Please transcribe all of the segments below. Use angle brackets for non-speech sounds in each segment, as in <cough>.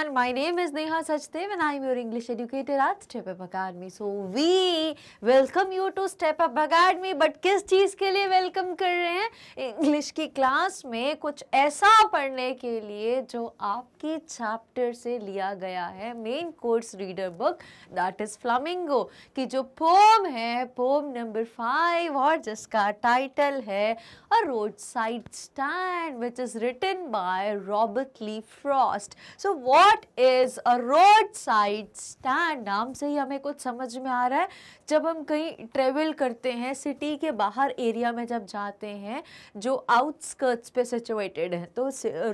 everyone, my name is Neha Sachdev and I am your English educator at Step Up Academy. So we welcome you to Step Up Academy. But किस चीज़ के लिए welcome कर रहे हैं English की class में कुछ ऐसा पढ़ने के लिए जो आपकी chapter से लिया गया है main course reader book that is Flamingo की जो poem है poem number फाइव और जिसका title है A Roadside Stand which is written by Robert Lee Frost. So what what is a road side stand नाम से ही हमें कुछ समझ में आ रहा है जब हम कहीं ट्रेवल करते हैं सिटी के बाहर एरिया में जब जाते हैं जो आउटस्कर्ट्स पे सिचुएटेड है तो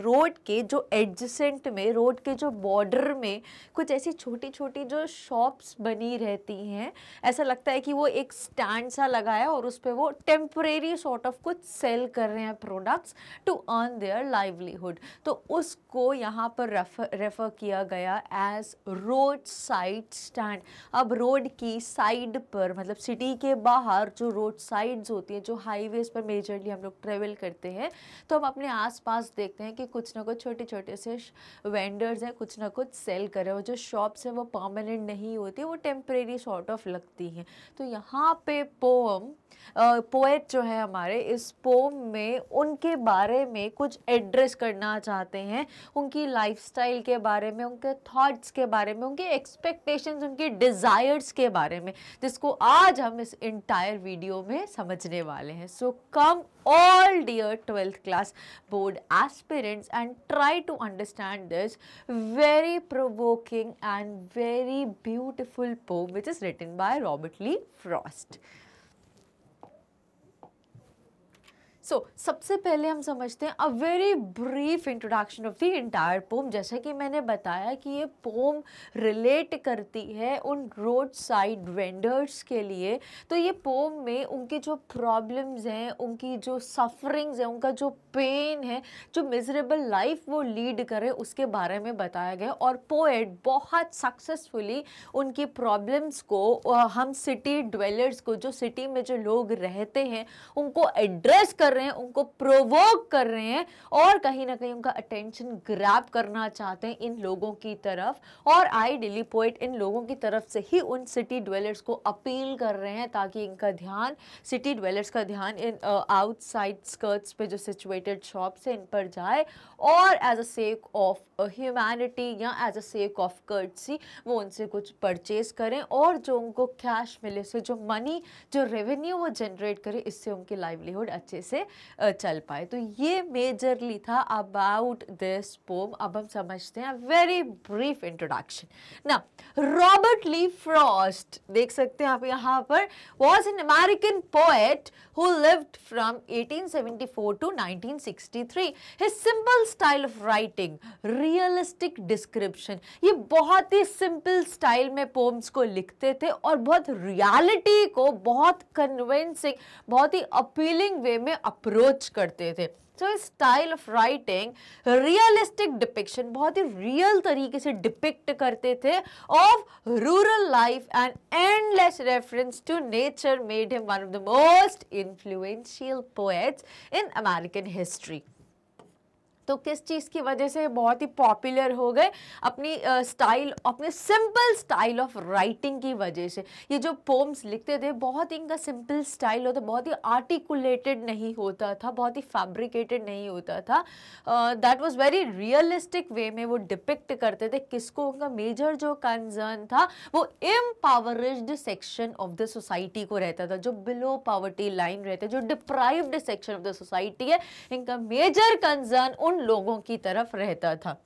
रोड के जो एडजसेंट में रोड के जो बॉर्डर में कुछ ऐसी छोटी छोटी जो शॉप्स बनी रहती हैं ऐसा लगता है कि वो एक स्टैंड सा लगाया और उस पर वो टेम्परेरी सॉर्ट ऑफ कुछ सेल कर रहे हैं products to earn their livelihood तो उसको यहाँ पर रेफर रेफर रेफ़र किया गया एज रोड साइड स्टैंड अब रोड की साइड पर मतलब सिटी के बाहर जो रोड साइड्स होती हैं जो हाईवेज़ पर मेजरली हम लोग ट्रेवल करते हैं तो हम अपने आसपास देखते हैं कि कुछ ना कुछ छोटे छोटे से वेंडर्स हैं कुछ ना कुछ सेल कर रहे हो जो शॉप्स हैं वो परमानेंट नहीं होती वो टेम्परेरी शॉर्ट ऑफ लगती हैं तो यहाँ पे पोम पोएट जो है हमारे इस पोम में उनके बारे में कुछ एड्रेस करना चाहते हैं उनकी लाइफ के बारे बारे में उनके थॉट्स के बारे में उनके एक्सपेक्टेशंस उनके डिज़ायर्स के बारे में जिसको आज हम इस इंटायर वीडियो में समझने वाले हैं so come all dear twelfth class board aspirants and try to understand this very provoking and very beautiful poem which is written by Robert Lee Frost so so, सबसे पहले हम समझते हैं a very brief introduction of the entire poem जैसा कि मैंने बताया कि ये पोम रिलेट करती है उन रोड साइड वेंडर्स के लिए तो ये पोम में उनकी जो प्रॉब्लम्स हैं उनकी जो सफरिंग्स हैं उनका जो पेन है जो मिजरेबल लाइफ वो लीड करे उसके बारे में बताया गया और पोएट बहुत सक्सेसफुली उनकी प्रॉब्लम्स को हम सिटी ड्वेलर्स को जो सिटी में जो लोग रहते हैं उनको एड्रेस कर रहे हैं उनको प्रोवोक कर रहे हैं और कहीं ना कहीं उनका अटेंशन ग्रैप करना चाहते हैं इन लोगों की तरफ और आइडियली पोइट इन लोगों की तरफ से ही उन सिटी ड्वेलर्स को अपील कर रहे हैं ताकि इनका ध्यान सिटी ड्वेलर्स का ध्यान इन आउटसाइड स्कर्ट्स पे जो सिचुएटेड शॉप्स हैं इन पर जाए और as a sake of humanity या as a sake of courtesy वो उनसे कुछ परचेज करें और जो उनको कैश मिले से जो मनी जो रेवेन्यू वो जनरेट करें इससे उनकी लाइवलीहुड अच्छे से चल पाए तो ये मेजरली था अबाउट दिस पोम अब हम समझते हैं वेरी ब्रीफ इंट्रोडक्शन ना रॉबर्ट ली फ्रॉस्ट देख सकते हैं आप यहाँ पर was an American poet who lived from 1874 to 1963 his simple style of writing realistic description ये बहुत ही सिंपल स्टाइल में पोम्स को लिखते थे और बहुत रियलिटी को बहुत कन्विंसिंग बहुत ही अपीलिंग वे में अप्रोच करते थे सो इस style of writing realistic depiction बहुत ही रियल तरीके से डिपिक्ट करते थे of rural life and endless reference to nature made him one of the most influential poets in American history तो किस चीज़ की वजह से बहुत ही पॉपुलर हो गए अपनी स्टाइल अपने सिंपल स्टाइल ऑफ राइटिंग की वजह से ये जो पोम्स लिखते थे बहुत ही इनका सिंपल स्टाइल होता बहुत ही आर्टिकुलेटेड नहीं होता था बहुत ही फैब्रिकेटेड नहीं होता था that was very realistic way में वो डिपिक्ट करते थे किसको उनका मेजर जो कंजर्न था वो impoverished section of the society को रहता था जो बिलो पॉवर्टी लाइन रहते जो deprived section of the society है इनका मेजर कंजर्न उन उन लोगों की तरफ रहता था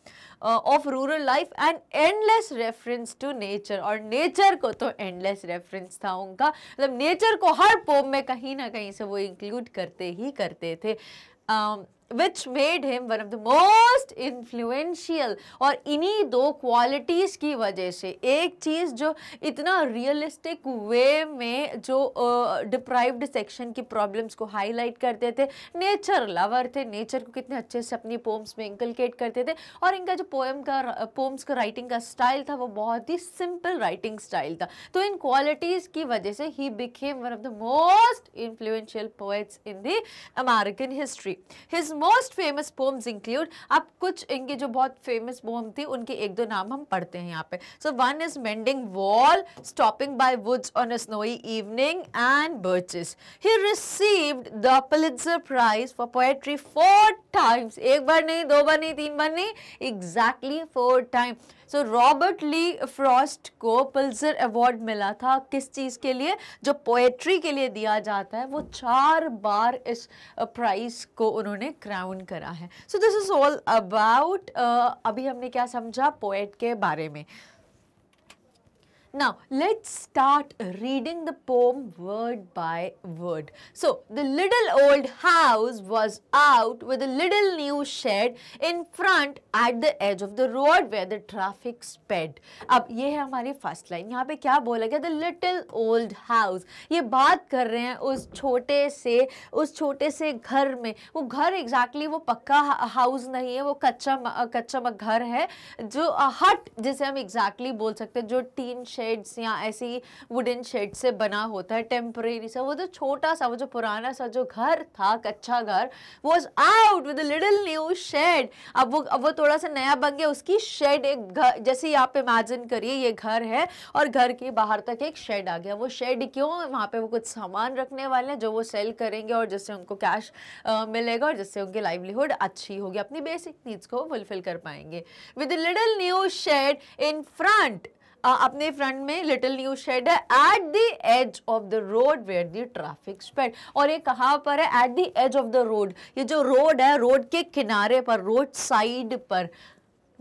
of rural life and endless reference to nature और नेचर को तो एंडलेस रेफरेंस था उनका मतलब नेचर को हर पोम में कहीं ना कहीं से वो इंक्लूड करते ही करते थे which made him one of the most influential और इन्हीं दो क्वालिटीज़ की वजह से एक चीज़ जो इतना रियलिस्टिक वे में जो डिप्राइव्ड uh, सेक्शन की प्रॉब्लम्स को हाईलाइट करते थे नेचर लवर थे नेचर को कितने अच्छे से अपनी पोम्स में इंकलकेट करते थे और इनका जो पोएम का पोम्स का राइटिंग का स्टाइल था वो बहुत ही सिंपल राइटिंग स्टाइल था तो इन क्वालिटीज़ की वजह से ही became one of the most influential poets in the American history his most famous poems include अब कुछ इनके जो बहुत फेमस पोम थी उनके एक दो नाम हम पढ़ते हैं यहाँ पे so one is mending wall stopping by woods on a snowy evening and birches he received the Pulitzer prize for poetry four times एक बार नहीं दो बार नहीं तीन बार नहीं exactly four times so Robert Lee Frost को पल्सर अवार्ड मिला था किस चीज़ के लिए जो पोएट्री के लिए दिया जाता है वो चार बार इस प्राइज़ को उन्होंने क्राउन करा है so this is all about अभी हमने क्या समझा पोएट के बारे में Now, let's start reading the poem word by word. So, the little old house was out with a little new shed in front at the edge of the road where the traffic sped. अब ये है हमारी first line यहाँ पे क्या बोला गया the little old house ये बात कर रहे हैं उस छोटे से उस छोटे से घर में वो घर exactly वो पक्का house नहीं है वो कच्चा कच्चा घर है जो हट जिसे हम एग्जैक्टली exactly बोल सकते हैं जो टीन शेड्स या ऐसी वुडन शेड से बना होता है टेम्परेरी सा वो जो छोटा सा वो जो पुराना सा जो घर था कच्चा घर was out with little new shed अब वो अब वो थोड़ा सा नया बन गया उसकी शेड एक घर जैसे आप इमेजिन करिए ये घर है और घर के बाहर तक एक शेड आ गया वो शेड क्यों वहाँ पे वो कुछ सामान रखने वाले हैं जो वो सेल करेंगे और जिससे उनको कैश मिलेगा और जिससे उनकी लाइवलीहुड अच्छी होगी अपनी बेसिक नीड्स को फुलफिल कर पाएंगे with little new shed in front अपने फ्रंट में लिटिल न्यू शेड है at the edge of the road where the traffic sped और ये कहाँ पर है at the edge of the road ये जो रोड है रोड के किनारे पर रोड साइड पर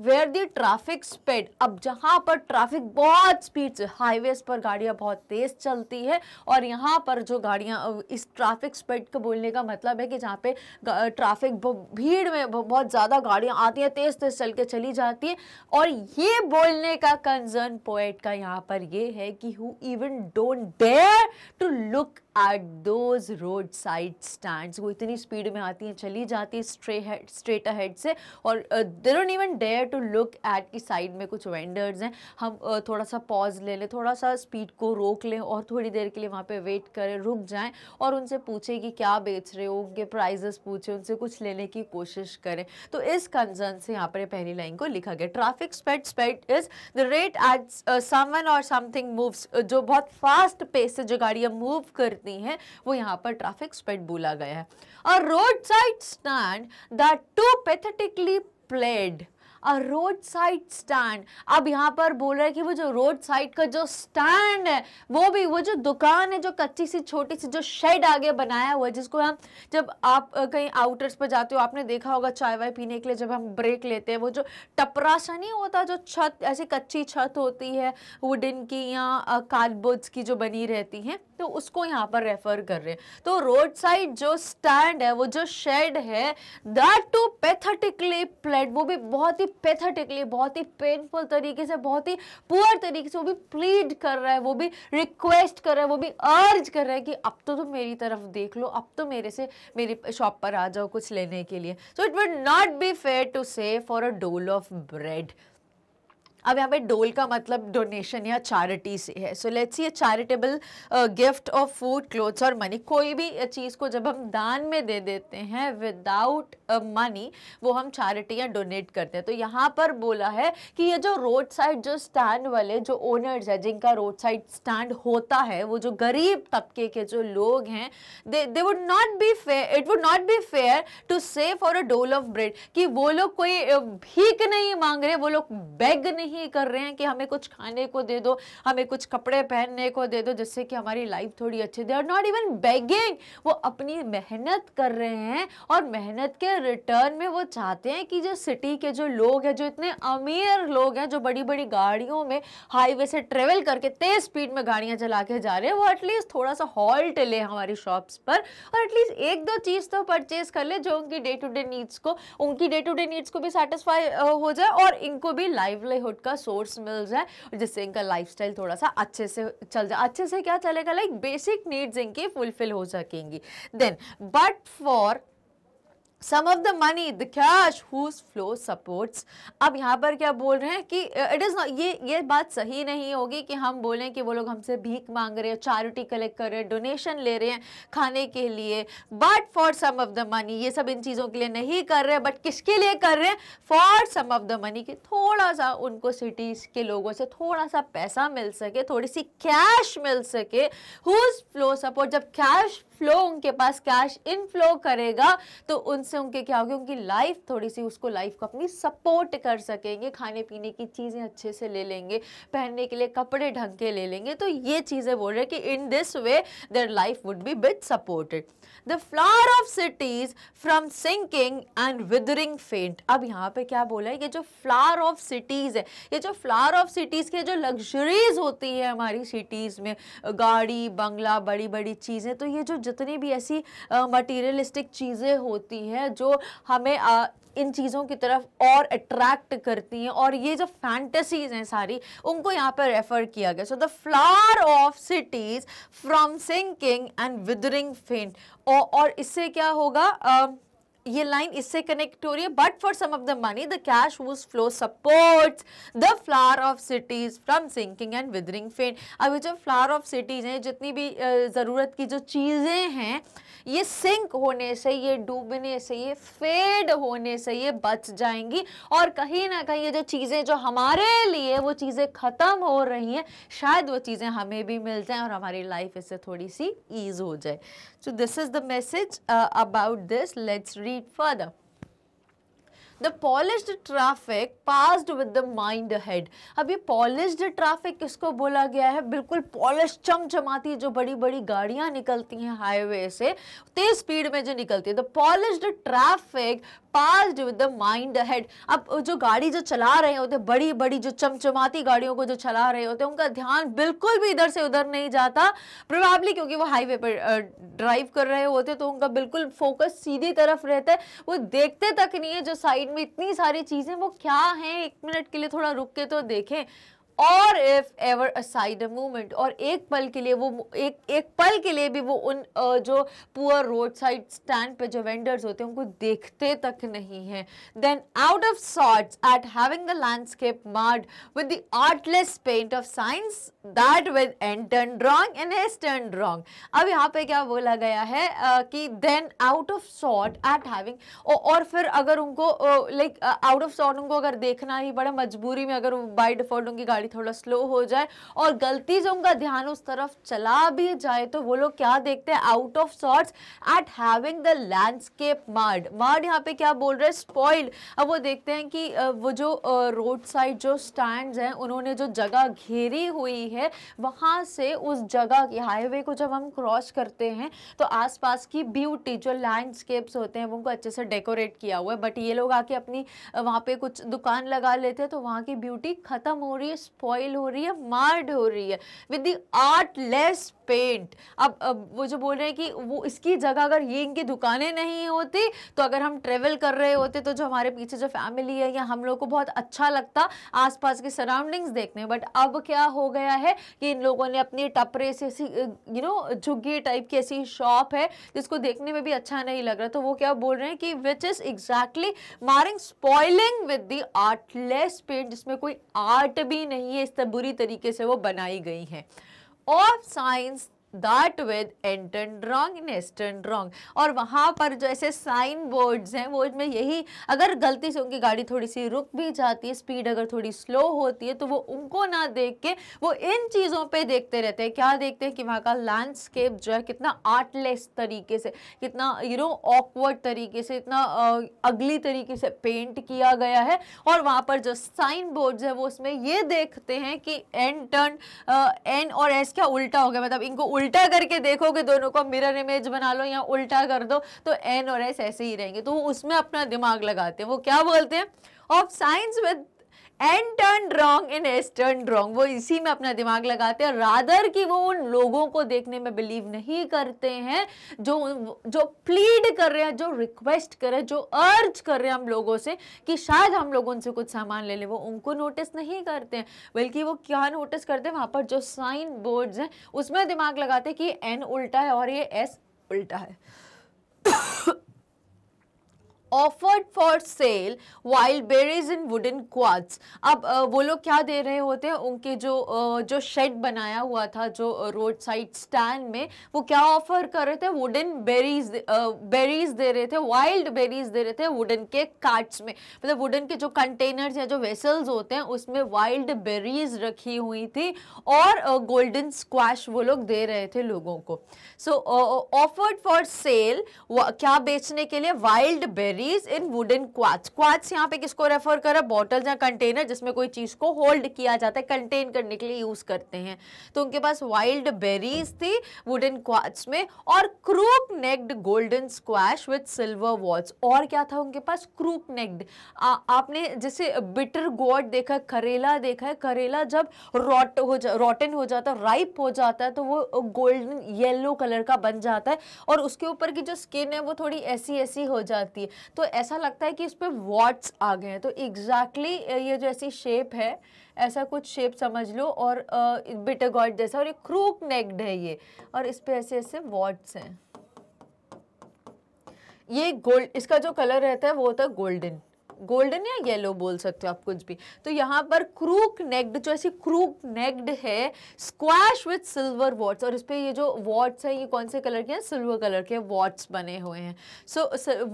वेयर दी ट्रैफिक स्पीड अब जहाँ पर ट्रैफिक बहुत स्पीड से हाईवेज पर गाड़ियाँ बहुत तेज़ चलती है और यहाँ पर जो गाड़ियाँ इस ट्रैफिक स्पीड को बोलने का मतलब है कि जहाँ पे ट्रैफिक भीड़ में बहुत ज़्यादा गाड़ियाँ आती हैं तेज़ तेज़ चल के चली जाती है और ये बोलने का कंजर्न पोएट का यहाँ पर ये है कि who even don't dare to look at those road side stand वो इतनी स्पीड में आती हैं चली जाती है स्ट्रेट हेड से और they don't even dare to look at की साइड में कुछ वेंडर्स हैं हम uh, थोड़ा सा पॉज ले लें थोड़ा सा स्पीड को रोक लें और थोड़ी देर के लिए वहाँ पे वेट करें रुक जाएं और उनसे पूछें कि क्या बेच रहे हो उनके प्राइजेस पूछें उनसे कुछ लेने की कोशिश करें तो इस कंसर्न से यहाँ पर पहली लाइन को लिखा गया traffic sped sped is the rate at समन और समथिंग मूव्स जो बहुत फास्ट पेस से जो गाड़ियाँ मूव करती दी हैं वो यहाँ पर ट्रैफिक स्पेड बोला गया है और road side stand the too pathetically pled road side stand अब यहां पर बोल रहे कि वो जो रोड साइड का जो स्टैंड है वो भी वो जो दुकान है जो कच्ची सी छोटी सी जो शेड आगे बनाया हुआ है जिसको हम जब आप कहीं आउटर्स पर जाते हो आपने देखा होगा चाय वाय पीने के लिए जब हम ब्रेक लेते हैं वो जो टपरा सा नहीं होता जो छत ऐसी कच्ची छत होती है वुडन की या कार्डबोर्ड्स की जो बनी रहती है तो उसको यहाँ पर रेफर कर रहे हैं तो रोड साइड जो स्टैंड है वो जो शेड है दैट टू पैथेटिकली प्लेट वो भी बहुत ही पैथेटिकली बहुत ही पेनफुल तरीके से बहुत ही पुअर तरीके से वो भी प्लीड कर रहा है वो भी रिक्वेस्ट कर रहा है वो भी अर्ज कर रहा है कि अब तो तुम मेरी तरफ देख लो अब तो मेरे से मेरी शॉप पर आ जाओ कुछ लेने के लिए so it would not be fair to say for a dole of bread अब यहाँ पे डोल का मतलब डोनेशन या चैरिटी से है so let's a charitable gift of food clothes और मनी कोई भी uh, चीज़ को जब हम दान में दे देते हैं विदाउट मनी uh, वो हम चैरिटी या डोनेट करते हैं तो यहाँ पर बोला है कि ये जो रोड साइड जो स्टैंड वाले जो ओनर्स है जिनका रोड साइड स्टैंड होता है वो जो गरीब तबके के जो लोग हैं they they would not be fair it would not be fair to save for a dole of bread कि वो लोग कोई uh, भीख नहीं मांग रहे वो लोग बेग नहीं ही कर रहे हैं कि हमें कुछ खाने को दे दो हमें कुछ कपड़े पहनने को दे दो जिससे कि हमारी लाइफ थोड़ी अच्छी दे और नॉट इवन बेगिंग वो अपनी मेहनत कर रहे हैं और मेहनत के रिटर्न में वो चाहते हैं कि जो सिटी के जो लोग हैं जो इतने अमीर लोग हैं जो बड़ी बड़ी गाड़ियों में हाईवे से ट्रेवल करके तेज़ स्पीड में गाड़ियाँ चला के जा रहे हैं वो एटलीस्ट थोड़ा सा हॉल्ट ले हमारी शॉप्स पर और एटलीस्ट एक दो चीज़ तो परचेज़ कर ले जो उनकी डे टू डे नीड्स को उनकी डे टू डे नीड्स को भी सेटिस्फाई हो जाए और इनको भी लाइवलीहुड का सोर्स मिल जाए और जिससे इनका लाइफ थोड़ा सा अच्छे से चल जाए अच्छे से क्या चलेगा लाइक बेसिक नीड्स इनकी फुलफिल हो सकेंगी then but for some of the money the cash whose flow supports अब यहाँ पर क्या बोल रहे हैं कि इट इज़ नॉट ये ये बात सही नहीं होगी कि हम बोलें कि वो लोग हमसे भीख मांग रहे हैं चैरिटी कलेक्ट कर रहे हैं डोनेशन ले रहे हैं खाने के लिए but for some of the money ये सब इन चीज़ों के लिए नहीं कर रहे बट किसके लिए कर रहे हैं for some of the money कि थोड़ा सा उनको सिटीज़ के लोगों से थोड़ा सा पैसा मिल सके थोड़ी सी कैश मिल सके हुज फ्लो सपोर्ट जब कैश फ्लो उनके पास कैश इनफ्लो करेगा तो उनसे उनके क्या होगी उनकी लाइफ थोड़ी सी उसको लाइफ को अपनी सपोर्ट कर सकेंगे खाने पीने की चीज़ें अच्छे से ले लेंगे पहनने के लिए कपड़े ढंग के ले लेंगे तो ये चीज़ें बोल रहे हैं कि in this way their life would be bit supported the flower of cities from sinking and withering faint अब यहाँ पे क्या बोला है ये जो फ्लावर ऑफ सिटीज़ है ये जो फ्लावर ऑफ सिटीज़ के जो लग्जरीज होती है हमारी सिटीज़ में गाड़ी बंगला बड़ी बड़ी चीज़ें तो ये जो जितनी भी ऐसी मटीरियलिस्टिक चीज़ें होती हैं जो हमें आ, इन चीज़ों की तरफ और अट्रैक्ट करती हैं और ये जो फैंटेसीज हैं सारी उनको यहाँ पर रेफ़र किया गया so the flower of cities from sinking and withering faint और इससे क्या होगा uh, ये लाइन इससे कनेक्ट हो रही है but for some of the money the cash whose flow supports the flower of cities from sinking and withering faint अभी जो फ्लावर ऑफ सिटीज हैं जितनी भी ज़रूरत की जो चीज़ें हैं ये सिंक होने से ये डूबने से ये फेड होने से ये बच जाएंगी और कहीं ना कहीं ये जो चीज़ें जो हमारे लिए वो चीज़ें ख़त्म हो रही हैं शायद वो चीज़ें हमें भी मिल जाएँ और हमारी लाइफ इससे थोड़ी सी ईज हो जाए so this is the message about this let's read further the polished traffic passed with the mind head अब ये पॉलिश्ड ट्रैफिक किसको बोला गया है बिल्कुल पॉलिश चमचमाती जो बड़ी बड़ी गाड़ियां निकलती हैं हाईवे से तेज स्पीड में जो निकलती है the polished traffic passed with the mind head अब जो गाड़ी जो चला रहे होते बड़ी बड़ी जो चमचमाती गाड़ियों को जो चला रहे होते उनका ध्यान बिल्कुल भी इधर से उधर नहीं जाता प्रोबेबली क्योंकि वो हाईवे पर ड्राइव कर रहे होते तो उनका बिल्कुल फोकस सीधी तरफ रहता है वो देखते तक नहीं है जो साइड में इतनी सारी चीज़ें वो क्या हैं एक मिनट के लिए थोड़ा रुक के तो देखें और if ever aside a movement और एक पल के लिए वो एक एक पल के लिए भी वो उन जो पुअर रोड साइड स्टैंड पे जो वेंडर्स होते हैं उनको देखते तक नहीं है then out of sorts at having the landscape marred with the artless paint of science that with and turn wrong and S turn wrong अब यहाँ पे क्या बोला गया है uh, कि then out of sort at having और फिर अगर उनको लाइक आउट ऑफ सॉट उनको अगर देखना ही बड़ा मजबूरी में अगर बाई डिफॉल्ट उनकी गाड़ी गाड़ी थोड़ा स्लो हो जाए और गलती से उनका ध्यान उस तरफ चला भी जाए तो वो लोग क्या देखते हैं out of shorts at having the landscape marred marred यहाँ पे क्या बोल रहे हैं स्पॉइल्ड अब वो देखते हैं कि वो जो रोड साइड जो स्टैंड हैं उन्होंने जो जगह घेरी हुई है वहाँ से उस जगह हाईवे को जब हम क्रॉस करते हैं तो आसपास की ब्यूटी जो लैंडस्केप्स होते हैं उनको अच्छे से डेकोरेट किया हुआ है बट ये लोग आके अपनी वहाँ पे कुछ दुकान लगा लेते हैं तो वहाँ की ब्यूटी ख़त्म हो रही है स्पॉइल हो रही है मार्ड हो रही है विद दी आर्टलेस पेंट अब, अब वो जो बोल रहे हैं कि वो इसकी जगह अगर ये इनकी दुकानें नहीं होती तो अगर हम ट्रेवल कर रहे होते तो जो हमारे पीछे जो फैमिली है या हम लोग को बहुत अच्छा लगता आसपास की सराउंडिंग्स देखने बट अब क्या हो गया है कि इन लोगों ने अपने टपरे से ऐसी यू नो झुग्गी टाइप की ऐसी शॉप है जिसको देखने में भी अच्छा नहीं लग रहा तो वो क्या बोल रहे हैं कि which is exactly marring spoiling with the artless paint जिसमें कोई आर्ट भी नहीं ये इस तरह बुरी तरीके से वो बनाई गई हैं और साइंस दैट विद एंटन ड्रॉन्ग इन एस्टन ड्रॉन्ग और वहाँ पर जो ऐसे साइन बोर्ड्स हैं वो में यही अगर गलती से उनकी गाड़ी थोड़ी सी रुक भी जाती है स्पीड अगर थोड़ी स्लो होती है तो वो उनको ना देख के वो इन चीज़ों पे देखते रहते हैं क्या देखते हैं कि वहाँ का लैंडस्केप जो है कितना आर्टलेस तरीके से कितना यू नो ऑकवर्ड तरीके से इतना अगली तरीके से पेंट किया गया है और वहाँ पर जो साइन बोर्ड्स है वो उसमें ये देखते हैं कि एन टर्न एन और एस क्या उल्टा हो गया मतलब इनको उल्टा उल्टा करके देखोगे दोनों को मिरर इमेज बना लो या उल्टा कर दो तो एन और एस ऐसे ही रहेंगे तो वो उसमें अपना दिमाग लगाते हैं वो क्या बोलते हैं of science with and turn wrong in S turn wrong वो इसी में अपना दिमाग लगाते हैं रादर कि वो उन लोगों को देखने में बिलीव नहीं करते हैं जो जो प्लीड कर रहे हैं जो रिक्वेस्ट कर रहे हैं जो अर्ज कर रहे हैं हम लोगों से कि शायद हम लोग उनसे कुछ सामान ले लें वो उनको नोटिस नहीं करते हैं बल्कि वो क्या नोटिस करते हैं वहाँ पर जो साइन बोर्ड्स हैं उसमें दिमाग लगाते हैं कि एन उल्टा है और ये एस उल्टा है offered for sale wild berries in wooden quarts अब वो लोग क्या दे रहे होते हैं उनके जो जो शेड बनाया हुआ था जो रोड साइड स्टैंड में वो क्या ऑफर कर रहे थे वुडन बेरीज बेरीज दे रहे थे वाइल्ड बेरीज दे रहे थे वुडन के कार्ट्स में मतलब वुडन के जो कंटेनर्स या जो वेसल्स होते हैं उसमें वाइल्ड बेरीज रखी हुई थी और गोल्डन स्क्वाश वो लोग दे रहे थे लोगों को सो ऑफर्ड फॉर सेल क्या बेचने के लिए wild berries carries in wooden quarts quarts यहाँ पे किसको रेफर करा बॉटल या कंटेनर जिसमें कोई चीज़ को होल्ड किया जाता है कंटेन करने के लिए यूज़ करते हैं तो उनके पास वाइल्ड बेरीज थी वुडन क्वाच में और crook necked golden squash with silver वॉच और क्या था उनके पास क्रूप नेक्ड आपने जैसे बिटर गोड देखा करेला देखा है करेला जब रॉट हो जा रॉटन हो जाता है राइप हो जाता है तो वो गोल्डन येलो कलर का बन जाता है और उसके ऊपर की जो स्किन है वो थोड़ी ऐसी ऐसी हो जाती है तो ऐसा लगता है कि इस पर वॉट्स आ गए हैं तो एग्जैक्टली exactly ये जैसी शेप है ऐसा कुछ शेप समझ लो और बिटर गॉड जैसा और ये क्रूक नेक्ड है ये और इस पर ऐसे ऐसे वॉट्स हैं ये गोल्ड इसका जो कलर रहता है वो होता है गोल्डन गोल्डन या येलो बोल सकते हो आप कुछ भी तो यहाँ पर क्रूक नेक्ड जो ऐसी क्रूक नेक्ड है स्क्वैश विथ सिल्वर वॉट्स और इस पर ये जो वॉट्स है ये कौन से कलर के हैं सिल्वर कलर के वॉट्स बने हुए हैं सो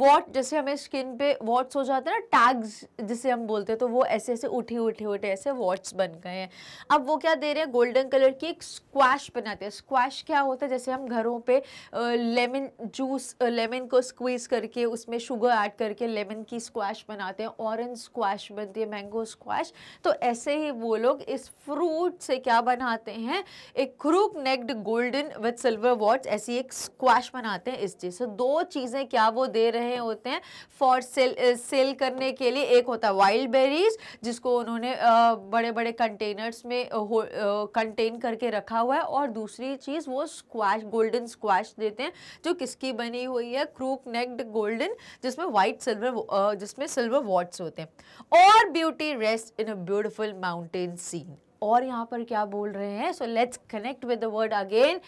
वॉट जैसे हमें स्किन पे वॉट्स हो जाते हैं ना टैग्स जिसे हम बोलते हैं तो वो ऐसे ऐसे उठे उठे उठे ऐसे वॉट्स बन गए हैं अब वो क्या दे रहे हैं गोल्डन कलर की एक स्क्वैश बनाते हैं स्क्वैश क्या होता है जैसे हम घरों पर लेमन जूस लेमन को स्क्वीज़ करके उसमें शुगर ऐड करके लेमन की स्क्वैश बनाते बनाते हैं ऑरेंज स्क्वैश बनती है मैंगो स्क्वैश तो ऐसे ही वो लोग इस फ्रूट से क्या बनाते हैं एक crook necked golden with silver warts ऐसी एक स्क्वैश बनाते हैं इस चीज़ से दो चीज़ें क्या वो दे रहे होते हैं फॉर सेल सेल करने के लिए एक होता है वाइल्ड बेरीज जिसको उन्होंने बड़े बड़े कंटेनर्स में कंटेन करके रखा हुआ है और दूसरी चीज़ वो स्क्वैश गोल्डन स्क्वैश देते हैं जो किसकी बनी हुई है क्रूक नेक्ड गोल्डन जिसमें वाइट सिल्वर जिसमें सिल्वर वॉट्स होते हैं और beauty rest in a beautiful mountain scene और यहाँ पर क्या बोल रहे हैं so let's connect with the word again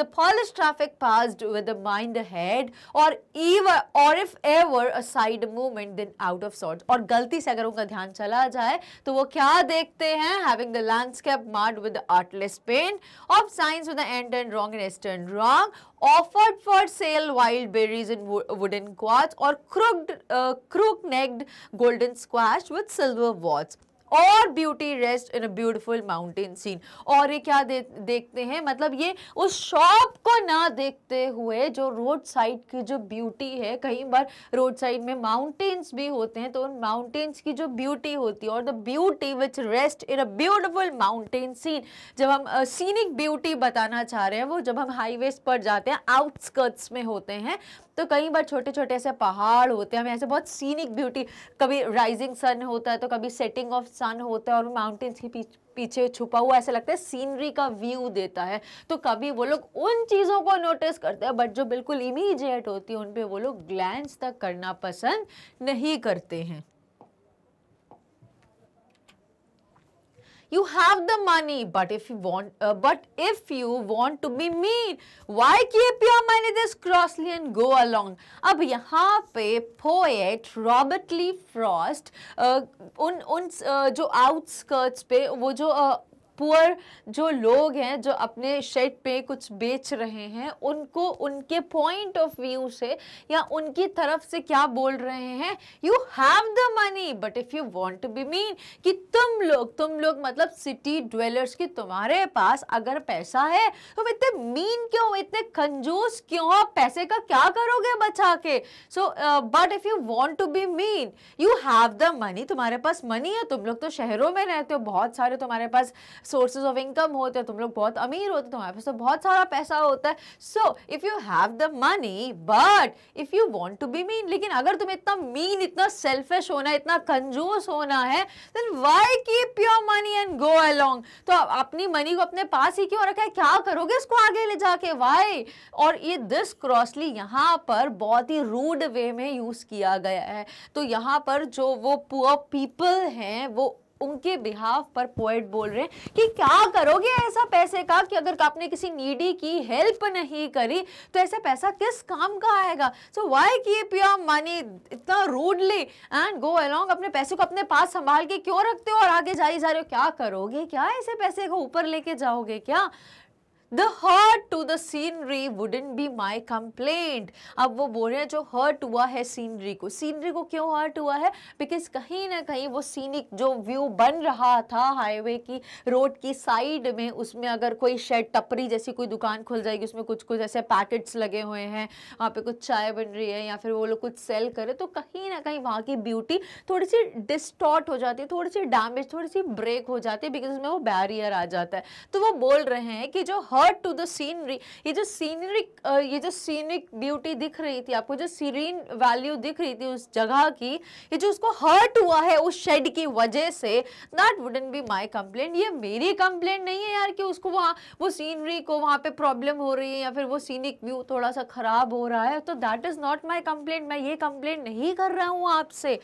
the polish traffic passed with the mind head और ईवर और if ever a side movement then out of sort और गलती से अगर उनका ध्यान चला जाए तो वो क्या देखते हैं having the landscape marred with artless paint of science with and and wrong and eastern wrong offered for sale wild berries in wo wooden quarts or crooked, uh, crook-necked golden squash with silver warts. और beauty rest in a beautiful mountain scene और ये क्या दे, देखते हैं मतलब ये उस shop को ना देखते हुए जो रोड साइड की जो ब्यूटी है कई बार रोड साइड में माउंटेन्स भी होते हैं तो उन माउंटेन्स की जो ब्यूटी होती है और the beauty which rest in a beautiful mountain scene जब हम सीनिक ब्यूटी बताना चाह रहे हैं वो जब हम हाईवेज पर जाते हैं आउटस्कर्ट्स में होते हैं तो कई बार छोटे छोटे ऐसे पहाड़ होते हैं हमें ऐसे बहुत सीनिक ब्यूटी कभी राइजिंग सन होता है तो कभी सेटिंग ऑफ सन होता है और माउंटेन्स के पीछे पीछे छुपा हुआ ऐसा लगता है सीनरी का व्यू देता है तो कभी वो लोग उन चीज़ों को नोटिस करते हैं बट जो बिल्कुल इमीजिएट होती है उन पर वो लोग ग्लैंस तक करना पसंद नहीं करते हैं you have the money but if you want uh, but if you want to be mean why keep your money this crossly and go along अब यहाँ पे poet Robert Lee Frost uh, उन उन uh, outskirts pe, वो जो uh, poor जो लोग हैं जो अपने शेड पे कुछ बेच रहे हैं उनको उनके पॉइंट ऑफ व्यू से या उनकी तरफ से क्या बोल रहे हैं you have the money but if you want to be mean कि तुम लोग तुम लोग मतलब सिटी ड्वेलर्स की तुम्हारे पास अगर पैसा है तो इतने मीन क्यों हो इतने कंजूस क्यों हो पैसे का क्या करोगे बचा के so but if you want to be mean you have the money तुम्हारे पास मनी है तुम लोग तो शहरों में रहते हो बहुत सारे तुम्हारे पास सोर्सेज ऑफ इनकम होते हैं तुम लोग बहुत अमीर होते हैं तुम्हारे पास तो बहुत सारा पैसा होता है so if you have the money but if you want to be mean लेकिन अगर तुम्हें इतना मीन इतना सेल्फिश होना इतना कंजूस होना है then why keep your money and go along तो अपनी मनी को अपने पास ही क्यों रखा है क्या करोगे इसको आगे ले जाके वाई और ये दिस क्रॉसली यहाँ पर बहुत ही रूड वे में यूज़ किया गया है तो यहाँ पर जो वो पुअर पीपल हैं वो उनके बिहाफ पर पोएट बोल रहे हैं कि क्या करोगे ऐसा पैसे का कि अगर आपने किसी नीडी की हेल्प नहीं करी तो ऐसा पैसा किस काम का आएगा सो वाई किए पिया मनी इतना रूडली एंड गो अलोंग अपने पैसे को अपने पास संभाल के क्यों रखते हो और आगे जाई जा रहे हो क्या करोगे क्या ऐसे पैसे को ऊपर लेके जाओगे क्या the hurt to the scenery wouldn't be my complaint. अब वो बोल रहे हैं जो हर्ट हुआ है सीनरी को सीनरी को क्यों हर्ट हुआ है बिकॉज कहीं ना कहीं वो सीनिक जो व्यू बन रहा था हाईवे की रोड की साइड में उसमें अगर कोई शेड टपरी जैसी कोई दुकान खुल जाएगी उसमें कुछ कुछ ऐसे पैकेट्स लगे हुए हैं वहाँ पे कुछ चाय बन रही है या फिर वो लोग कुछ सेल करे तो कहीं ना कहीं वहाँ की ब्यूटी थोड़ी सी डिस्टॉट हो जाती है थोड़ी सी डैमेज थोड़ी सी ब्रेक हो जाती है बिकॉज उसमें वो बैरियर आ जाता है तो वो बोल रहे हैं कि जो hurt hurt to the scenery ये जो सीनरी ये जो सीनिक ब्यूटी दिख रही थी आपको जो सीरीन वैल्यू दिख रही थी उस जगह की ये जो उसको हर्ट हुआ है उस शेड की वजह से that wouldn't be my complaint ये मेरी कंप्लेंट नहीं है यार कि उसको वहाँ वो सीनरी को वहाँ पे प्रॉब्लम हो रही है या फिर वो सीनिक व्यू थोड़ा सा ख़राब हो रहा है तो that is not my complaint मैं ये कंप्लेंट नहीं कर रहा हूँ आपसे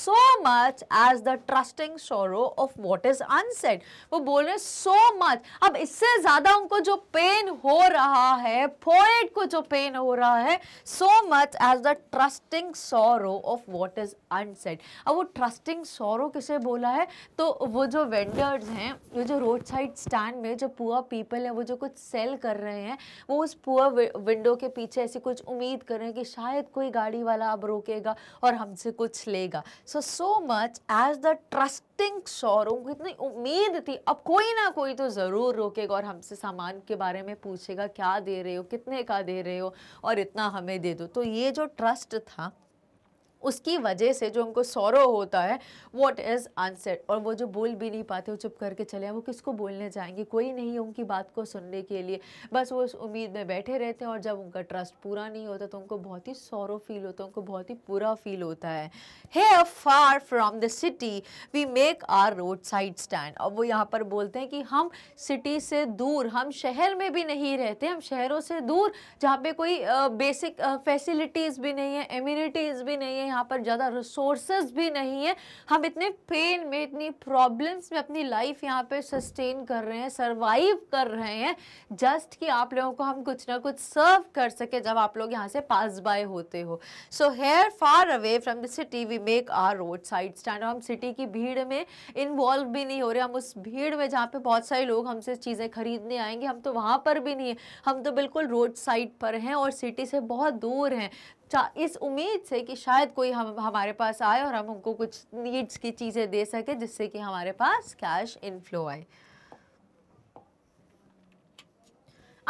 so much as the trusting sorrow of what is unsaid वो बोल रहे सो मच अब इससे ज़्यादा उनको जो पेन हो रहा है पोएट को जो पेन हो रहा है so much as the trusting sorrow of what is unsaid अब वो ट्रस्टिंग सोरो किसे बोला है तो वो जो वेंडर्स हैं वो जो रोड साइड स्टैंड में जो पुअर पीपल हैं वो जो कुछ सेल कर रहे हैं वो उस पुअर विंडो के पीछे ऐसी कुछ उम्मीद कर रहे हैं कि शायद कोई गाड़ी वाला अब रोकेगा और हमसे कुछ लेगा so so much as the trusting sorrow को इतनी उम्मीद थी अब कोई ना कोई तो ज़रूर रोकेगा और हमसे सामान के बारे में पूछेगा क्या दे रहे हो कितने का दे रहे हो और इतना हमें दे दो तो ये जो ट्रस्ट था उसकी वजह से जो उनको सौरव होता है वॉट इज़ आंसर और वो जो बोल भी नहीं पाते वो चुप करके चले वो किसको बोलने जाएंगे कोई नहीं है उनकी बात को सुनने के लिए बस वो उस उम्मीद में बैठे रहते हैं और जब उनका ट्रस्ट पूरा नहीं होता तो उनको बहुत ही सौरव फील होता है उनको बहुत ही बुरा फील होता है here far from the city we make our road side stand और वो यहाँ पर बोलते हैं कि हम सिटी से दूर हम शहर में भी नहीं रहते हम शहरों से दूर जहाँ पे कोई बेसिक फैसिलिटीज़ भी नहीं है एम्यूनिटीज़ भी नहीं है यहाँ पर ज़्यादा रिसोर्सेज भी नहीं है हम इतने पेन में इतनी प्रॉब्लम्स में अपनी लाइफ यहाँ पर सस्टेन कर रहे हैं सर्वाइव कर रहे हैं जस्ट कि आप लोगों को हम कुछ ना कुछ सर्व कर सके जब आप लोग यहाँ से पास बाय होते हो so here far away from the city we make our road side stand हम सिटी की भीड़ में इन्वॉल्व भी नहीं हो रहे हम उस भीड़ में जहाँ पे बहुत सारे लोग हमसे चीज़ें खरीदने आएंगे हम तो वहाँ पर भी नहीं है हम तो बिल्कुल रोड साइड पर हैं और सिटी से बहुत दूर हैं इस उम्मीद से कि शायद कोई हम हमारे पास आए और हम उनको कुछ नीड्स की चीज़ें दे सके जिससे कि हमारे पास कैश इनफ्लो आए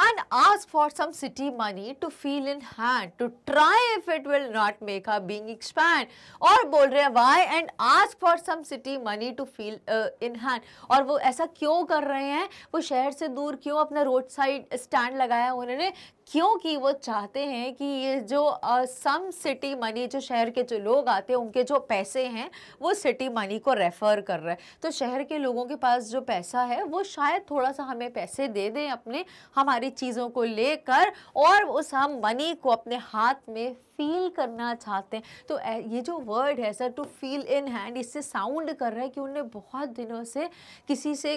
and ask for some city money to feel in hand to try if it will not make our being expand और बोल रहे हैं why and ask for some city money to feel uh, in hand और वो ऐसा क्यों कर रहे हैं वो शहर से दूर क्यों अपना रोड साइड स्टैंड लगाया उन्होंने क्योंकि वो चाहते हैं कि ये जो सम सिटी मनी जो शहर के जो लोग आते हैं उनके जो पैसे हैं वो सिटी मनी को रेफ़र कर रहे हैं तो शहर के लोगों के पास जो पैसा है वो शायद थोड़ा सा हमें पैसे दे दें अपने हमारी चीज़ों को लेकर और उस हम मनी को अपने हाथ में फील करना चाहते हैं तो ये जो वर्ड है sir to feel in hand इससे साउंड कर रहा है कि उन्हें बहुत दिनों से किसी से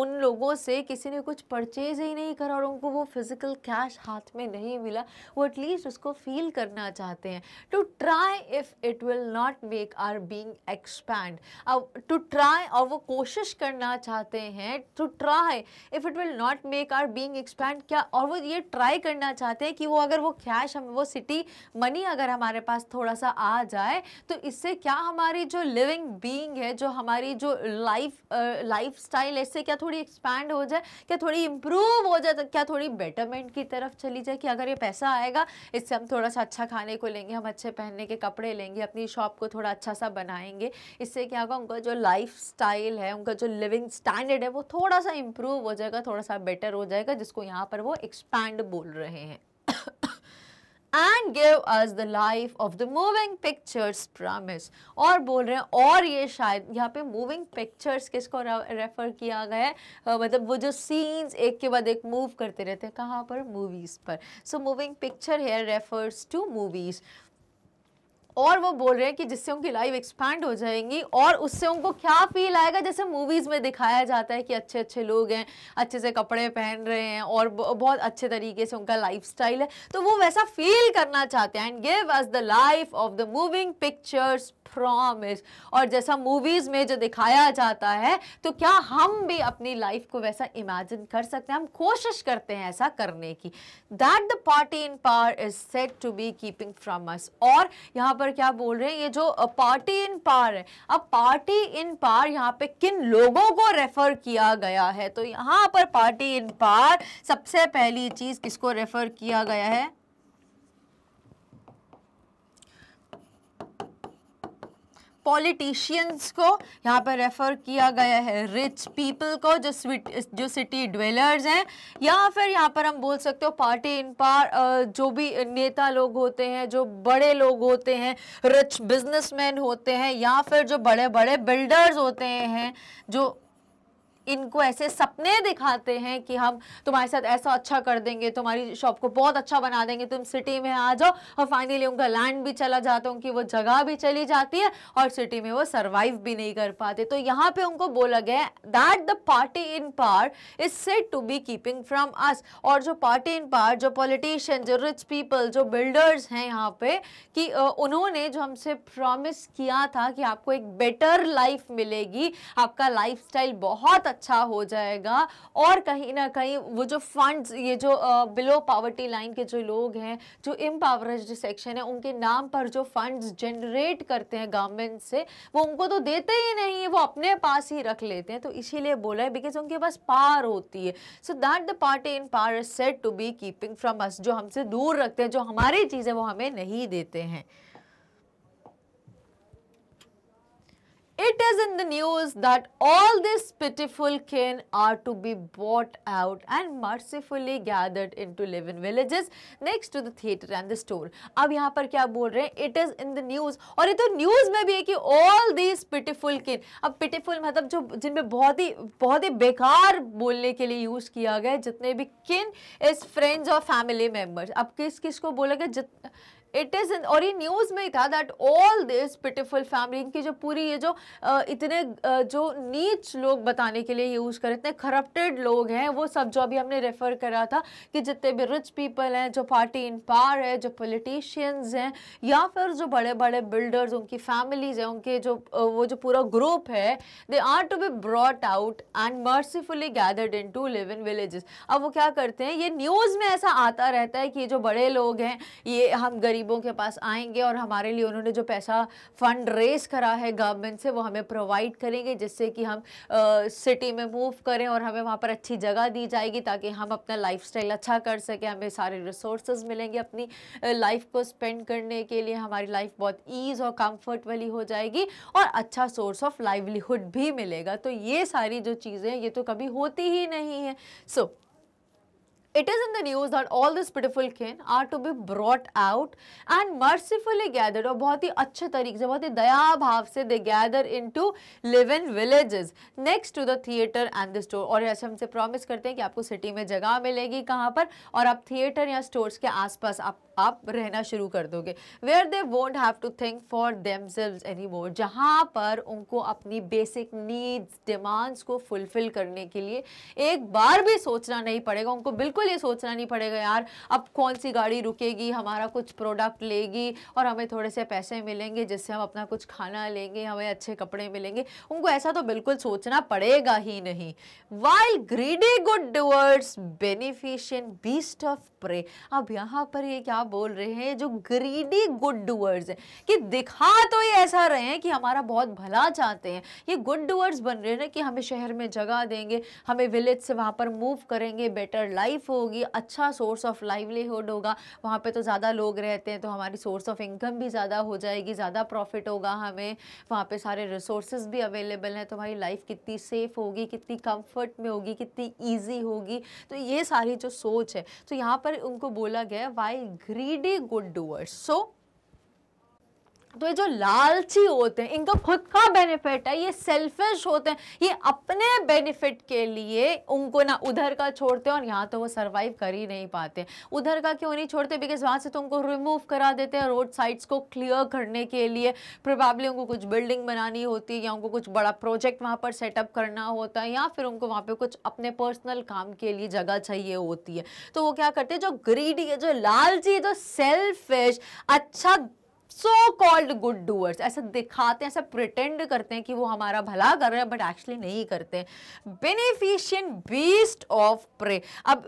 उन लोगों से किसी ने कुछ परचेज ही नहीं करा और उनको वो फिज़िकल कैश हाथ में नहीं मिला वो एटलीस्ट उसको फील करना चाहते हैं to try if it will not make our being expand अब टू ट्राई और वो कोशिश करना चाहते हैं to try if it will not make our being expand क्या और वो ये ट्राई करना चाहते हैं कि वो अगर वो कैश हम वो सिटी मनी अगर हमारे पास थोड़ा सा आ जाए तो इससे क्या हमारी जो लिविंग बीइंग है जो हमारी जो लाइफ लाइफ स्टाइल है इससे क्या थोड़ी एक्सपैंड हो जाए क्या थोड़ी इम्प्रूव हो जाए तो क्या थोड़ी बेटरमेंट की तरफ चली जाए कि अगर ये पैसा आएगा इससे हम थोड़ा सा अच्छा खाने को लेंगे हम अच्छे पहनने के कपड़े लेंगे अपनी शॉप को थोड़ा अच्छा सा बनाएंगे इससे क्या होगा उनका जो लाइफ स्टाइल है उनका जो लिविंग स्टैंडर्ड है वो थोड़ा सा इम्प्रूव हो जाएगा थोड़ा सा बेटर हो जाएगा जिसको यहाँ पर वो एक्सपैंड बोल रहे हैं and give us the life of the moving pictures promise और बोल रहे हैं और ये शायद यहाँ पे मूविंग पिक्चर्स किसको रेफर किया गया है uh, मतलब वो जो सीन्स एक के बाद एक मूव करते रहते हैं कहाँ पर मूवीज़ पर so moving picture here refers to movies और वो बोल रहे हैं कि जिससे उनकी लाइफ एक्सपैंड हो जाएंगी और उससे उनको क्या फील आएगा जैसे मूवीज़ में दिखाया जाता है कि अच्छे अच्छे लोग हैं अच्छे से कपड़े पहन रहे हैं और बहुत अच्छे तरीके से उनका लाइफ है तो वो वैसा फील करना चाहते हैं and give us the life of the moving pictures promise और जैसा मूवीज में जो दिखाया जाता है तो क्या हम भी अपनी लाइफ को वैसा इमेजिन कर सकते हैं हम कोशिश करते हैं ऐसा करने की that the party in power is set to be keeping from us और यहाँ पर क्या बोल रहे हैं ये जो पार्टी इन पावर है अब पार्टी इन पावर यहाँ पे किन लोगों को रेफर किया गया है तो यहाँ पर पार्टी इन पावर सबसे पहली चीज किसको रेफर किया गया है पॉलिटिशियंस को यहाँ पर रेफ़र किया गया है रिच पीपल को जो स्वीट जो सिटी ड्वेलर्स हैं या फिर यहाँ पर हम बोल सकते हो पार्टी इन पार जो भी नेता लोग होते हैं जो बड़े लोग होते हैं रिच बिजनेसमैन होते हैं या फिर जो बड़े बड़े बिल्डर्स होते हैं जो इनको ऐसे सपने दिखाते हैं कि हम तुम्हारे साथ ऐसा अच्छा कर देंगे तुम्हारी शॉप को बहुत अच्छा बना देंगे तुम सिटी में आ जाओ और फाइनली उनका लैंड भी चला जाता उनकी वो जगह भी चली जाती है और सिटी में वो सर्वाइव भी नहीं कर पाते तो यहाँ पे उनको बोला गया that the party in power is set to be keeping from us और जो पार्टी इन पार जो पॉलिटिशियन जो रिच पीपल जो बिल्डर्स हैं यहाँ पे कि उन्होंने जो हमसे प्रॉमिस किया था कि आपको एक बेटर लाइफ मिलेगी आपका लाइफ बहुत अच्छा हो जाएगा और कहीं ना कहीं वो जो फंड्स ये जो बिलो पावर्टी लाइन के जो लोग हैं जो इम्पावरेज सेक्शन है उनके नाम पर जो फंड्स जनरेट करते हैं गवर्नमेंट से वो उनको तो देते ही नहीं वो अपने पास ही रख लेते हैं तो इसीलिए बोला है बिकॉज उनके पास पार होती है so that the party in power set to be keeping from us जो हमसे दूर रखते हैं जो हमारी चीज़ें वो हमें नहीं देते हैं it is in the news that all this pitiful kin are to be bought out and mercifully gathered into live-in villages next to the theater and the store. ab yahan par kya bol rahe हैं? It is in the news aur ye to news mein bhi hai ki all these pitiful kin. ab pitiful matlab jo jin जिनमें bahut hi bahut hi bekar bolne ke liye use kiya gaya hai jitne bhi kin is friends or family members. ab kis kis ko bolenge jit it is और ये news में ही था that all this pitiful family इनकी जो पूरी ये जो इतने जो नीच लोग बताने के लिए यूज़ करें इतने करप्टेड लोग हैं वो सब जो अभी हमने रेफ़र करा था कि जितने भी रिच पीपल हैं जो पार्टी इन पार है जो पोलिटिशियंस हैं या फिर जो बड़े बड़े बिल्डर्स उनकी फैमिलीज हैं उनके जो वो जो पूरा ग्रुप है they are to be brought out and mercifully gathered in to live in villages अब वो क्या करते हैं ये न्यूज़ में ऐसा आता रहता है कि जो बड़े लोग हैं ये हम गरीबों के पास आएंगे और हमारे लिए उन्होंने जो पैसा फंड रेस करा है गवर्नमेंट से वो वो हमें प्रोवाइड करेंगे जिससे कि हम सिटी में मूव करें और हमें वहाँ पर अच्छी जगह दी जाएगी ताकि हम अपना लाइफ अच्छा कर सकें हमें सारे रिसोर्स मिलेंगे अपनी लाइफ को स्पेंड करने के लिए हमारी लाइफ बहुत ईज और कम्फर्ट वाली हो जाएगी और अच्छा सोर्स ऑफ लाइवलीहुड भी मिलेगा तो ये सारी जो चीज़ें ये तो कभी होती ही नहीं है so so, It is in the news that all this pitiful kin are to be brought out and mercifully gathered or bahut hi acche tarike se bahut hi daya bhav se they gather into live-in villages next to the theater and the store aur aise humse promise karte hain ki aapko city mein jagah milegi kahan par aur और theater ya stores ke aas pass aap आप रहना शुरू कर दोगे where they won't have to think for themselves any more जहाँ पर उनको अपनी बेसिक नीड्स डिमांड्स को फुलफिल करने के लिए एक बार भी सोचना नहीं पड़ेगा उनको बिल्कुल को ये सोचना नहीं पड़ेगा यार अब कौन सी गाड़ी रुकेगी हमारा कुछ प्रोडक्ट लेगी और हमें थोड़े से पैसे मिलेंगे जिससे हम अपना कुछ खाना लेंगे हमें अच्छे कपड़े मिलेंगे उनको ऐसा तो बिल्कुल सोचना पड़ेगा ही नहीं while greedy good doers beneficent beast of prey अब यहाँ पर ये क्या बोल रहे हैं जो ग्रीडी गुड डुअर्स है कि दिखा तो ये ऐसा रहे हैं कि हमारा बहुत भला चाहते हैं ये गुड डुअर्स बन रहे हैं कि हमें शहर में जगह देंगे हमें विलेज से वहाँ पर मूव करेंगे बेटर लाइफ होगी अच्छा सोर्स ऑफ लाइवलीहुड होगा वहाँ पे तो ज़्यादा लोग रहते हैं तो हमारी सोर्स ऑफ इनकम भी ज़्यादा हो जाएगी ज़्यादा प्रॉफिट होगा हमें वहाँ पे सारे रिसोर्सेज भी अवेलेबल हैं तो हमारी लाइफ कितनी सेफ़ होगी कितनी कम्फर्ट में होगी कितनी ईजी होगी तो ये सारी जो सोच है तो यहाँ पर उनको बोला गया while greedy good doers so तो ये जो लालची होते हैं इनका खुद का बेनिफिट है ये सेल्फिश होते हैं ये अपने बेनिफिट के लिए उनको ना उधर का छोड़ते हैं और यहाँ तो वो सर्वाइव कर ही नहीं पाते उधर का क्यों नहीं छोड़ते बिकॉज वहाँ से तो उनको रिमूव करा देते हैं रोड साइड्स को क्लियर करने के लिए प्रोबेबली उनको कुछ बिल्डिंग बनानी होती है या उनको कुछ बड़ा प्रोजेक्ट वहाँ पर सेटअप करना होता है या फिर उनको वहाँ पर कुछ अपने पर्सनल काम के लिए जगह चाहिए होती है तो वो क्या करते हैं जो ग्रीडी जो लालची जो सेल्फिश अच्छा सो कॉल्ड गुड डूअर्स ऐसा दिखाते हैं ऐसा प्रिटेंड करते हैं कि वो हमारा भला कर रहे हैं बट एक्चुअली नहीं करते बेनिफिशियंट बीस्ट ऑफ प्रे अब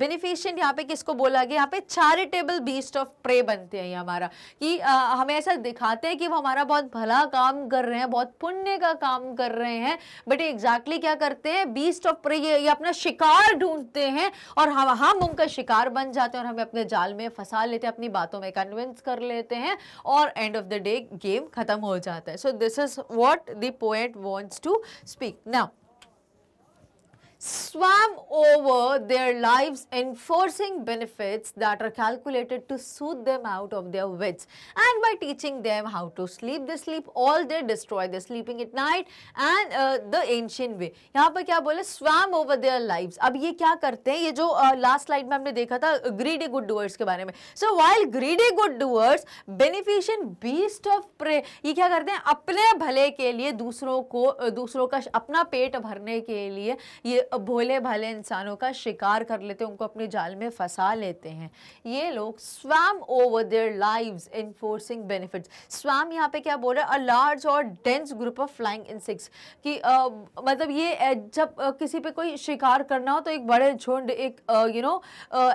बेनिफिशियंट यहाँ पे किसको बोला गया यहाँ पे चैरिटेबल बीस्ट ऑफ प्रे बनते हैं ये हमारा कि आ, हमें ऐसा दिखाते हैं कि वो हमारा बहुत भला काम कर रहे हैं बहुत पुण्य का काम कर रहे हैं बट एग्जैक्टली क्या करते हैं बीस्ट ऑफ प्रे ये, ये अपना शिकार ढूंढते हैं और हम हम उनका शिकार बन जाते हैं और हमें अपने जाल में फंसा लेते हैं अपनी बातों में कन्विंस कर लेते हैं और end of the day game खत्म हो जाता है so this is what the poet wants to speak now swam over their lives enforcing benefits that are calculated to soothe them out of their wits. And by teaching them how to sleep, they sleep all day, destroy their sleeping at night and uh, the ancient way. yahan पर kya bole swam over their lives. ab ye kya karte hain ye jo uh, last slide mein humne dekha tha greedy good doers ke bare mein So while greedy good doers beneficent beast of prey ye kya karte hain apne bhale ke liye dusron ko uh, dusron ka apna pet bharne ke liye ye भोले भाले इंसानों का शिकार कर लेते हैं उनको अपने जाल में फंसा लेते हैं ये लोग swarm over their lives enforcing benefits swarm यहाँ पे क्या बोल रहे हैं अ लार्ज और dense group of flying insects कि आ, मतलब ये जब आ, किसी पे कोई शिकार करना हो तो एक बड़े झुंड एक यू नो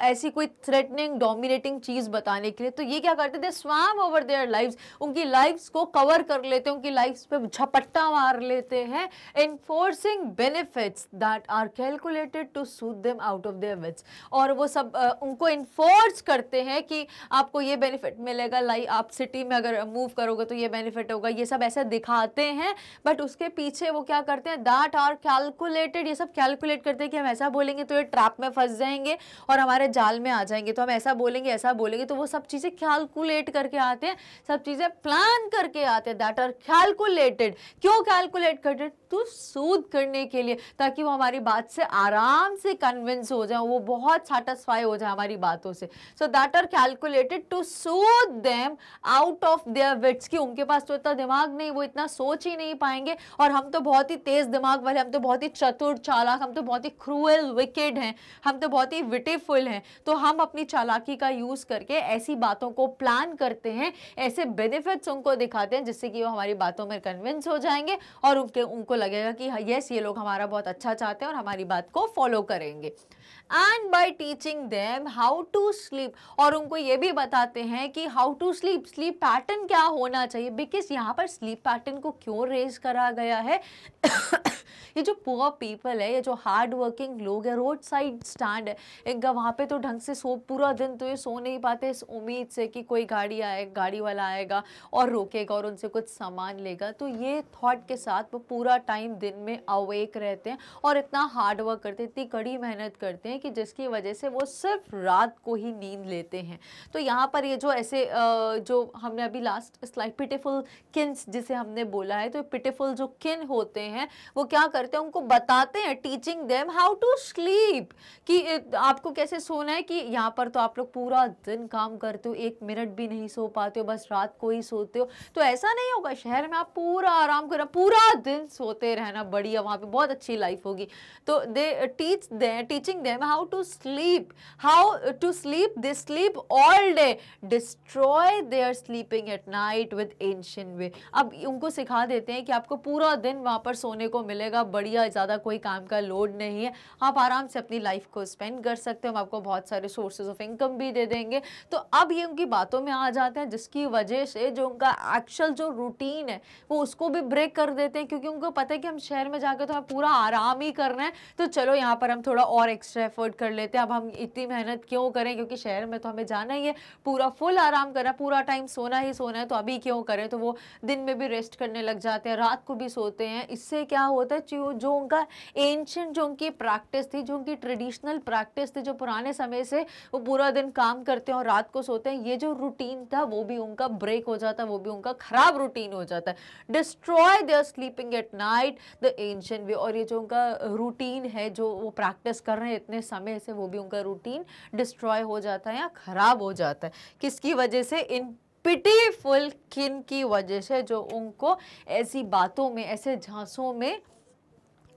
ऐसी कोई थ्रेटनिंग डोमिनेटिंग चीज़ बताने के लिए तो ये क्या करते थे स्वैम ओवर देयर लाइव्स उनकी लाइव्स को कवर कर लेते हैं उनकी लाइव्स पे झपट्टा मार लेते हैं enforcing benefits that are are calculated to soothe them out of their wits और वो सब उनको इन्फोर्स करते हैं कि आपको ये बेनिफिट मिलेगा लाइक आप सिटी में अगर मूव करोगे तो ये बेनिफिट होगा ये सब ऐसा दिखाते हैं बट उसके पीछे वो क्या करते हैं दैट आर कैलकुलेटेड ये सब कैलकुलेट करते हैं कि हम ऐसा बोलेंगे तो ये ट्रैप में फंस जाएंगे और हमारे जाल में आ जाएंगे तो हम ऐसा बोलेंगे ऐसा बोलेंगे तो वो सब चीज़ें कैलकुलेट करके आते हैं सब चीज़ें प्लान करके आते हैं दैट आर कैलकुलेटेड क्यों कैलकुलेट करते तो सूद करने के लिए ताकि वो हमारी बात बात से आराम से कन्विंस हो जाए वो बहुत सेटिस्फाई हो जाए हमारी बातों से so that are calculated to soothe them out of their wits कि उनके पास तो इतना दिमाग नहीं वो इतना सोच ही नहीं पाएंगे और हम तो बहुत ही तेज़ दिमाग वाले हम तो बहुत ही चतुर चालाक हम तो बहुत ही क्रूअल विकेड हैं हम तो बहुत ही विटिफुल हैं तो हम अपनी चालाकी का यूज़ करके ऐसी बातों को प्लान करते हैं ऐसे बेनिफिट्स उनको दिखाते हैं जिससे कि वो हमारी बातों में कन्विंस हो जाएंगे और उनके उनको लगेगा कि यस हाँ, ये लोग हमारा बहुत अच्छा चाहते हैं और हमारी बात को फॉलो करेंगे and by teaching them how to sleep और उनको ये भी बताते हैं कि how to sleep sleep pattern क्या होना चाहिए बिकॉज यहाँ पर स्लीप पैटर्न को क्यों रेज करा गया है <coughs> ये जो पुअर पीपल है ये जो हार्ड वर्किंग लोग है रोड साइड स्टैंड है एक वहाँ पे तो ढंग से सो पूरा दिन तो ये सो नहीं पाते इस उम्मीद से कि कोई गाड़ी आए गाड़ी वाला आएगा और रोकेगा और उनसे कुछ सामान लेगा तो ये थॉट के साथ वो पूरा टाइम दिन में अवेक रहते हैं और इतना हार्ड वर्क करते हैं इतनी कड़ी मेहनत करते हैं हैं कि जिसकी वजह से वो सिर्फ रात को ही नींद लेते हैं तो यहाँ पर ये जो ऐसे जो हमने अभी लास्ट स्लाइड पिटिफुल किन्स जिसे हमने बोला है तो पिटिफुल जो किन होते हैं वो क्या करते हैं उनको बताते हैं teaching them how to sleep कि आपको कैसे सोना है कि यहाँ पर तो आप लोग पूरा दिन काम करते हो एक मिनट भी नहीं सो पाते हो बस रात को ही सोते हो तो ऐसा नहीं होगा शहर में आप पूरा आराम करना पूरा दिन सोते रहना बढ़िया वहाँ पे बहुत अच्छी लाइफ होगी तो they teach they teaching them how to sleep, how to sleep. They sleep all day. Destroy their sleeping at night with ancient way. अब उनको सिखा देते हैं कि आपको पूरा दिन वहाँ पर सोने को मिलेगा बढ़िया ज़्यादा कोई काम का लोड नहीं है आप आराम से अपनी लाइफ को स्पेंड कर सकते हो हम आपको बहुत सारे सोर्सेज ऑफ इनकम भी दे देंगे तो अब ये उनकी बातों में आ जाते हैं जिसकी वजह से जो उनका एक्चुअल जो रूटीन है वो उसको भी ब्रेक कर देते हैं क्योंकि उनको पता है कि हम शहर में जाकर तो आप पूरा आराम ही कर रहे हैं तो चलो यहाँ पर हम थोड़ा और एक्स्ट्रा एफर्ट कर लेते हैं अब हम इतनी मेहनत क्यों करें क्योंकि शहर में तो हमें जाना ही है पूरा फुल आराम करना पूरा टाइम सोना ही सोना है तो अभी क्यों करें तो वो दिन में भी रेस्ट करने लग जाते हैं रात को भी सोते हैं इससे क्या होता है जो उनका एंशंट जो उनकी प्रैक्टिस थी जो उनकी ट्रेडिशनल प्रैक्टिस थी जो पुराने समय से वो पूरा दिन काम करते हैं और रात को सोते हैं ये जो रूटीन था वो भी उनका ब्रेक हो जाता है वो भी उनका ख़राब रूटीन हो जाता है destroy their sleeping at night the ancient way और ये जो उनका रूटीन है जो वो प्रैक्टिस कर रहे हैं इतने समय से वो भी उनका रूटीन डिस्ट्रॉय हो जाता है या ख़राब हो जाता है किसकी वजह से इन पिटीफुल किन की वजह से जो उनको ऐसी बातों में ऐसे झांसों में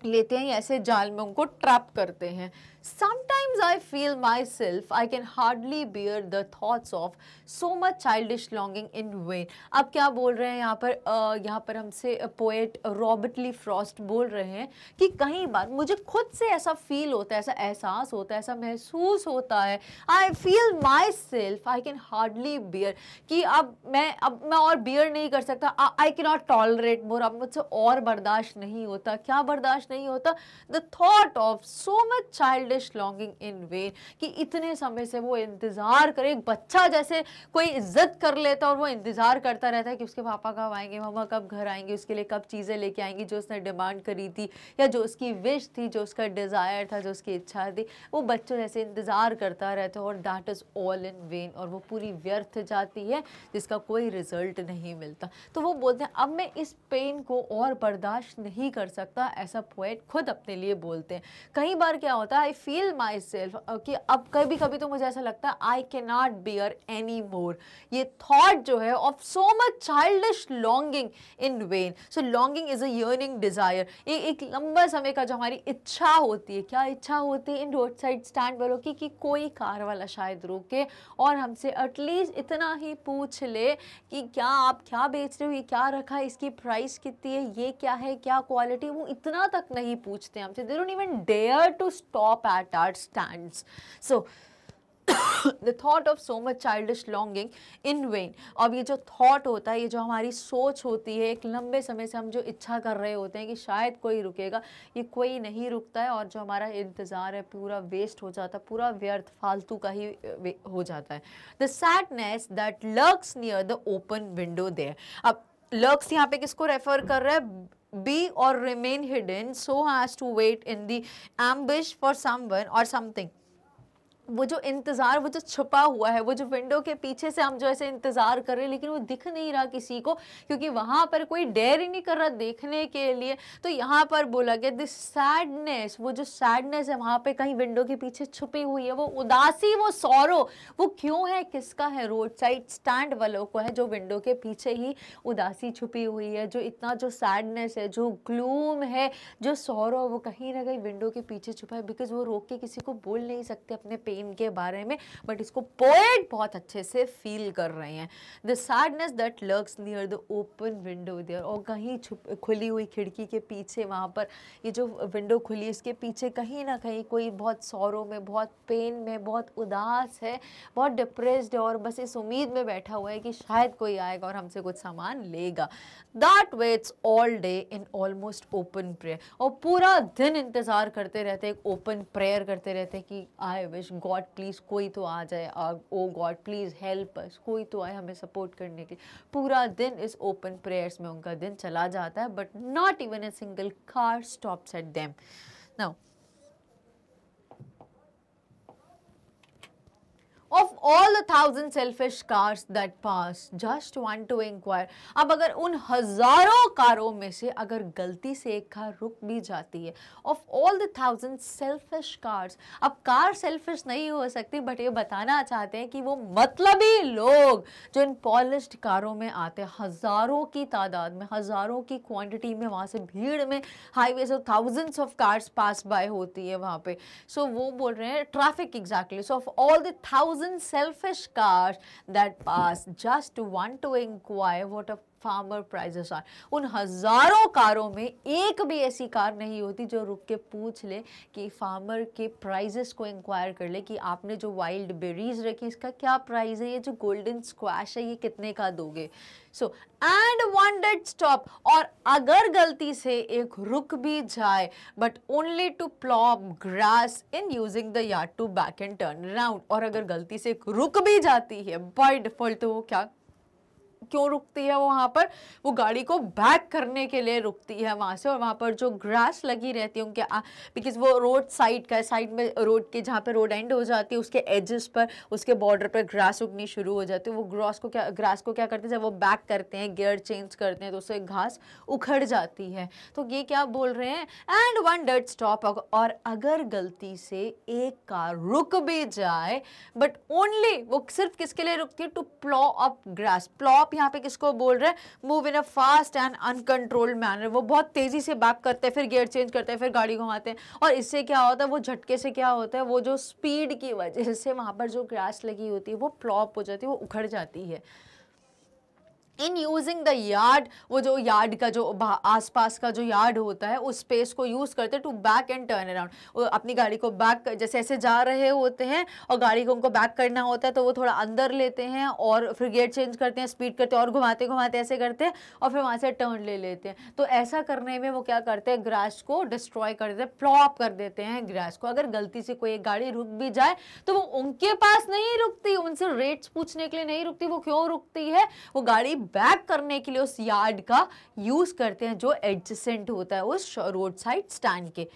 लेते हैं या ऐसे जाल में उनको ट्रैप करते हैं Sometimes I feel myself, I can hardly bear the thoughts of so much childish longing in vain. अब क्या बोल रहे हैं यहाँ पर uh, यहाँ पर हमसे पोएट रॉबर्ट ली फ्रॉस्ट बोल रहे हैं कि कई बार मुझे खुद से ऐसा फील होता है ऐसा एहसास होता है ऐसा महसूस होता है I feel myself I can hardly bear कि अब मैं अब मैं और बियर नहीं कर सकता आई के नॉट टॉलरेट मोर अब मुझसे और बर्दाश्त नहीं होता क्या बर्दाश्त नहीं होता the thought of so much child childish longing in vain कि इतने समय से वो इंतज़ार करे एक बच्चा जैसे कोई इज्जत कर लेता और वो इंतज़ार करता रहता है कि उसके पापा कब आएंगे मामा कब घर आएंगे उसके लिए कब चीज़ें लेके आएंगी जो उसने डिमांड करी थी या जो उसकी विश थी जो उसका डिज़ायर था जो उसकी इच्छा थी वो बच्चों जैसे इंतज़ार करता रहता है और that is all in vain और वो पूरी व्यर्थ जाती है जिसका कोई रिजल्ट नहीं मिलता तो वो बोलते हैं अब मैं इस पेन को और बर्दाश्त नहीं कर सकता ऐसा पोएट खुद अपने लिए बोलते हैं कई बार क्या होता है फील माई सेल्फ कि अब कभी कभी तो मुझे ऐसा लगता है आई के नॉट बियर एनी मोर ये थाट जो है of so much childish longing in vain so longing is yearning desire एक लंबा समय का जो हमारी इच्छा होती है क्या इच्छा होती है इन रोड साइड स्टैंड वालों की कि कोई कार वाला शायद रोके और हमसे एटलीस्ट इतना ही पूछ ले कि क्या आप क्या बेच रहे हो ये क्या रखा है इसकी प्राइस कितनी है ये क्या है क्या क्वालिटी वो इतना तक नहीं पूछते हमसे they don't even dare to stop fat art stands. So, <coughs> the thought of so much childish longing in vain. अब ये जो thought होता है ये जो हमारी सोच होती है एक लंबे समय से हम जो इच्छा कर रहे होते हैं कि शायद कोई रुकेगा ये कोई नहीं रुकता है और जो हमारा इंतज़ार है पूरा वेस्ट हो जाता है पूरा व्यर्थ फालतू का ही हो जाता है the sadness that lurks near the open window there अब लर्क्स यहाँ पे किसको रेफर कर रहा है be or remain hidden so as to wait in the ambush for someone or something. वो जो इंतज़ार वो जो छुपा हुआ है वो जो विंडो के पीछे से हम जो ऐसे इंतज़ार कर रहे हैं लेकिन वो दिख नहीं रहा किसी को क्योंकि वहाँ पर कोई डेयर ही नहीं कर रहा देखने के लिए तो यहाँ पर बोला गया दिस सैडनेस वो जो सैडनेस है वहाँ पे कहीं विंडो के पीछे छुपी हुई है वो उदासी वो सौरो वो क्यों है किसका है रोड साइड स्टैंड वालों को है जो विंडो के पीछे ही उदासी छुपी हुई है जो इतना जो सैडनेस है जो ग्लूम है जो सौरो वो कहीं ना कहीं विंडो के पीछे छुपा है बिकॉज वो रोक के किसी को बोल नहीं सकते अपने पेट टीम के बारे में बट इसको पोएट बहुत अच्छे से फील कर रहे हैं the sadness that lurks near the open window there और कहीं छुप खुली हुई खिड़की के पीछे वहाँ पर ये जो विंडो खुली है इसके पीछे कहीं ना कहीं कोई बहुत सौरों में बहुत पेन में बहुत उदास है बहुत डिप्रेस्ड है और बस इस उम्मीद में बैठा हुआ है कि शायद कोई आएगा और हमसे कुछ सामान लेगा that waits all day in almost open prayer और पूरा दिन इंतज़ार करते रहते हैं ओपन प्रेयर करते रहते हैं कि आई विश गॉड प्लीज़ कोई तो आ जाए oh God please help us कोई तो आए हमें सपोर्ट करने के पूरा दिन इस ओपन प्रेयर्स में उनका दिन चला जाता है but not even a single car stops at them now of all the thousand selfish cars that pass just one to inquire अब अगर उन हज़ारों कारों में से अगर गलती से एक कार रुक भी जाती है of all the thousand selfish cars अब कार सेल्फिश नहीं हो सकती बट ये बताना चाहते हैं कि वो मतलब ही लोग जो इन पॉलिश कारों में आते हैं हज़ारों की तादाद में हज़ारों की क्वान्टिटी में वहाँ से भीड़ में हाईवे से thousands of cars pass by होती है वहाँ पे सो so, वो बोल रहे हैं traffic exactly so of all the thousand thousand selfish cars that pass just to want to inquire what a farmer prices are उन हज़ारों कारों में एक भी ऐसी कार नहीं होती जो रुक के पूछ ले कि फार्मर के प्राइजेस को इंक्वायर कर ले कि आपने जो वाइल्ड बेरीज रखी इसका क्या प्राइस है ये जो गोल्डन स्क्वैश है ये कितने का दोगे so and one dead stop और अगर गलती से एक रुक भी जाए but only to plough up grass in using the yard to back and turn round और अगर गलती से एक रुक भी जाती है बाई डिफॉल्ट तो वो क्या क्यों रुकती है वो वहाँ पर वो गाड़ी को बैक करने के लिए रुकती है वहाँ से और वहाँ पर जो ग्रास लगी रहती है उनके बिकॉज वो रोड साइड का साइड में रोड के जहाँ पे रोड एंड हो जाती है उसके एजेस पर उसके बॉर्डर पर ग्रास उगनी शुरू हो जाती है वो ग्रास को क्या ग्रास को क्या करते हैं जब वो बैक करते हैं गियर चेंज करते हैं तो उससे घास उखड़ जाती है तो ये क्या बोल रहे हैं एंड वन डट स्टॉप और अगर गलती से एक कार रुक भी जाए बट ओनली वो सिर्फ किसके लिए रुकती है to plough up grass plough आप यहाँ पे किसको बोल रहे हैं move in a fast and uncontrolled manner वो बहुत तेज़ी से बैक करते हैं फिर गियर चेंज करते हैं फिर गाड़ी घुमाते हैं और इससे क्या होता है वो झटके से क्या होता है वो जो स्पीड की वजह से वहाँ पर जो ग्रास लगी होती है वो फ्लॉप हो जाती है वो उखड़ जाती है इन यूजिंग द यार्ड वो जो यार्ड का जो आसपास का जो यार्ड होता है उस स्पेस को यूज़ करते हैं to back and turn around अपनी गाड़ी को बैक जैसे ऐसे जा रहे होते हैं और गाड़ी को उनको बैक करना होता है तो वो थोड़ा अंदर लेते हैं और फिर गेट चेंज करते हैं स्पीड करते हैं और घुमाते घुमाते ऐसे करते हैं और फिर वहाँ से टर्न ले लेते हैं तो ऐसा करने में वो क्या करते हैं ग्रास को डिस्ट्रॉय कर देते हैं प्लॉप कर देते हैं ग्रास को अगर गलती से कोई एक गाड़ी रुक भी जाए तो वो उनके पास नहीं रुकती उनसे रेट्स पूछने के लिए नहीं रुकती वो क्यों रुकती है वो गाड़ी बैक करने के लिए उस यार्ड का यूज़ करते हैं जो एडजसेंट होता है उस रोड साइड स्टैंड के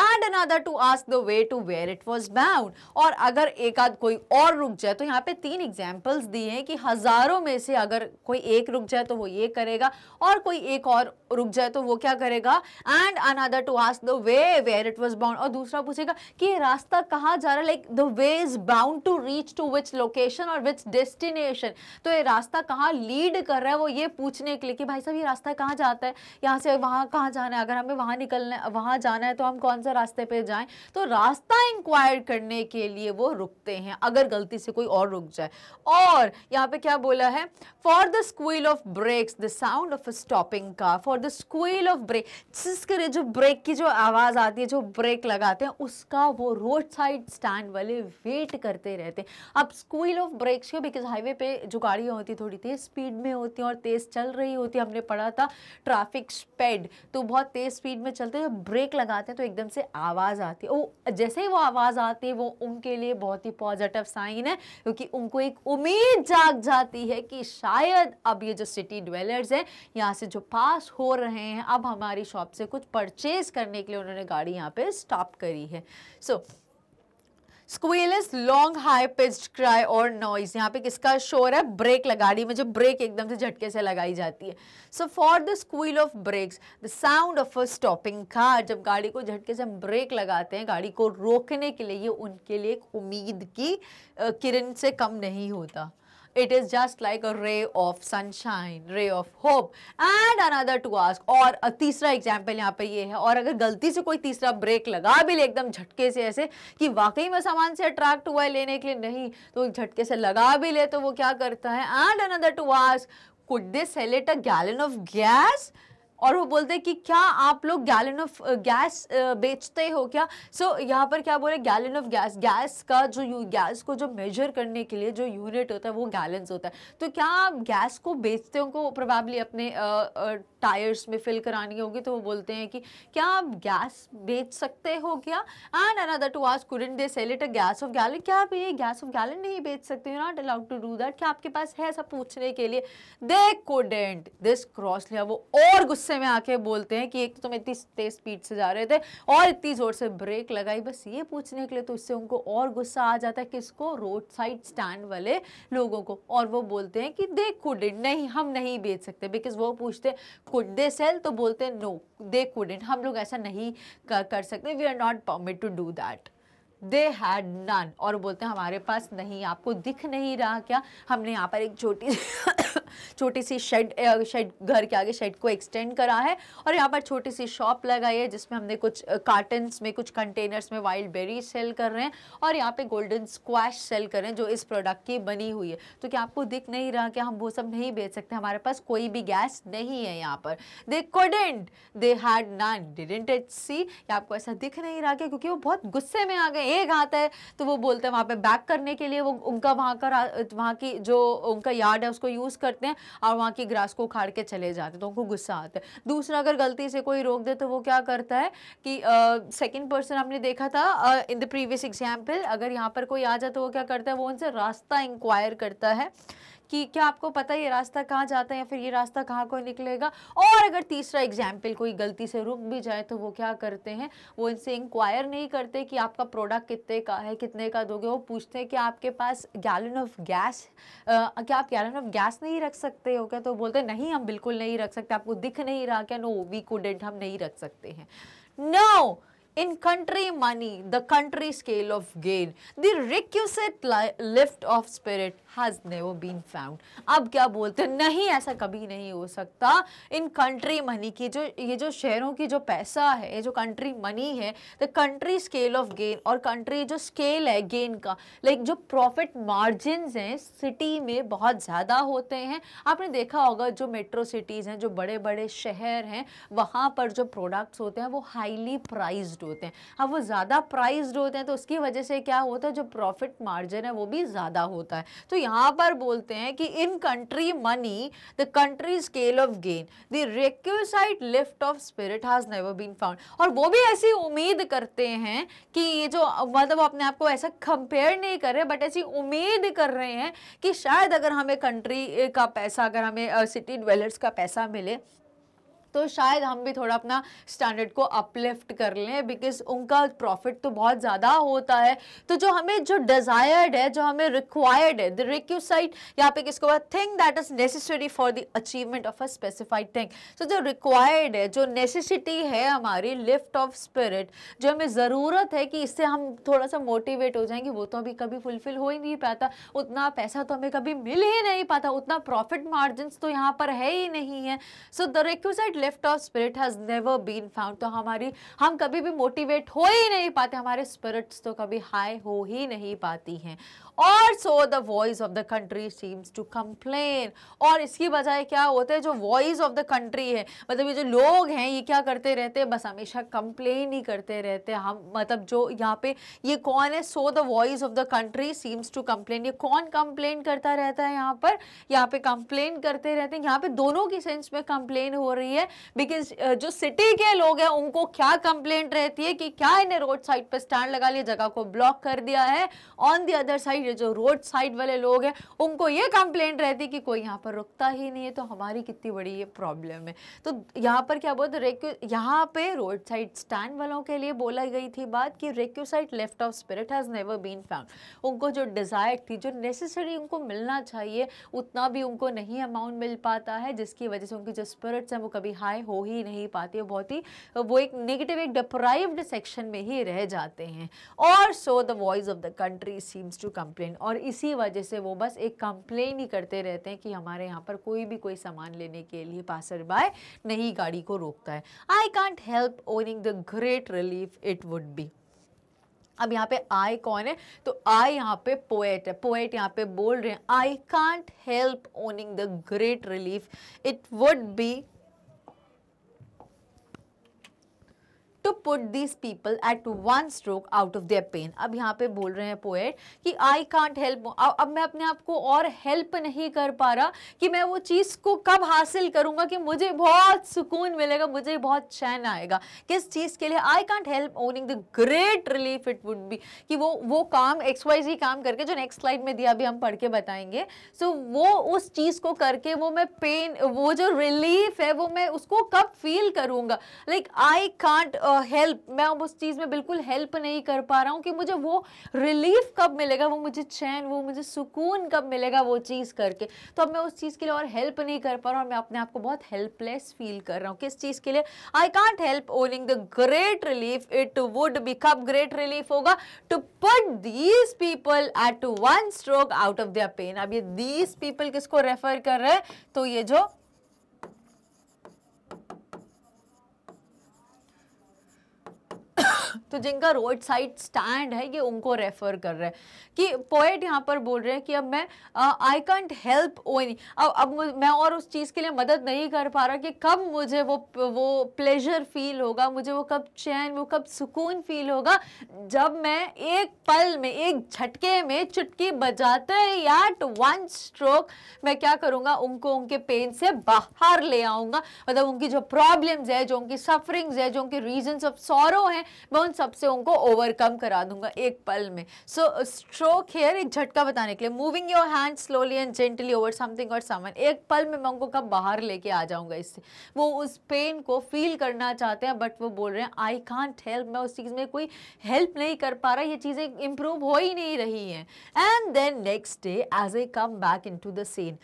and another to ask the way to where it was bound और अगर एक आध कोई और रुक जाए तो यहाँ पे तीन एग्जाम्पल्स दिए हैं कि हज़ारों में से अगर कोई एक रुक जाए तो वो ये करेगा और कोई एक और रुक जाए तो वो क्या करेगा and another to ask the way where it was bound और दूसरा पूछेगा कि ये रास्ता कहाँ जा रहा है like the way is bound to reach to which location और विच डेस्टिनेशन तो ये रास्ता कहाँ लीड कर रहा है वो ये पूछने के लिए कि भाई साहब ये रास्ता कहाँ जाता है यहाँ से वहाँ कहाँ जाना है अगर हमें वहाँ निकलना है वहाँ जाना है तो हम कौन सा सा रास्ते पे जाएं तो रास्ता इंक्वायर करने के लिए वो रुकते हैं अगर गलती से कोई और रुक जाए और यहाँ पे क्या बोला है for the squeal of brakes the sound of stopping का for the squeal of brake जिसके जो ब्रेक की जो आवाज़ आती है जो ब्रेक लगाते हैं उसका वो रोड साइड स्टैंड वाले वेट करते रहते हैं अब स्कूल ऑफ ब्रेक्स क्यों बिकॉज हाईवे पे जो गाड़ियाँ होती थोड़ी तेज़ स्पीड में होती हैं और तेज़ चल रही होती है हमने पढ़ा था ट्रैफिक स्पेड तो बहुत तेज़ स्पीड में चलते हैं ब्रेक लगाते हैं तो एकदम माध्यम से आवाज़ आती है वो जैसे ही वो आवाज़ आती है वो उनके लिए बहुत ही पॉजिटिव साइन है क्योंकि उनको एक उम्मीद जाग जाती है कि शायद अब ये जो सिटी डवेलर्स हैं यहाँ से जो पास हो रहे हैं अब हमारी शॉप से कुछ परचेज़ करने के लिए उन्होंने गाड़ी यहाँ पर स्टॉप करी है so so, squeal is long high pitched cry और नॉइज यहाँ पे किसका शोर है ब्रेक रही में जो ब्रेक एकदम से झटके से लगाई जाती है so for the squeal of brakes the sound of a stopping car जब गाड़ी को झटके से हम ब्रेक लगाते हैं गाड़ी को रोकने के लिए ये उनके लिए एक उम्मीद की किरण से कम नहीं होता it is just like a ray of sunshine ray of hope and another to ask और तीसरा एग्जाम्पल यहाँ पे ये है और अगर गलती से कोई तीसरा ब्रेक लगा भी ले एकदम झटके से ऐसे कि वाकई में सामान से अट्रैक्ट हुआ है लेने के लिए नहीं तो झटके से लगा भी ले तो वो क्या करता है and another to ask could they sell it a gallon of gas और वो बोलते हैं कि क्या आप लोग गैलन ऑफ गैस बेचते हो क्या सो so, यहाँ पर क्या बोले गैलन ऑफ गैस गैस का जो गैस को जो मेजर करने के लिए जो यूनिट होता है वो गैलेंस होता है तो क्या आप गैस को बेचते हो प्रोबेबली अपने टायर्स uh, uh, में फिल करानी होगी तो वो बोलते हैं कि क्या आप गैस बेच सकते हो क्या and another to ask couldn't they sell it a gas of gallon क्या आप ये गैस ऑफ गैलन नहीं बेच सकते you not allowed to do that क्या आपके पास है ऐसा पूछने के लिए दे कोडेंट दिस क्रॉस लिया वो और गुस्सा गुस्से में आके बोलते हैं कि एक तो तुम इतनी तेज स्पीड से जा रहे थे और इतनी ज़ोर से ब्रेक लगाई बस ये पूछने के लिए तो इससे उनको और गुस्सा आ जाता है किसको रोड साइड स्टैंड वाले लोगों को और वो बोलते हैं कि दे कुडिन नहीं हम नहीं बेच सकते बिकॉज वो पूछते कुड दे सेल तो बोलते नो दे कुडिन हम लोग ऐसा नहीं कर, कर सकते we are not permit to do that they had none और बोलते हैं हमारे पास नहीं आपको दिख नहीं रहा क्या हमने यहाँ पर एक छोटी <coughs> छोटी सी शेड शेड घर के आगे शेड को एक्सटेंड करा है और यहाँ पर छोटी सी शॉप लगाई है जिसमें हमने कुछ कार्टन्स में कुछ कंटेनर्स में वाइल्ड बेरी सेल कर रहे हैं और यहाँ पे गोल्डन स्क्वैश सेल कर रहे हैं जो इस प्रोडक्ट की बनी हुई है तो क्या आपको दिख नहीं रहा क्या हम वो सब नहीं बेच सकते हमारे पास कोई भी गैस नहीं है यहाँ पर they couldn't they had none didn't it see आपको ऐसा दिख नहीं रहा क्या क्योंकि वो बहुत गुस्से में आ गए एक हाथ है तो वो बोलते हैं वहाँ पे बैक करने के लिए वो उनका वहाँ का वहाँ की जो उनका यार्ड है उसको यूज़ करते हैं और वहाँ की ग्रास को उखाड़ के चले जाते तो उनको गुस्सा आता है दूसरा अगर गलती से कोई रोक दे तो वो क्या करता है कि सेकेंड पर्सन आपने देखा था इन द प्रीवियस एग्जाम्पल अगर यहाँ पर कोई आ जाए तो वो क्या करता है वो उनसे रास्ता इंक्वायर करता है कि क्या आपको पता है ये रास्ता कहाँ जाता है या फिर ये रास्ता कहाँ को निकलेगा और अगर तीसरा एग्जाम्पल कोई गलती से रुक भी जाए तो वो क्या करते हैं वो इनसे इंक्वायर नहीं करते कि आपका प्रोडक्ट कितने का है कितने का दोगे वो पूछते हैं कि आपके पास गैलन ऑफ गैस क्या आप गैलन ऑफ गैस नहीं रख सकते हो क्या तो बोलते नहीं हम बिल्कुल नहीं रख सकते आपको दिख नहीं रहा क्या नो वी कूडेंट हम नहीं रख सकते हैं no no! in country money, the country scale of gain, the requisite lift of spirit has never been found अब क्या बोलते हैं नहीं ऐसा कभी नहीं हो सकता इन कंट्री मनी की जो ये जो शेयरों की जो पैसा है ये जो कंट्री मनी है the country scale of gain और कंट्री जो स्केल है गेन का लाइक जो प्रॉफिट मार्जिन हैं सिटी में बहुत ज़्यादा होते हैं आपने देखा होगा जो मेट्रो सिटीज़ हैं जो बड़े बड़े शहर हैं वहाँ पर जो प्रोडक्ट्स होते हैं वो हाईली प्राइज होते हैं अब वो ज़्यादा प्राइज होते हैं तो उसकी वजह से क्या होता है जो प्रॉफिट मार्जिन है वो भी ज़्यादा होता है तो यहां पर बोलते हैं कि in country money the country scale of gain the requisite lift of spirit has never been found और वो भी ऐसी उम्मीद करते हैं कि ये जो मतलब अपने आप को ऐसा कंपेयर नहीं कर रहे बट ऐसी उम्मीद कर रहे हैं कि शायद अगर हमें कंट्री का पैसा अगर हमें सिटी uh, डिवेलर्स का पैसा मिले तो शायद हम भी थोड़ा अपना स्टैंडर्ड को अपलिफ्ट कर लें बिकॉज उनका प्रॉफिट तो बहुत ज़्यादा होता है तो जो हमें जो डिज़ायर्ड है जो हमें रिक्वायर्ड है द रिक्यूसाइट यहाँ पे किसको thing that is necessary for the achievement of a specified thing so जो रिक्वायर्ड है जो नेसेसिटी है हमारी लिफ्ट ऑफ स्पिरिट जो हमें ज़रूरत है कि इससे हम थोड़ा सा मोटिवेट हो जाएंगे वो तो अभी कभी फुलफिल हो ही नहीं पाता उतना पैसा तो हमें कभी मिल ही नहीं पाता उतना प्रॉफिट मार्जिन तो यहाँ पर है ही नहीं है so the requisite theft of spirit has never been found तो हमारी हम कभी भी मोटिवेट हो ही नहीं पाते हमारे स्पिरिट्स तो कभी हाई हो ही नहीं पाती हैं और so the voice of the country seems to complain और इसकी बजाय क्या होता है जो वॉइस ऑफ द कंट्री है मतलब ये जो लोग हैं ये क्या करते रहते हैं बस हमेशा कंप्लेन ही करते रहते हैं हम मतलब जो यहाँ पे ये कौन है so the voice of the country seems to complain ये कौन कंप्लेन करता रहता है यहाँ पर यहाँ पे कंप्लेन करते रहते हैं यहाँ पे दोनों की सेंस में कंप्लेन हो रही है बिकॉज जो सिटी के लोग हैं उनको क्या कंप्लेंट रहती है कि क्या इन्हें रोड साइड पर स्टैंड लगा लिया जगह को ब्लॉक कर दिया है ऑन दी अदर साइड ये जो रोड साइड वाले लोग हैं उनको ये कंप्लेंट रहती कि कोई यहाँ पर रुकता ही नहीं है तो हमारी कितनी बड़ी ये प्रॉब्लम है तो यहाँ पर क्या बोलते रेक्यू यहाँ पे रोड साइड स्टैंड वालों के लिए बोला गई थी बात कि requisite left of spirit has never been found उनको जो डिज़ायर थी जो नेसेसरी उनको मिलना चाहिए उतना भी उनको नहीं अमाउंट मिल पाता है जिसकी वजह से उनकी जो स्पिरिट्स हैं वो कभी हाई हो ही नहीं पाती है बहुत ही वो एक नेगेटिव एक डिप्राइव्ड सेक्शन में ही रह जाते हैं और so the voice of the country seems to come complain और इसी वजह से वो बस एक कंप्लेन ही करते रहते हैं कि हमारे यहाँ पर कोई भी कोई सामान लेने के लिए पासर बाय नहीं गाड़ी को रोकता है I can't help owning the great relief it would be अब यहाँ पे आई कौन है तो आई यहाँ पे पोएट है पोएट यहाँ पे बोल रहे हैं I can't help owning the great relief it would be to put this people at one stroke out of there pen अब यहाँ पे बोल रहे हैं पोएट कि आई कांट हेल्प अब मैं अपने आप को और हेल्प नहीं कर पा रहा कि मैं वो चीज़ को कब हासिल करूँगा कि मुझे बहुत सुकून मिलेगा मुझे बहुत चैन आएगा किस चीज़ के लिए I can't help owning the great relief it would be कि वो वो काम एक्स वाई जी काम करके जो नेक्स्ट स्लाइड में दिया अभी हम पढ़ के बताएंगे सो so, वो उस चीज़ को करके वो मैं पेन वो जो रिलीफ है वो मैं उसको कब फील करूँगा लाइक आई कांट हेल्प मैं अब उस चीज़ में बिल्कुल हेल्प नहीं कर पा रहा हूँ कि मुझे वो रिलीफ कब मिलेगा वो मुझे चैन वो मुझे सुकून कब मिलेगा वो चीज़ करके तो अब मैं उस चीज़ के लिए और हेल्प नहीं कर पा रहा और मैं अपने आप को बहुत हेल्पलेस फील कर रहा हूँ किस चीज़ के लिए I can't help owning the great relief it would be कब ग्रेट रिलीफ होगा to put these people at one stroke out of their pen अब ये दीज पीपल किसको रेफर कर रहे हैं तो ये जो तो जिनका रोड साइड स्टैंड है ये उनको रेफर कर रहे हैं कि पोएट यहाँ पर बोल रहे हैं कि अब मैं आई कंट हेल्प ओनी अब अब मैं और उस चीज़ के लिए मदद नहीं कर पा रहा कि कब मुझे वो वो प्लेजर फील होगा मुझे वो कब चैन वो कब सुकून फील होगा जब मैं एक पल में एक झटके में चुटकी बजाते ही एट वन स्ट्रोक मैं क्या करूँगा उनको उनके पेन से बाहर ले आऊँगा मतलब उनकी जो प्रॉब्लम्स है जो उनकी सफरिंग्स है जो उनके रीजन्स ऑफ सॉरो हैं मैं उन सबसे उनको ओवरकम करा दूंगा एक पल में सो स्ट्रोक हेयर एक झटका बताने के लिए moving your hand slowly and gently over something और समन एक पल में मैं उनको कब बाहर लेके आ जाऊंगा इससे वो उस पेन को फील करना चाहते हैं बट वो बोल रहे हैं आई कांट हेल्प मैं उस चीज़ में कोई हेल्प नहीं कर पा रहा ये चीज़ें इंप्रूव हो ही नहीं रही हैं and then next day as a come back into the scene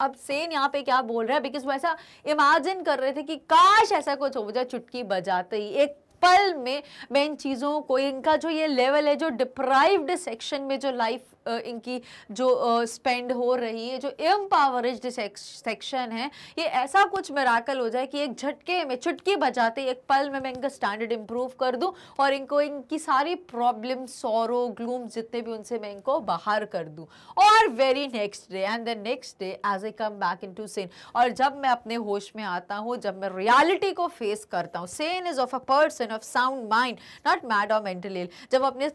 अब सेन यहाँ पे क्या बोल रहा है बिकॉज वो ऐसा इमेजिन कर रहे थे कि काश ऐसा कुछ हो जाए चुटकी बजाते ही एक पल में मैं इन चीज़ों को इनका जो ये लेवल है जो डिप्राइव्ड सेक्शन में जो लाइफ इनकी जो स्पेंड हो रही है जो एम्पावरेज सेक्शन है ये ऐसा कुछ मेराकल हो जाए कि एक झटके में चुटकी बजाते एक पल में मैं इनका स्टैंडर्ड इम्प्रूव कर दूँ और इनको इनकी सारी प्रॉब्लम सोरो ग्लूम जितने भी उनसे मैं इनको बाहर कर दूँ और very next day and the next day as a come back in sane और जब मैं अपने होश में आता हूँ जब मैं रियालिटी को फेस करता हूँ sane is of a person of sound mind not mad of mental ill जब अपने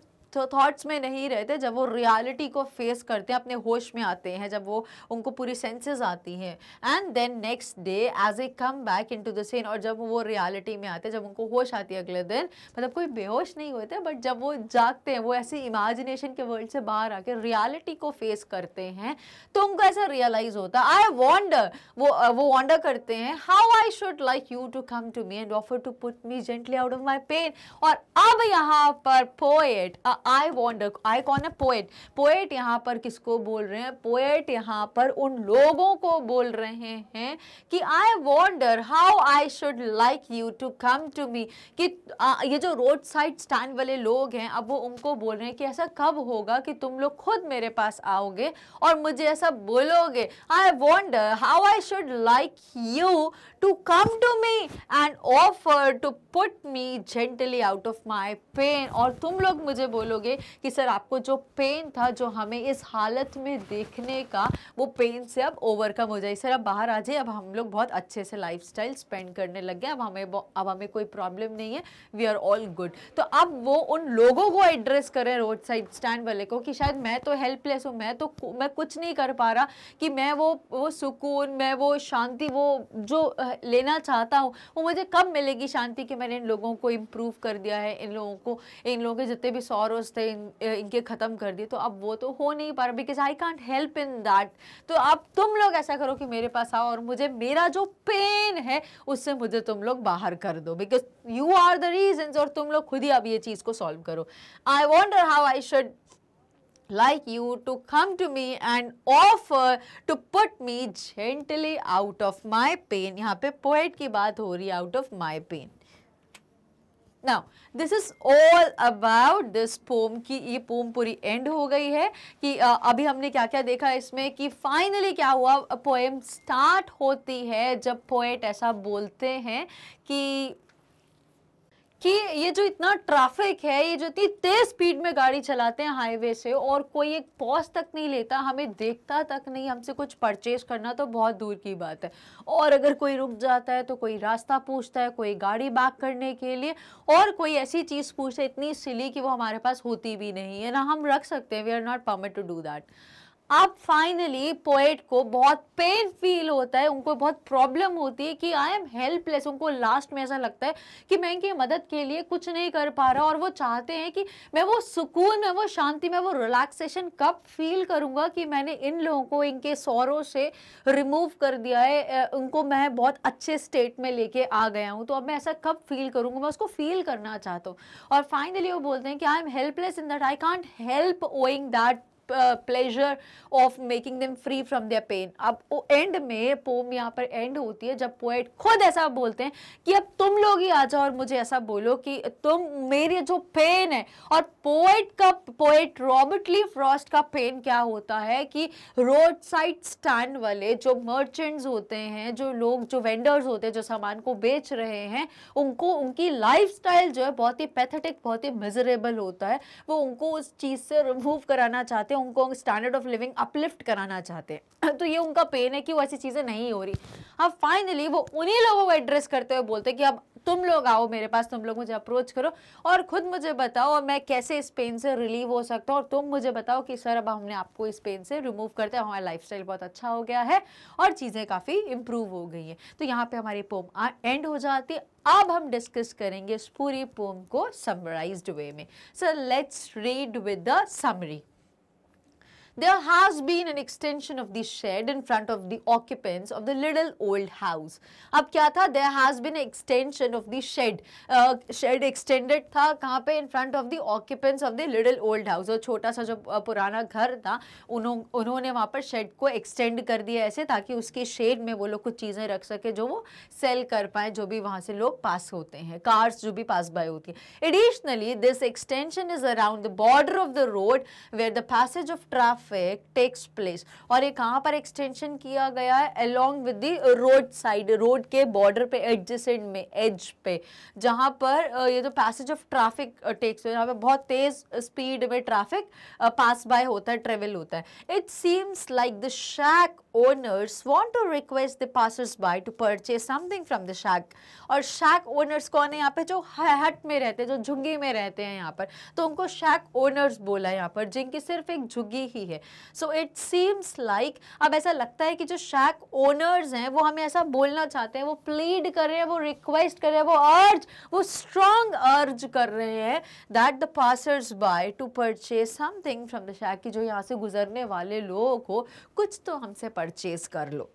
थॉट्स में नहीं रहते जब वो रियलिटी को फेस करते हैं अपने होश में आते हैं जब वो उनको पूरी सेंसेस आती हैं and then next day as a come back into the scene और जब वो रियलिटी में आते हैं जब उनको होश आती है अगले दिन मतलब कोई बेहोश नहीं होते बट जब वो जागते हैं वो ऐसे इमेजिनेशन के वर्ल्ड से बाहर आके रियालिटी को फेस करते हैं तो उनको ऐसा रियलाइज होता है आई वॉन्डर वो वो वॉन्डर करते हैं how I should like you to come to me and offer to put me gently out of my pain और अब यहाँ पर पोएट आई वॉन्ट आई कौन है पोएट पोएट यहाँ पर किसको बोल रहे हैं पोएट यहाँ पर उन लोगों को बोल रहे हैं कि I wonder how I should like you to come to me कि आ, ये जो रोड साइड स्टैंड वाले लोग हैं अब वो उनको बोल रहे हैं कि ऐसा कब होगा कि तुम लोग खुद मेरे पास आओगे और मुझे ऐसा बोलोगे I wonder how I should like you to come to me and offer to put me gently out of my pain और तुम लोग मुझे बोल बोलोगे कि सर आपको जो पेन था जो हमें इस हालत में देखने का वो पेन से अब ओवरकम हो जाए सर अब बाहर आ जाए अब हम लोग बहुत अच्छे से लाइफ स्पेंड करने लग गए अब हमें अब हमें कोई प्रॉब्लम नहीं है वी आर ऑल गुड तो अब वो उन लोगों को एड्रेस करें रोड साइड स्टैंड वाले को कि शायद मैं तो हेल्पलेस हूँ मैं तो मैं कुछ नहीं कर पा रहा कि मैं वो वो सुकून मैं वो शांति वो जो लेना चाहता हूँ वो मुझे कब मिलेगी शांति कि मैंने इन लोगों को इम्प्रूव कर दिया है इन लोगों को इन लोगों के जितने भी सौर हेरोज थे इन, इनके ख़त्म कर दिए तो अब वो तो हो नहीं पा रहा because I can't help in that तो अब तुम लोग ऐसा करो कि मेरे पास आओ और मुझे मेरा जो पेन है उससे मुझे तुम लोग बाहर कर दो because you are the reason और तुम लोग खुद ही अब ये चीज़ को सॉल्व करो I wonder how I should like you to come to me and offer to put me gently out of my pain yahan pe poet ki baat ho rahi out of my pain now this is all about this poem की ये pome पूरी and हो गई है कि uh, अभी हमने क्या क्या देखा इसमें कि फाइनली क्या हुआ पोएम स्टार्ट होती है जब पोएट ऐसा बोलते हैं कि कि ये जो इतना ट्रैफिक है ये जो इतनी तेज स्पीड में गाड़ी चलाते हैं हाईवे से और कोई एक पॉज तक नहीं लेता हमें देखता तक नहीं हमसे कुछ परचेज करना तो बहुत दूर की बात है और अगर कोई रुक जाता है तो कोई रास्ता पूछता है कोई गाड़ी बैक करने के लिए और कोई ऐसी चीज़ पूछता है इतनी सिली कि वो हमारे पास होती भी नहीं है ना हम रख सकते हैं we are not permit to do that अब फाइनली पोएट को बहुत पेन फील होता है उनको बहुत प्रॉब्लम होती है कि आई एम हेल्पलेस उनको लास्ट में ऐसा लगता है कि मैं इनकी मदद के लिए कुछ नहीं कर पा रहा और वो चाहते हैं कि मैं वो सुकून में वो शांति में वो रिलैक्सेशन कब फील करूंगा कि मैंने इन लोगों को इनके सौरों से रिमूव कर दिया है उनको मैं बहुत अच्छे स्टेट में लेके आ गया हूँ तो अब मैं ऐसा कब फील करूँगा मैं उसको फील करना चाहता हूँ और फाइनली वो बोलते हैं कि I am helpless in that I can't help owing that pleasure of making them free from there pen अब एंड में पोम यहाँ पर एंड होती है जब पोएट खुद ऐसा बोलते हैं कि अब तुम लोग ही आ जाओ और मुझे ऐसा बोलो कि तुम मेरे जो पेन है और पोएट का पोएट रॉबर्ट ली फ्रॉस्ट का पेन क्या होता है कि रोड साइड स्टैंड वाले जो मर्चेंट्स होते हैं जो लोग जो वेंडर्स होते हैं जो सामान को बेच रहे हैं उनको उनकी स्टाइल जो है बहुत ही पैथेटिक बहुत ही मिजरेबल होता है वो उनको उस चीज़ से रिमूव कराना चाहते हैं चाहते हैं उनको स्टैंडर्ड ऑफ लिविंग अपलिफ्ट कराना चाहते हैं तो ये उनका पेन है कि वो ऐसी चीज़ें नहीं हो रही अब हाँ, फाइनली वो उन्हीं लोगों को एड्रेस करते हुए बोलते हैं कि अब तुम लोग आओ मेरे पास तुम लोग मुझे अप्रोच करो और ख़ुद मुझे बताओ और मैं कैसे इस पेन से रिलीव हो सकता हूँ और तुम मुझे बताओ कि सर अब हमने आपको इस पेन से रिमूव करते हैं हमारा लाइफ बहुत अच्छा हो गया है और चीज़ें काफ़ी इम्प्रूव हो गई हैं तो यहाँ पर हमारी पोम एंड हो जाती है अब हम डिस्कस करेंगे इस पूरी पोम को समराइज्ड वे में sir let's read with the summary there has been an extension of the shed in front of the occupants of the little old house. ab kya tha there has been extension of the shed. Uh, shed extended tha kahan pe in front of the occupants of the little old house. aur chhota sa jo purana ghar tha उन्हों, उन्होंने वहाँ पर shed ko extend kar diya aise taki uske shed mein wo log kuch cheeze rakh sake jo wo sell kar paaye jo bhi wahan se log pass hote hain cars jo bhi pass by hoti additionally this extension is around the border of the road where the passage of traffic traffic takes place और ये कहाँ पर extension किया गया है along with the road side road के border पे adjusted में एज पे जहाँ पर ये जो पैसेज ऑफ ट्राफिक टेक्स जहाँ पे बहुत तेज स्पीड में ट्राफिक पास बाय होता है ट्रेवल होता है it seems like the shack owners want to request the passersby to purchase something from the shack और shack owners कौन है यहाँ पे जो हट में रहते हैं जो झुग्गी में रहते हैं यहाँ पर तो उनको shack owners बोला है यहाँ पर जिनकी सिर्फ एक झुग्गी ही है सो इट सीम्स लाइक अब ऐसा लगता है कि जो शैक ओनर्स हैं वो हमें ऐसा बोलना चाहते हैं वो प्लीड कर रहे हैं वो रिक्वेस्ट कर रहे हैं वो अर्ज वो स्ट्रांग अर्ज कर रहे हैं that the passers by to purchase something from the shack कि जो यहाँ से गुजरने वाले लोगों को कुछ तो हमसे पर परचेज कर लो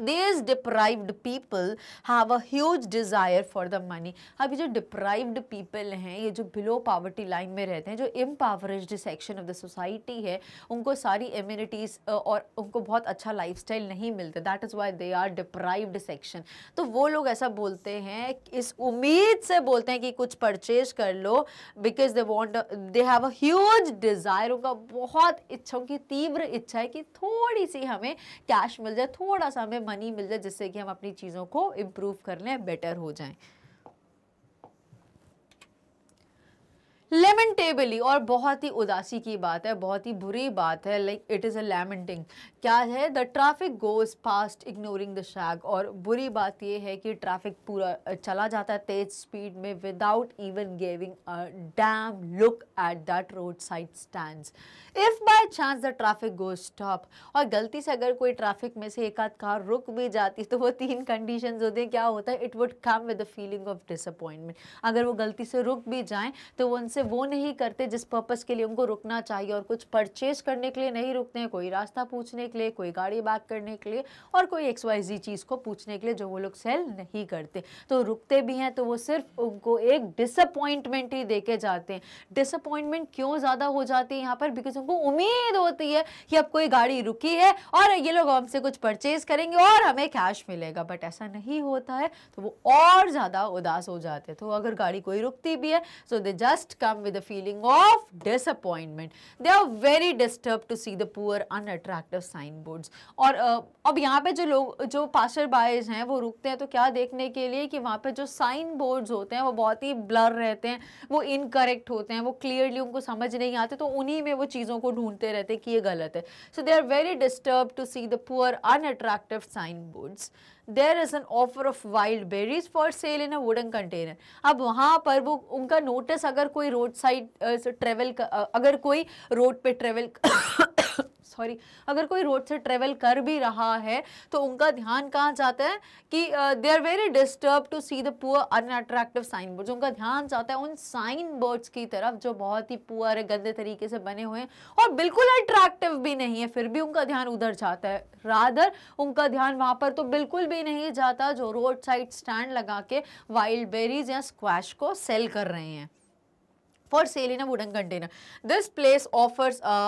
these deprived people have a huge desire for the money अब ये जो deprived people हैं ये जो below poverty line में रहते हैं जो impoverished section of the society है उनको सारी amenities और उनको बहुत अच्छा lifestyle नहीं मिलता that is why they are deprived section तो वो लोग ऐसा बोलते हैं इस उम्मीद से बोलते हैं कि कुछ purchase कर लो because they want they have a huge desire उनका बहुत इच्छा उनकी तीव्र इच्छा है कि थोड़ी सी हमें कैश मिल जाए थोड़ा सा हमें मनी मिल जाए जिससे कि हम अपनी चीज़ों को इम्प्रूव कर लें बेटर हो जाएं लेमेंटेबली और बहुत ही उदासी की बात है बहुत ही बुरी बात है like it is a lamenting क्या है the traffic goes fast ignoring the shack और बुरी बात यह है कि ट्रैफिक पूरा चला जाता है तेज स्पीड में without even giving a damn look at that road side stand if by chance the traffic goes stop और गलती से अगर कोई ट्रैफिक में से एक आध कार रुक भी जाती तो वो तीन कंडीशन होते हैं क्या होता है it would come with the feeling of disappointment अगर वो गलती से रुक भी जाए तो वो उनसे से वो नहीं करते जिस पर्पज़ के लिए उनको रुकना चाहिए और कुछ परचेज करने के लिए नहीं रुकते हैं कोई रास्ता पूछने के लिए कोई गाड़ी बैक करने के लिए और कोई एक्स वाई जी चीज़ को पूछने के लिए जो वो लोग सेल नहीं करते तो रुकते भी हैं तो वो सिर्फ उनको एक डिसअपॉइंटमेंट ही दे के जाते हैं डिसअपॉइंटमेंट क्यों ज़्यादा हो जाती है यहाँ पर बिकॉज उनको उम्मीद होती है कि अब कोई गाड़ी रुकी है और ये लोग हमसे कुछ परचेज करेंगे और हमें कैश मिलेगा बट ऐसा नहीं होता है तो वो और ज़्यादा उदास हो जाते हैं तो अगर गाड़ी कोई रुकती भी है so they just come come with a feeling of disappointment. They are very disturbed to see the poor unattractive signboards. और अब यहाँ पे जो लोग जो पासर बायज हैं वो रुकते हैं तो क्या देखने के लिए कि वहाँ पे जो signboards होते हैं वो बहुत ही blur रहते हैं वो incorrect होते हैं वो clearly उनको समझ नहीं आते तो उन्हीं में वो चीज़ों को ढूंढते रहते हैं कि ये गलत है So they are very disturbed to see the poor, unattractive signboards. Boards there is an offer of wild berries for sale in a wooden container अब वहाँ पर वो उनका नोटिस अगर कोई रोड साइड ट्रेवल अगर कोई रोड पे ट्रेवल सॉरी अगर कोई रोड से ट्रेवल कर भी रहा है तो उनका ध्यान कहाँ जाता है कि they are very disturb to see the poor unattractive sign board उनका ध्यान जाता है उन साइन बोर्ड्स की तरफ जो बहुत ही पुअर है गंदे तरीके से बने हुए हैं और बिल्कुल अट्रैक्टिव भी नहीं है फिर भी उनका ध्यान उधर जाता है रादर उनका ध्यान वहाँ पर तो बिल्कुल भी नहीं जाता जो रोड साइड स्टैंड लगा के वाइल्ड बेरीज या स्क्वैश को सेल कर रहे हैं for sale in a wooden container this place offers a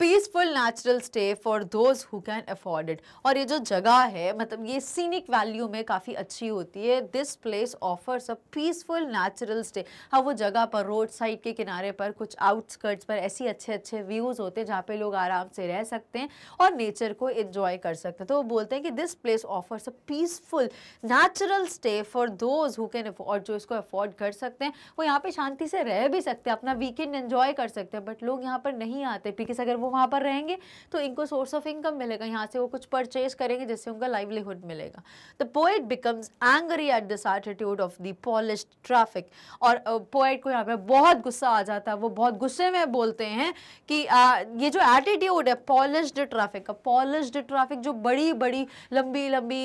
peaceful natural stay for those who can afford it और ये जो जगह है मतलब ये सीनिक वैल्यू में काफ़ी अच्छी होती है this place offers a peaceful natural stay हाँ वो जगह पर रोड साइड के किनारे पर कुछ आउटस्कर्ट्स पर ऐसी अच्छे अच्छे व्यूज़ होते हैं जहाँ पे लोग आराम से रह सकते हैं और नेचर को इन्जॉय कर सकते हैं तो वो बोलते हैं कि this place offers a peaceful natural stay for those who can afford जो इसको अफोर्ड कर सकते हैं वो यहाँ पर शांति से रह भी सकते हैं अपना वीकेंड इन्जॉय कर सकते हैं बट लोग यहाँ पर नहीं आते बिकॉज अगर वो वहाँ पर रहेंगे तो इनको सोर्स ऑफ इनकम मिलेगा यहाँ से वो कुछ परचेज करेंगे जिससे उनका लाइवलीहुड मिलेगा the poet becomes angry at this attitude of the polish traffic और पोइट को यहाँ पर बहुत गुस्सा आ जाता है वो बहुत गुस्से में बोलते हैं कि आ, ये जो एटीट्यूड है पॉलिश ट्रैफिक का पॉलिश ट्रैफिक जो बड़ी बड़ी लंबी लंबी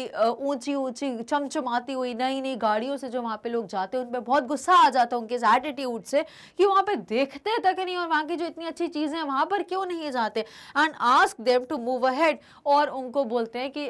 ऊंची ऊंची चमचमाती हुई नई नई गाड़ियों से जो वहाँ पे लोग जाते हैं उन पर बहुत गुस्सा आ जाता है उनके इस एटीट्यूड से कि वहाँ पे देखते तक नहीं और वहाँ की जो इतनी अच्छी चीज़ें हैं वहाँ पर क्यों नहीं जाते हैं and ask them to move ahead और उनको बोलते हैं कि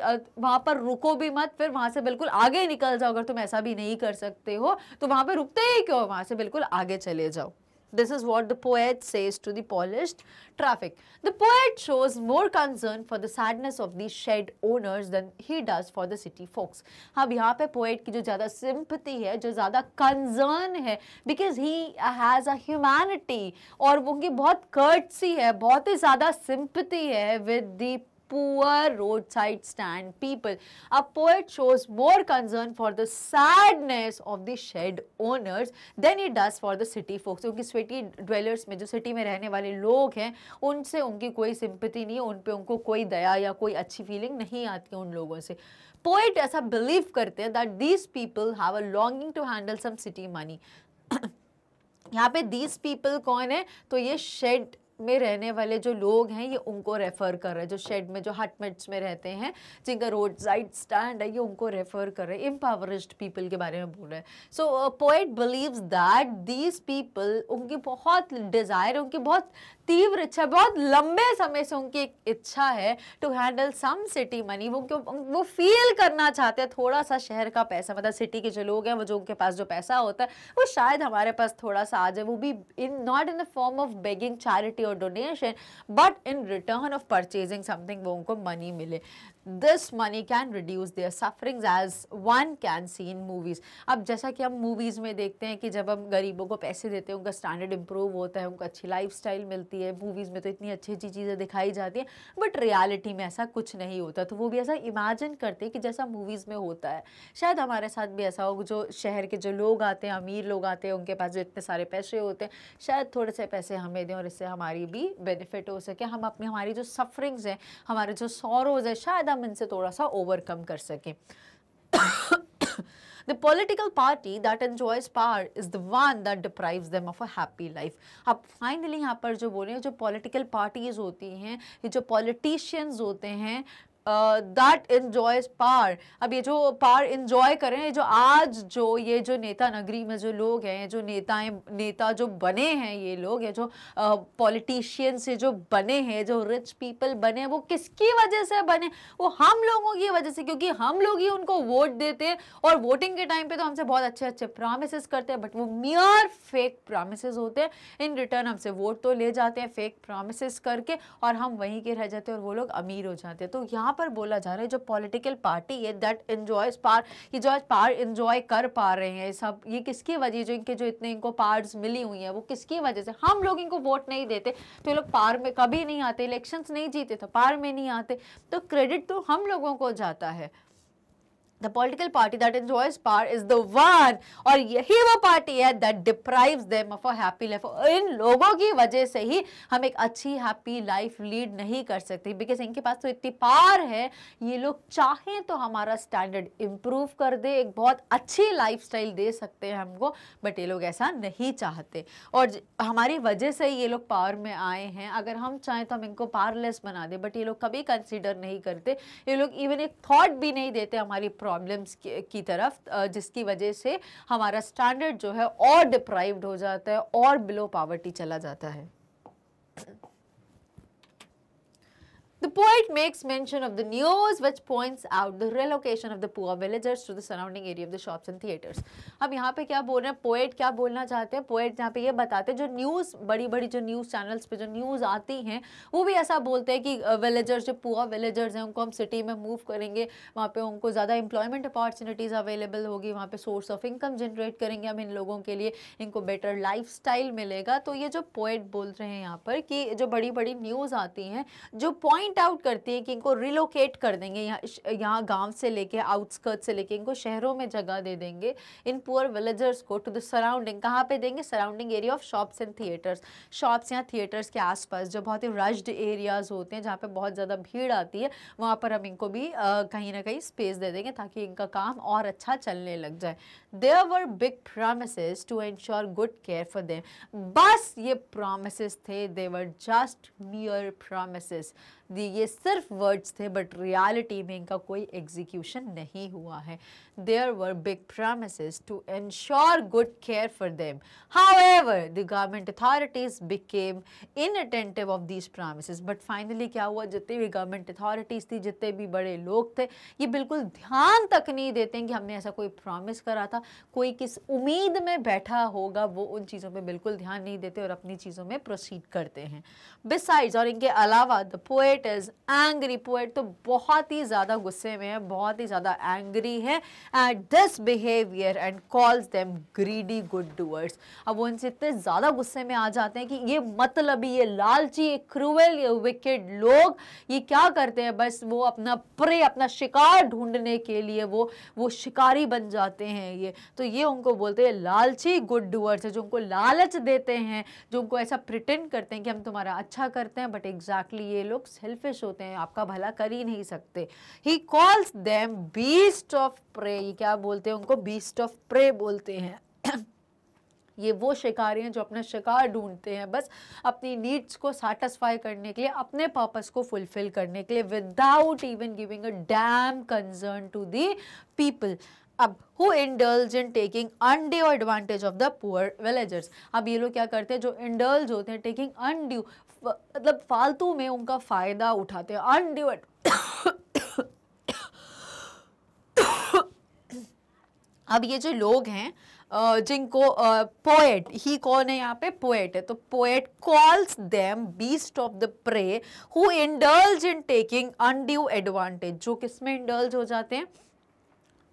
वहां पर रुको भी मत फिर वहां से बिल्कुल आगे निकल जाओ अगर तुम ऐसा भी नहीं कर सकते हो तो वहां पर रुकते ही क्यों वहां से बिल्कुल आगे चले जाओ This is what the poet says to the polished traffic. The poet shows more concern for the sadness of the shed owners than he does for the city folks. अब yahan pe poet ki jo zyada sympathy hai jo zyada concern hai because he has a humanity और उनकी bahut courtesy hai bahut hi zyada sympathy hai with the poor roadside stand people. A poet shows more concern for the sadness of the shed owners than he does for the city folks. kyunki city dwellers mein jo city mein rehne wale log hain unse unki koi sympathy nahi hai उन पर उनको कोई दया या कोई अच्छी feeling nahi aati है उन लोगों से पोइट ऐसा बिलीव करते हैं that these people have a longing to handle some city money यहाँ पे दीज पीपल कौन है तो ये शेड में रहने वाले जो लोग हैं ये उनको रेफ़र कर रहे हैं जो शेड में जो हटमेट्स में रहते हैं जिनका रोड साइड स्टैंड है ये उनको रेफ़र कर रहे हैं इम्पावरिस्ड पीपल के बारे में बोल रहे हैं so poet believes that these people उनकी बहुत डिज़ायर उनकी बहुत तीव्र इच्छा बहुत लंबे समय से उनकी एक इच्छा है to handle some city money वो क्यों वो फील करना चाहते हैं थोड़ा सा शहर का पैसा मतलब सिटी के जो लोग हैं वो जो उनके पास जो पैसा होता है वो शायद हमारे पास थोड़ा सा आ जाए वो भी in not in the form of begging charity और donation but in return of purchasing something वो उनको मनी मिले this money can reduce their sufferings as one can see in movies अब जैसा कि हम मूवीज़ में देखते हैं कि जब हम गरीबों को पैसे देते हैं उनका स्टैंडर्ड इम्प्रूव होता है उनको अच्छी लाइफ मिलती है मूवीज़ में तो इतनी अच्छी अच्छी चीज़ें दिखाई जाती हैं बट रियालिटी में ऐसा कुछ नहीं होता तो वो भी ऐसा इमेजिन करते हैं कि जैसा मूवीज़ में होता है शायद हमारे साथ भी ऐसा हो जो शहर के जो लोग आते हैं अमीर लोग आते हैं उनके पास जो इतने सारे पैसे होते हैं शायद थोड़े से पैसे हमें दें और इससे हमारी भी बेनिफिट हो सके हम अपनी हमारी जो सफरिंग्स हैं हमारे जो सोरोज हैं शायद हम इनसे थोड़ा सा ओवरकम कर सकें The political party that enjoys power is the one that deprives them of a happy life. अब फाइनली यहाँ पर जो बोल रहे हैं जो political parties होती हैं ये जो politicians होते हैं दैट इन्जॉयज पार अब ये जो पार इन्जॉय करें जो आज जो ये जो नेता नगरी में जो लोग हैं जो नेताएं नेता जो बने हैं ये लोग ये जो पॉलिटिशियन से जो बने हैं जो रिच पीपल बने वो किसकी वजह से बने वो हम लोगों की वजह से क्योंकि हम लोग ही उनको वोट देते हैं और वोटिंग के टाइम पर तो हमसे बहुत अच्छे अच्छे प्रामिस करते हैं बट वो मियर फेक प्रामिस होते हैं इन रिटर्न हमसे वोट तो ले जाते हैं फेक प्रामिस करके और हम वहीं के रह जाते हैं और वो लोग अमीर हो जाते हैं तो यहाँ यहाँ पर बोला जा रहा है जो पॉलिटिकल पार्टी है दैट इन्जॉयज पार ये जो आज पार इन्जॉय कर पा रहे हैं सब ये किसकी वजह जो इनके जो इतने इनको पार्स मिली हुई हैं वो किसकी वजह से हम लोग इनको वोट नहीं देते तो ये लोग पार में कभी नहीं आते इलेक्शंस नहीं जीते तो पार में नहीं आते तो क्रेडिट तो हम लोगों को जाता है the political party that enjoys power is the one और यही वो पार्टी है that deprives them of a happy life इन लोगों की वजह से ही हम एक अच्छी happy life lead नहीं कर सकते because इनके पास तो इतनी पार है ये लोग चाहें तो हमारा स्टैंडर्ड इम्प्रूव कर दे एक बहुत अच्छी स्टाइल दे सकते हैं हमको बट ये लोग ऐसा नहीं चाहते और हमारी वजह से ही ये लोग पावर में आए हैं अगर हम चाहें तो हम इनको पावरलेस बना दें बट ये लोग कभी कंसिडर नहीं करते ये लोग इवन एक थॉट भी नहीं देते हमारी प्रॉब्लम प्रॉब्लम्स की तरफ जिसकी वजह से हमारा स्टैंडर्ड जो है और डिप्राइव्ड हो जाता है और बिलो पावर्टी चला जाता है The poet makes mention of the news which points out the relocation of the poor villagers to the surrounding area of the shops and theaters. अब यहाँ पे क्या बोल रहे हैं पोएट क्या बोलना चाहते हैं पोएट यहाँ पे ये बताते हैं जो न्यूज़ बड़ी बड़ी जो न्यूज़ चैनल्स पे जो न्यूज़ आती हैं वो भी ऐसा बोलते हैं कि विलेजर्स जो पुआ विलेजर्स हैं उनको हम सिटी में मूव करेंगे वहाँ पे उनको ज़्यादा एम्प्लॉयमेंट अपॉर्चुनिटीज़ अवेलेबल होगी वहाँ पे सोर्स ऑफ इनकम जनरेट करेंगे हम इन लोगों के लिए इनको बेटर लाइफ मिलेगा तो ये जो पोएट बोल रहे हैं यहाँ पर कि जो बड़ी बड़ी न्यूज़ आती हैं जो पॉइंट पॉइंट आउट करती हैं कि इनको रिलोकेट कर देंगे यहाँ यहाँ गांव से लेके आउटस्कर्ट से लेके इनको शहरों में जगह दे देंगे इन पुअर विलेजर्स को टू द सराउंडिंग कहाँ पे देंगे surrounding area of shops and theatres shops या थिएटर्स के आसपास जो बहुत ही रश्ड एरियाज होते हैं जहाँ पर बहुत ज़्यादा भीड़ आती है वहाँ पर हम इनको भी कहीं ना कहीं स्पेस दे देंगे ताकि इनका काम और अच्छा चलने लग जाए there were big promise to ensure good care for them बस ये प्रामिस थे देवर जस्ट मियर प्रामिस ये सिर्फ वर्ड्स थे बट रियलिटी में इनका कोई एग्जीक्यूशन नहीं हुआ है there were big promise to insure good care for them however the government authorities became attentive of these promise but finally क्या हुआ जितनी भी गवर्नमेंट अथॉरिटीज़ थी जितने भी बड़े लोग थे ये बिल्कुल ध्यान तक नहीं देते हैं कि हमने ऐसा कोई प्रामिस करा था कोई किस उम्मीद में बैठा होगा वो उन चीज़ों पर बिल्कुल ध्यान नहीं देते और अपनी चीज़ों में प्रोसीड करते हैं बिसाइड्स और इनके अलावा the poet poet is angry poet तो बहुत ही ज़्यादा गुस्से में है बहुत ही ज़्यादा एंग्री है and this behaviour and calls them greedy good doers अब वो उनसे इतने ज़्यादा गुस्से में आ जाते हैं कि ये मतलब ये लालची ये क्रूवल ये विकेड लोग ये क्या करते हैं बस वो अपना प्रे अपना शिकार ढूंढने के लिए वो वो शिकारी बन जाते हैं ये तो ये उनको बोलते हैं लालची गुड डूअर्स है जो उनको लालच देते हैं जो उनको ऐसा प्रिटेंड करते हैं कि हम तुम्हारा अच्छा करते हैं बट एग्जैक्टली exactly ये लोग सेल्फिश होते हैं आपका भला कर ही नहीं सकते ही calls them beast of prey ये क्या बोलते हैं उनको बीस्ट ऑफ प्रे बोलते हैं ये वो शिकारी हैं जो अपना शिकार ढूंढते हैं बस अपनी नीड्स को सेटिस्फाई करने के लिए अपने पर्पस को फुलफिल करने के लिए without even giving a damn concern to the people अब who indulge in taking undue advantage of the poor villagers अब ये लोग क्या करते हैं जो इंडल्ज होते हैं टेकिंग अनड्यू मतलब फालतू में उनका फ़ायदा उठाते हैं अनडिवर्ट <coughs> अब ये जो लोग हैं जिनको पोएट ही कौन है यहाँ पे पोएट है तो poet calls them beast of the prey who indulge in taking undue advantage जो किसमें इंडल्ज हो जाते हैं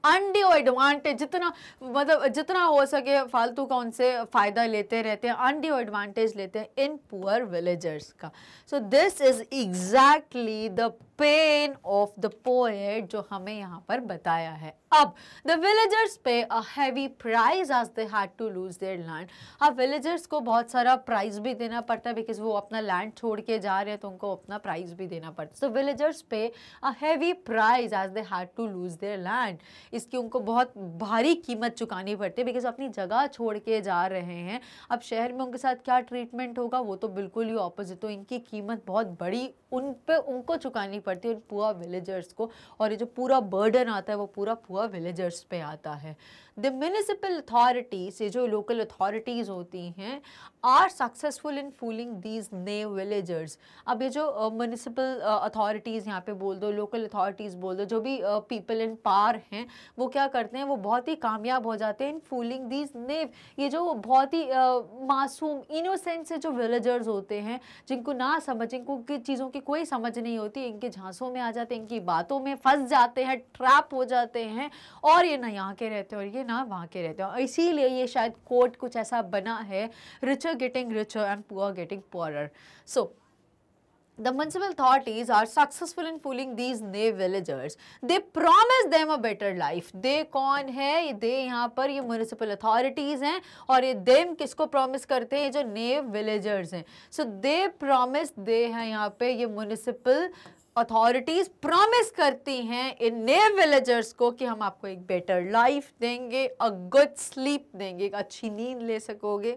अनड्यू एडवांटेज जितना मतलब जितना हो सके फालतू का उनसे फ़ायदा लेते रहते हैं अनड्यू एडवांटेज लेते हैं इन पुअर विलेजर्स का so this is exactly the pain of the poet जो हमें यहाँ पर बताया है अब द विलेजर्स पे अ heavy price as they had to lose their land अब विलेजर्स को बहुत सारा प्राइज भी देना पड़ता है बिकॉज वो अपना लैंड छोड़ के जा रहे हैं तो उनको अपना प्राइज भी देना पड़ता है सो विलेजर्स पे अ heavy price as they had to lose their land इसकी उनको बहुत भारी कीमत चुकानी पड़ती है बिकॉज अपनी जगह छोड़ के जा रहे हैं अब शहर में उनके साथ क्या ट्रीटमेंट होगा वो तो बिल्कुल ही ऑपोजिट तो इनकी कीमत बहुत बड़ी उन पर उनको चुकानी पड़ती पड़ती है और पुआ विलेजर्स को और ये जो पूरा बर्डन आता है वो पूरा पुआ विलेजर्स पे आता है द म्यूनिसिपल अथॉरिटीज ये जो लोकल अथॉरिटीज़ होती हैं are successful in fooling these naive villagers अब ये जो म्यूनिसिपल अथॉरिटीज़ यहाँ पे बोल दो लोकल अथॉरिटीज़ बोल दो जो भी पीपल इन पार हैं वो क्या करते हैं वो बहुत ही कामयाब हो जाते हैं इन फूलिंग दीज ने ये जो बहुत ही मासूम इनोसेंट से जो विलेजर्स होते हैं जिनको ना समझ इनको चीज़ों की कोई समझ नहीं होती इनके झांसों में आ जाते हैं इनकी बातों में फंस जाते हैं ट्रैप हो जाते हैं और ये ना यहाँ के रहते हैं और ये रहेंगे ना वहाँ के रहते हैं इसीलिए ये शायद कोट कुछ ऐसा बना है richer getting richer and poor getting poor so The municipal authorities are successful in fooling these new villagers. They promise them a better life. They कौन है दे यहाँ पर ये municipal authorities हैं और ये them किसको promise करते हैं जो new villagers हैं. So they promise they हैं यहाँ पे ये municipal अथॉरिटीज प्रॉमिस करती हैं इन नए विलेजर्स को कि हम आपको एक बेटर लाइफ देंगे अ गुड स्लीप देंगे एक अच्छी नींद ले सकोगे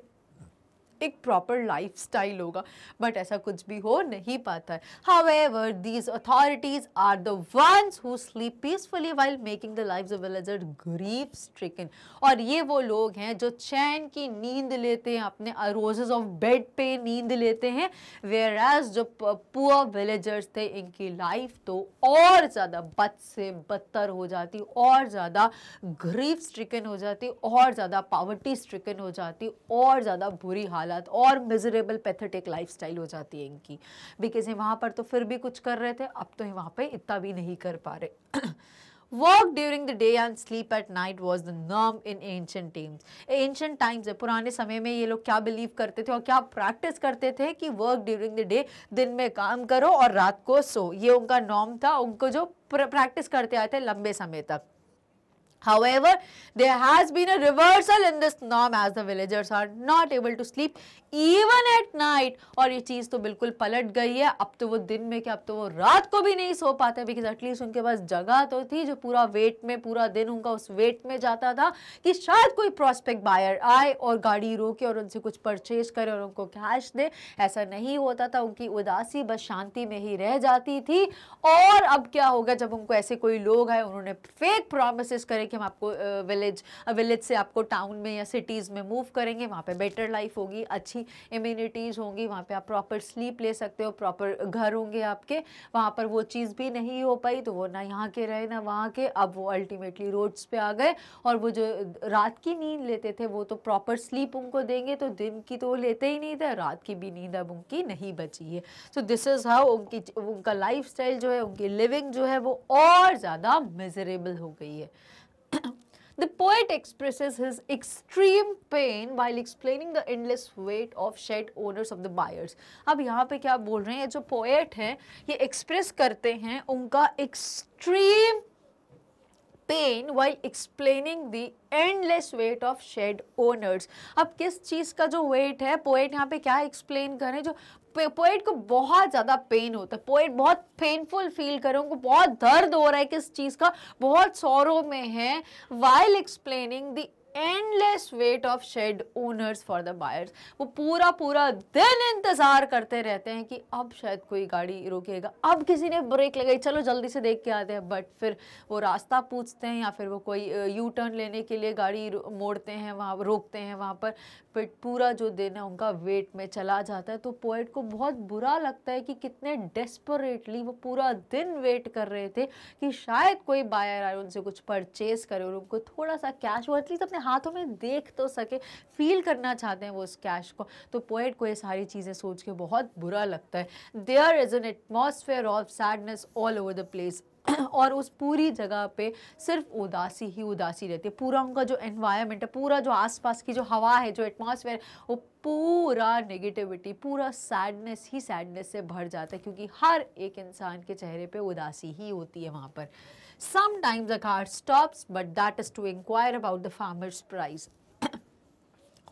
एक प्रॉपर लाइफ स्टाइल होगा बट ऐसा कुछ भी हो नहीं पाता है however these authorities are the ones who sleep peacefully while making the life of villager grief stricken और ये वो लोग हैं जो चैन की नींद लेते हैं अपने रोजेज ऑफ बेड पे नींद लेते हैं वेयर एज जो पुअर विलेजर्स थे इनकी लाइफ तो और ज़्यादा बद से बदतर हो जाती और ज़्यादा ग्रीफ स्ट्रिकन हो जाती और ज़्यादा पावर्टी स्ट्रिकन हो जाती और ज़्यादा बुरी हालत हालत और मिजरेबल पैथेटिक लाइफस्टाइल हो जाती है इनकी बिकॉज ये वहाँ पर तो फिर भी कुछ कर रहे थे अब तो ये वहाँ पर इतना भी नहीं कर पा रहे work during the day and sleep at night was the norm in ancient times ancient times है पुराने समय में ये लोग क्या बिलीव करते थे और क्या प्रैक्टिस करते थे कि वर्क ड्यूरिंग द डे दिन में काम करो और रात को सो ये उनका नॉर्म था उनको जो प्रैक्टिस करते आए थे लंबे समय तक However, there has been a reversal in this norm as the villagers are not able to sleep even at night. और ये चीज़ तो बिल्कुल पलट गई है अब तो वो दिन में क्या अब तो वो रात को भी नहीं सो पाते बिकॉज एटलीस्ट उनके पास जगह तो थी जो पूरा वेट में पूरा दिन उनका उस वेट में जाता था कि शायद कोई प्रॉस्पेक्ट बायर आए और गाड़ी रोके और उनसे कुछ परचेज करे और उनको कैश दे ऐसा नहीं होता था उनकी उदासी बस शांति में ही रह जाती थी और अब क्या होगा जब उनको ऐसे कोई लोग आए उन्होंने फेक प्रोमिस करे कि हम आपको विलेज विलेज से आपको टाउन में या सिटीज़ में मूव करेंगे वहाँ पे बेटर लाइफ होगी अच्छी इम्यूनिटीज़ होंगी वहाँ पे आप प्रॉपर स्लीप ले सकते हो प्रॉपर घर होंगे आपके वहाँ पर वो चीज़ भी नहीं हो पाई तो वो ना यहाँ के रहे ना वहाँ के अब वो अल्टीमेटली रोड्स पर आ गए और वो जो रात की नींद लेते थे वो तो प्रॉपर स्लीप उनको देंगे तो दिन की तो वो लेते ही नहीं थे रात की भी नींद अब उनकी नहीं बची है सो दिस इज़ हाउ उनकी उनका लाइफ जो है उनकी लिविंग जो है वो और ज़्यादा मिजरेबल हो गई है <coughs> The poet expresses his extreme pain while explaining the endless weight of shed owners of the buyers. अब यहाँ पे क्या बोल रहे हैं जो पोएट हैं ये एक्सप्रेस करते हैं उनका extreme pain while explaining the endless wait of shed owners अब किस चीज़ का जो वेट है पोएट यहाँ पे क्या एक्सप्लेन करें जो पोइट को बहुत ज़्यादा पेन होता है पोइट बहुत पेनफुल फील कर रहे उनको बहुत दर्द हो रहा है किस चीज़ का बहुत सौरों में है while explaining the endless wait of shed owners for the buyers वो पूरा पूरा दिन इंतज़ार करते रहते हैं कि अब शायद कोई गाड़ी रोकेगा अब किसी ने ब्रेक लगाई चलो जल्दी से देख के आते हैं बट फिर वो रास्ता पूछते हैं या फिर वो कोई यू टर्न लेने के लिए गाड़ी मोड़ते हैं वहाँ रोकते हैं वहाँ पर फिर पूरा जो दिन है उनका वेट में चला जाता है तो पोइट को बहुत बुरा लगता है कि कितने डेस्परेटली वो पूरा दिन वेट कर रहे थे कि शायद कोई बायर आए उनसे कुछ परचेज़ करे और उनको थोड़ा सा कैश वो एटलीस्ट अपने हाथों में देख तो सके फील करना चाहते हैं वो उस कैश को तो पोइट को ये सारी चीज़ें सोच के बहुत बुरा लगता है there is an atmosphere of sadness all over the place और उस पूरी जगह पे सिर्फ उदासी ही उदासी रहती है पूरा उनका जो एनवायरनमेंट है पूरा जो आसपास की जो हवा है जो एटमॉस्फेयर वो पूरा नेगेटिविटी पूरा सैडनेस ही सैडनेस से भर जाता है क्योंकि हर एक इंसान के चेहरे पे उदासी ही होती है वहाँ पर Sometimes the car stops, but that is to inquire about the farmer's price.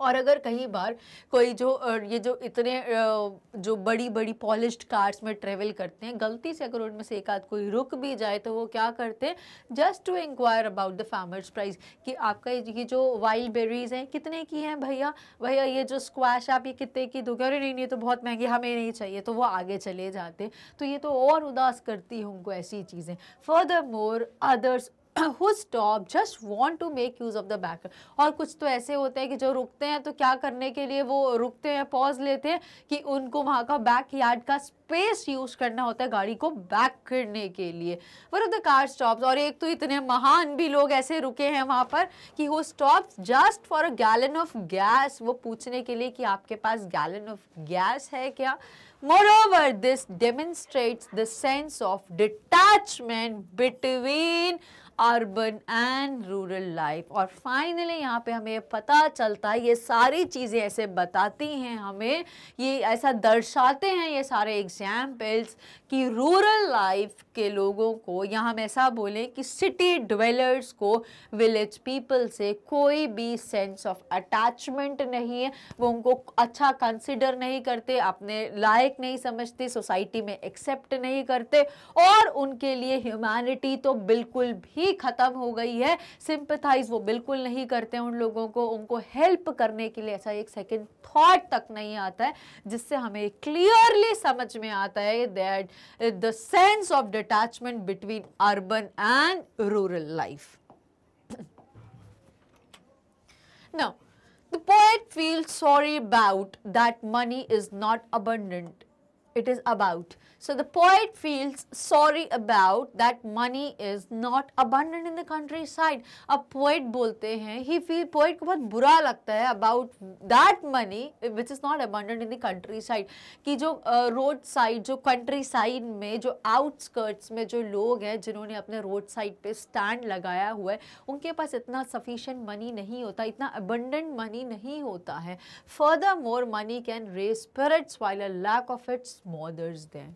और अगर कहीं बार कोई जो ये जो इतने जो बड़ी बड़ी पॉलिश कार्स में ट्रेवल करते हैं गलती से अगर उनमें से एक आध कोई रुक भी जाए तो वो क्या करते हैं just to enquire about the farmers price कि आपका ये जो वाइल्ड बेरीज़ हैं कितने की हैं भैया भैया ये जो स्क्वाश आप ये कितने की दोगे अरे नहीं नहीं तो बहुत महंगी हमें नहीं चाहिए तो वो आगे चले जाते तो ये तो और उदास करती है उनको ऐसी चीज़ें furthermore others who stop just want to make use of the back और कुछ तो ऐसे होते हैं कि जो रुकते हैं तो क्या करने के लिए वो रुकते हैं पॉज लेते हैं कि उनको वहाँ का बैक यार्ड का स्पेस यूज करना होता है गाड़ी को बैक करने के लिए one of the car stop और एक तो इतने महान भी लोग ऐसे रुके हैं वहाँ पर कि वो stop just for a gallon of gas वो पूछने के लिए कि आपके पास गैलन ऑफ गैस है क्या more this demonstrates the sense of detachment between urban and rural life और फाइनली यहाँ पे हमें पता चलता है ये सारी चीज़ें ऐसे बताती हैं हमें ये ऐसा दर्शाते हैं ये सारे एग्जाम्पल्स कि रूरल लाइफ के लोगों को या हम ऐसा बोलें कि सिटी डवेलर्स को विलेज पीपल से कोई भी सेंस ऑफ अटैचमेंट नहीं है वो उनको अच्छा कंसिडर नहीं करते अपने लायक नहीं समझते सोसाइटी में एक्सेप्ट नहीं करते और उनके लिए ह्यूमैनिटी तो बिल्कुल भी ही ख़त्म हो गई है सिंपथाइज वो बिल्कुल नहीं करते उन लोगों को उनको हेल्प करने के लिए ऐसा एक सेकेंड थाट तक नहीं आता है जिससे हमें क्लियरली समझ में आता है that the sense of detachment between urban and rural life no the poet feel sorry about that money is not abundant. It is about So the poet feels sorry about that money is not abundant in the countryside. अब poet बोलते हैं he feel poet को बहुत बुरा लगता है about that money which is not abundant in the countryside कि जो रोड साइड जो कंट्री साइड में जो आउटस्कर्ट्स में जो लोग हैं जिन्होंने अपने रोड साइड पे स्टैंड लगाया हुआ है उनके पास इतना सफिशेंट मनी नहीं होता इतना अबंडेंट मनी नहीं होता है furthermore money can raise spirits while a lack of its mothers than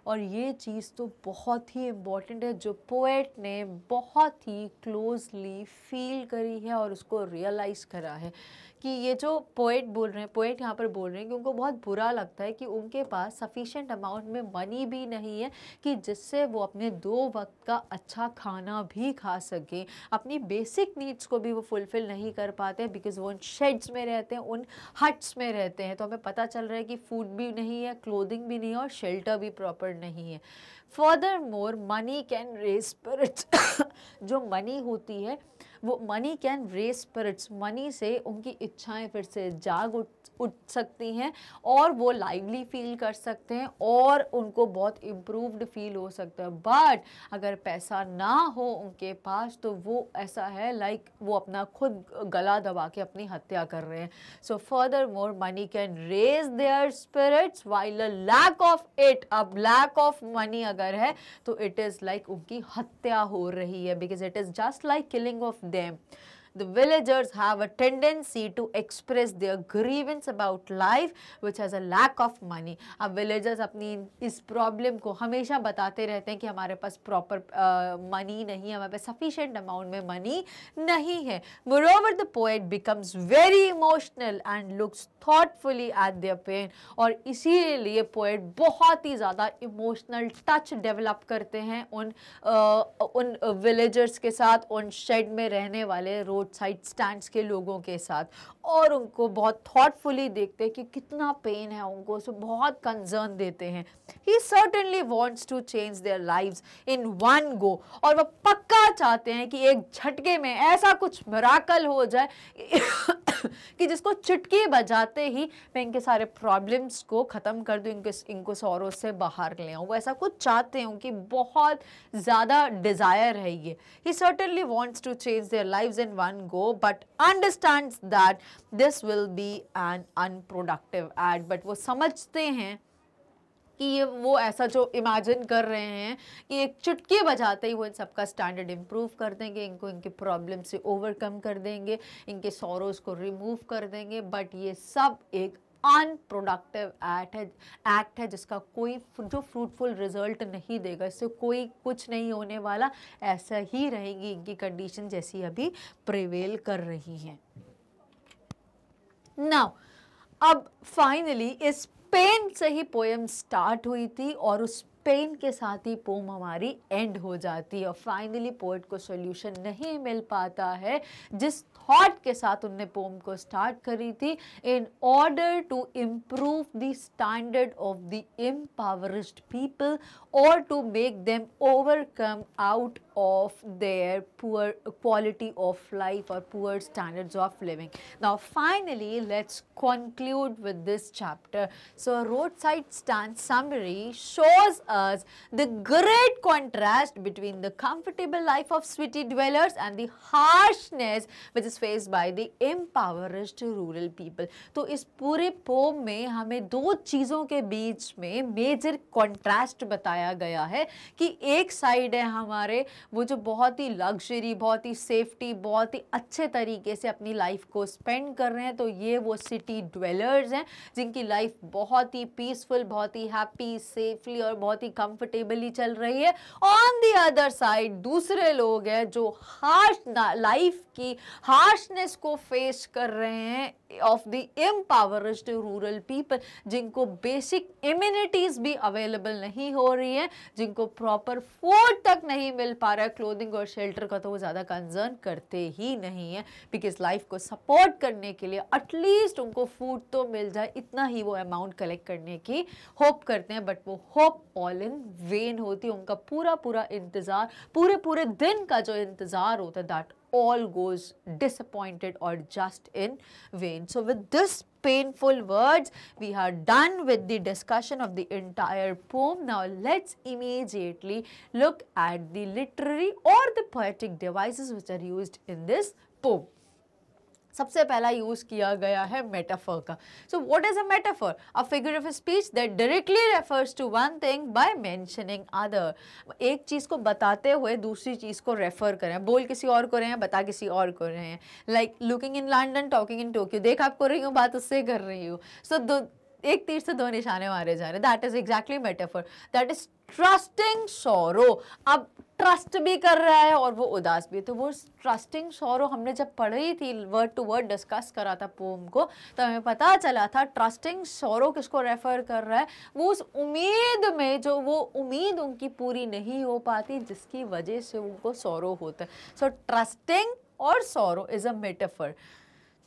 और ये चीज़ तो बहुत ही इम्पॉर्टेंट है जो पोएट ने बहुत ही क्लोजली फील करी है और उसको रियलाइज़ करा है कि ये जो पोइट बोल रहे हैं पोइट यहाँ पर बोल रहे हैं कि उनको बहुत बुरा लगता है कि उनके पास सफिशेंट अमाउंट में मनी भी नहीं है कि जिससे वो अपने दो वक्त का अच्छा खाना भी खा सकें अपनी बेसिक नीड्स को भी वो फुलफ़िल नहीं कर पाते बिकॉज वो उन शेड्स में रहते हैं उन हट्स में रहते हैं तो हमें पता चल रहा है कि फ़ूड भी नहीं है क्लोदिंग भी नहीं है और शेल्टर भी प्रॉपर पावर नहीं है furthermore money can raise spirit जो मनी होती है वो money can raise spirits money से उनकी इच्छाएं फिर से जाग उठ उठ सकती हैं और वो लाइवली फील कर सकते हैं और उनको बहुत इम्प्रूवड फील हो सकता है बट अगर पैसा ना हो उनके पास तो वो ऐसा है लाइक like वो अपना खुद गला दबा के अपनी हत्या कर रहे हैं so furthermore money can raise their spirits while lack of it अब लैक ऑफ मनी अगर है तो इट इज़ लाइक उनकी हत्या हो रही है because it is just like killing of de né? the villagers have a tendency to express their grievance about life which has a lack of money अब villagers apni is problem ko hamesha batate rehte hain ki hamare paas proper uh, money nahi hai hamare paas sufficient amount mein money nahi hai moreover the poet becomes very emotional and looks thoughtfully at their pain और इसीलिए poet bahut hi zyada emotional touch develop karte hain un uh, un villagers ke sath un shed mein rehne wale रोज roadside stands के लोगों के साथ और उनको बहुत थॉटफुली देखते हैं कि कितना पेन है उनको सो बहुत कंजर्न देते हैं he certainly wants to change their lives in one go और वह पक्का चाहते हैं कि एक झटके में ऐसा कुछ मराकल हो जाए <laughs> कि जिसको चुटकी बजाते ही मैं इनके सारे प्रॉब्लम्स को ख़त्म कर दूँ इनके इनको सौरों से बाहर ले आऊँ वो ऐसा कुछ चाहते हूँ कि बहुत ज़्यादा डिज़ायर है ये he certainly wants to change their live in one go but understand that this will be an unproductive aid but वो समझते हैं कि ये वो ऐसा जो इमेजिन कर रहे हैं कि एक चुटकी बजाते ही वो इन सबका स्टैंडर्ड इम्प्रूव कर देंगे इनको इनके प्रॉब्लम से ओवरकम कर देंगे इनके सोरोज को रिमूव कर देंगे बट ये सब एक अनप्रोडक्टिव एक्ट है एक्ट है जिसका कोई जो फ्रूटफुल रिजल्ट नहीं देगा इससे कोई कुछ नहीं होने वाला ऐसा ही रहेगी इनकी कंडीशन जैसी अभी प्रिवेल कर रही हैं नाउ अब फाइनली इस पेन से ही पोएम स्टार्ट हुई थी और उस पेन के साथ ही पोम हमारी एंड हो जाती है और फाइनली पोएट को सोल्यूशन नहीं मिल पाता है जिस थॉट के साथ उनने पोम को स्टार्ट करी थी in order to improve the standard of the impoverished people और to make them overcome out of their poor quality of life or poor standards of living. Now finally let's conclude with this chapter. So a roadside stand summary shows us the great contrast between the comfortable life of city dwellers and the harshness which is faced by the impoverished rural people. to is pure poem mein hame do cheezon ke beech mein major contrast bataya gaya hai ki ek side hai hamare वो जो बहुत ही luxury बहुत ही safety बहुत ही अच्छे तरीके से अपनी life को स्पेंड कर रहे हैं तो ये वो सिटी ड्वेलर्स हैं जिनकी लाइफ बहुत ही पीसफुल बहुत ही हैप्पी सेफली और बहुत ही कंफर्टेबली चल रही है ऑन दी अदर साइड दूसरे लोग हैं जो हार्श लाइफ की हार्शनेस को फेस कर रहे हैं of the impoverished rural people जिनको बेसिक इम्यूनिटीज़ भी अवेलेबल नहीं हो रही है जिनको प्रॉपर फूड तक नहीं मिल पा आ रहा है क्लोथिंग और शेल्टर का तो वो ज़्यादा कंजर्न करते ही नहीं है बिकॉज लाइफ को सपोर्ट करने के लिए एटलीस्ट उनको फूड तो मिल जाए इतना ही वो अमाउंट कलेक्ट करने की होप करते हैं बट वो होप ऑल इन वेन होती है उनका पूरा पूरा इंतज़ार पूरे पूरे दिन का जो इंतज़ार होता है that all goes disappointed or just in vain. So with this painful words. We are done with the discussion of the entire poem. Now let's immediately look at the literary or the poetic devices which are used in this poem. सबसे पहला use किया गया है metaphor का so what is a metaphor a figure of speech that directly refers to one thing by mentioning other एक चीज़ को बताते हुए दूसरी चीज़ को रेफ़र करें बोल किसी और को रहे हैं बता किसी और को रहे हैं like looking in London talking in Tokyo देख आप को रही हूँ बात उससे कर रही हूँ सो so, एक तीर से दो निशाने मारे जा रहे that is exactly metaphor that is trusting sorrow अब ट्रस्ट भी कर रहा है और वो उदास भी तो वो ट्रस्टिंग सौरो हमने जब पढ़ी थी वर्ड टू वर्ड डिस्कस करा था पोम को तो हमें पता चला था ट्रस्टिंग सौरो किसको रेफर कर रहा है वो उस उम्मीद में जो वो उम्मीद उनकी पूरी नहीं हो पाती जिसकी वजह से उनको सौरो होता है सो ट्रस्टिंग और sorrow is a metaphor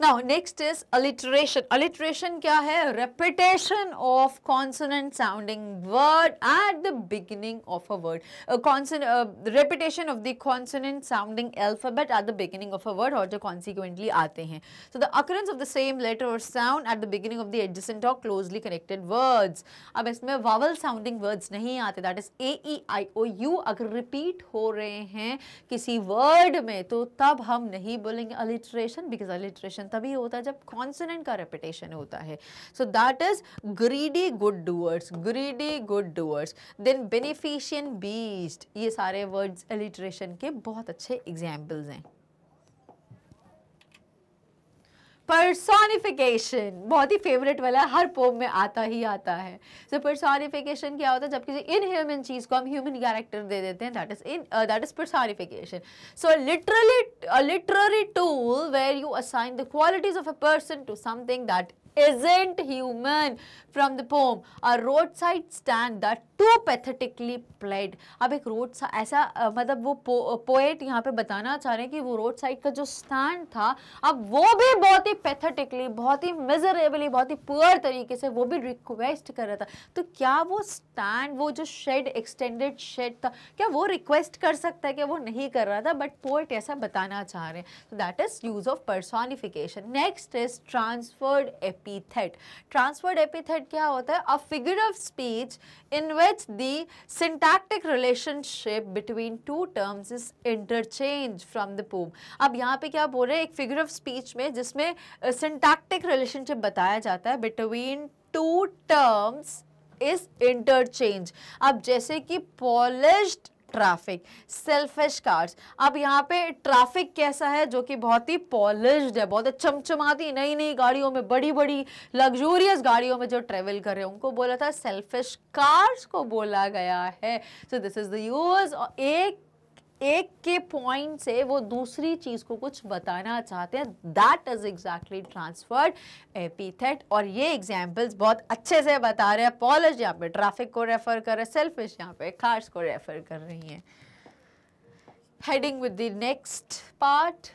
now next is alliteration alliteration क्या है repetition of consonant sounding word at the beginning of a word repetition of the consonant sounding alphabet at the beginning of a word और जो consequently आते हैं so the occurrence of the same letter और sound at the beginning of the adjacent और closely connected words अब इसमें vowel sounding words नहीं आते that is A E I O U अगर रिपीट हो रहे हैं किसी वर्ड में तो तब हम नहीं बोलेंगे अलिट्रेशन बिकॉज अलिट्रेशन रिपीटेशन तभी होता है जब कॉन्सोनेंट का रेपिटेशन होता है so that is greedy good doers greedy good doers then beneficent beast ये सारे वर्ड्स एलिट्रेशन के बहुत अच्छे एग्जाम्पल्स हैं पर्सोनिफिकेशन बहुत ही फेवरेट वाला है हर पोम में आता ही आता है सो so, पर्सोनिफिकेशन क्या होता है जबकि इन ह्यूमन चीज़ को हम ह्यूमन कैरेक्टर दे देते हैं that is in that is personification so literally literary tool where you assign the qualities of a person to something that isn't human from the poem a roadside stand that too pathetically played अब एक road ऐसा आ, मतलब वो पो, poet यहाँ पे बताना चाह रहे हैं कि वो रोड साइड का जो स्टैंड था अब वो भी बहुत ही पैथेटिकली बहुत ही मेजरेबली बहुत ही पुअर तरीके से वो भी रिक्वेस्ट कर रहा था तो क्या वो स्टैंड वो जो शेड एक्सटेंडेड शेड था क्या वो रिक्वेस्ट कर सकता है क्या वो नहीं कर रहा था बट पोएट ऐसा बताना चाह रहे हैं तो that is use of personification next is transferred ep epithet transferred epithet क्या होता है a figure of speech in which syntactic relationship between two terms is interchange from the poem अब यहाँ पे क्या बोल रहे हैं एक फिगर ऑफ स्पीच में जिसमें सिंटैक्टिक रिलेशनशिप बताया जाता है between two terms is interchange अब जैसे कि पॉलिश्ड ट्रैफिक सेल्फिश कार्स अब यहाँ पे ट्रैफिक कैसा है जो कि बहुत ही पॉलिश है बहुत चमचमाती नई नई गाड़ियों में बड़ी बड़ी लग्जूरियस गाड़ियों में जो ट्रेवल कर रहे हैं उनको बोला था सेल्फिश कार्स को बोला गया है so this is the use एक एक के पॉइंट से वो दूसरी चीज को कुछ बताना चाहते हैं that is exactly transferred epithet और ये एग्जाम्पल्स बहुत अच्छे से बता रहे हैं पॉलिश यहाँ पे ट्रैफिक को रेफर कर रहे हैं सेल्फिश यहाँ पे कार्स को रेफर कर रही हैं heading with the next part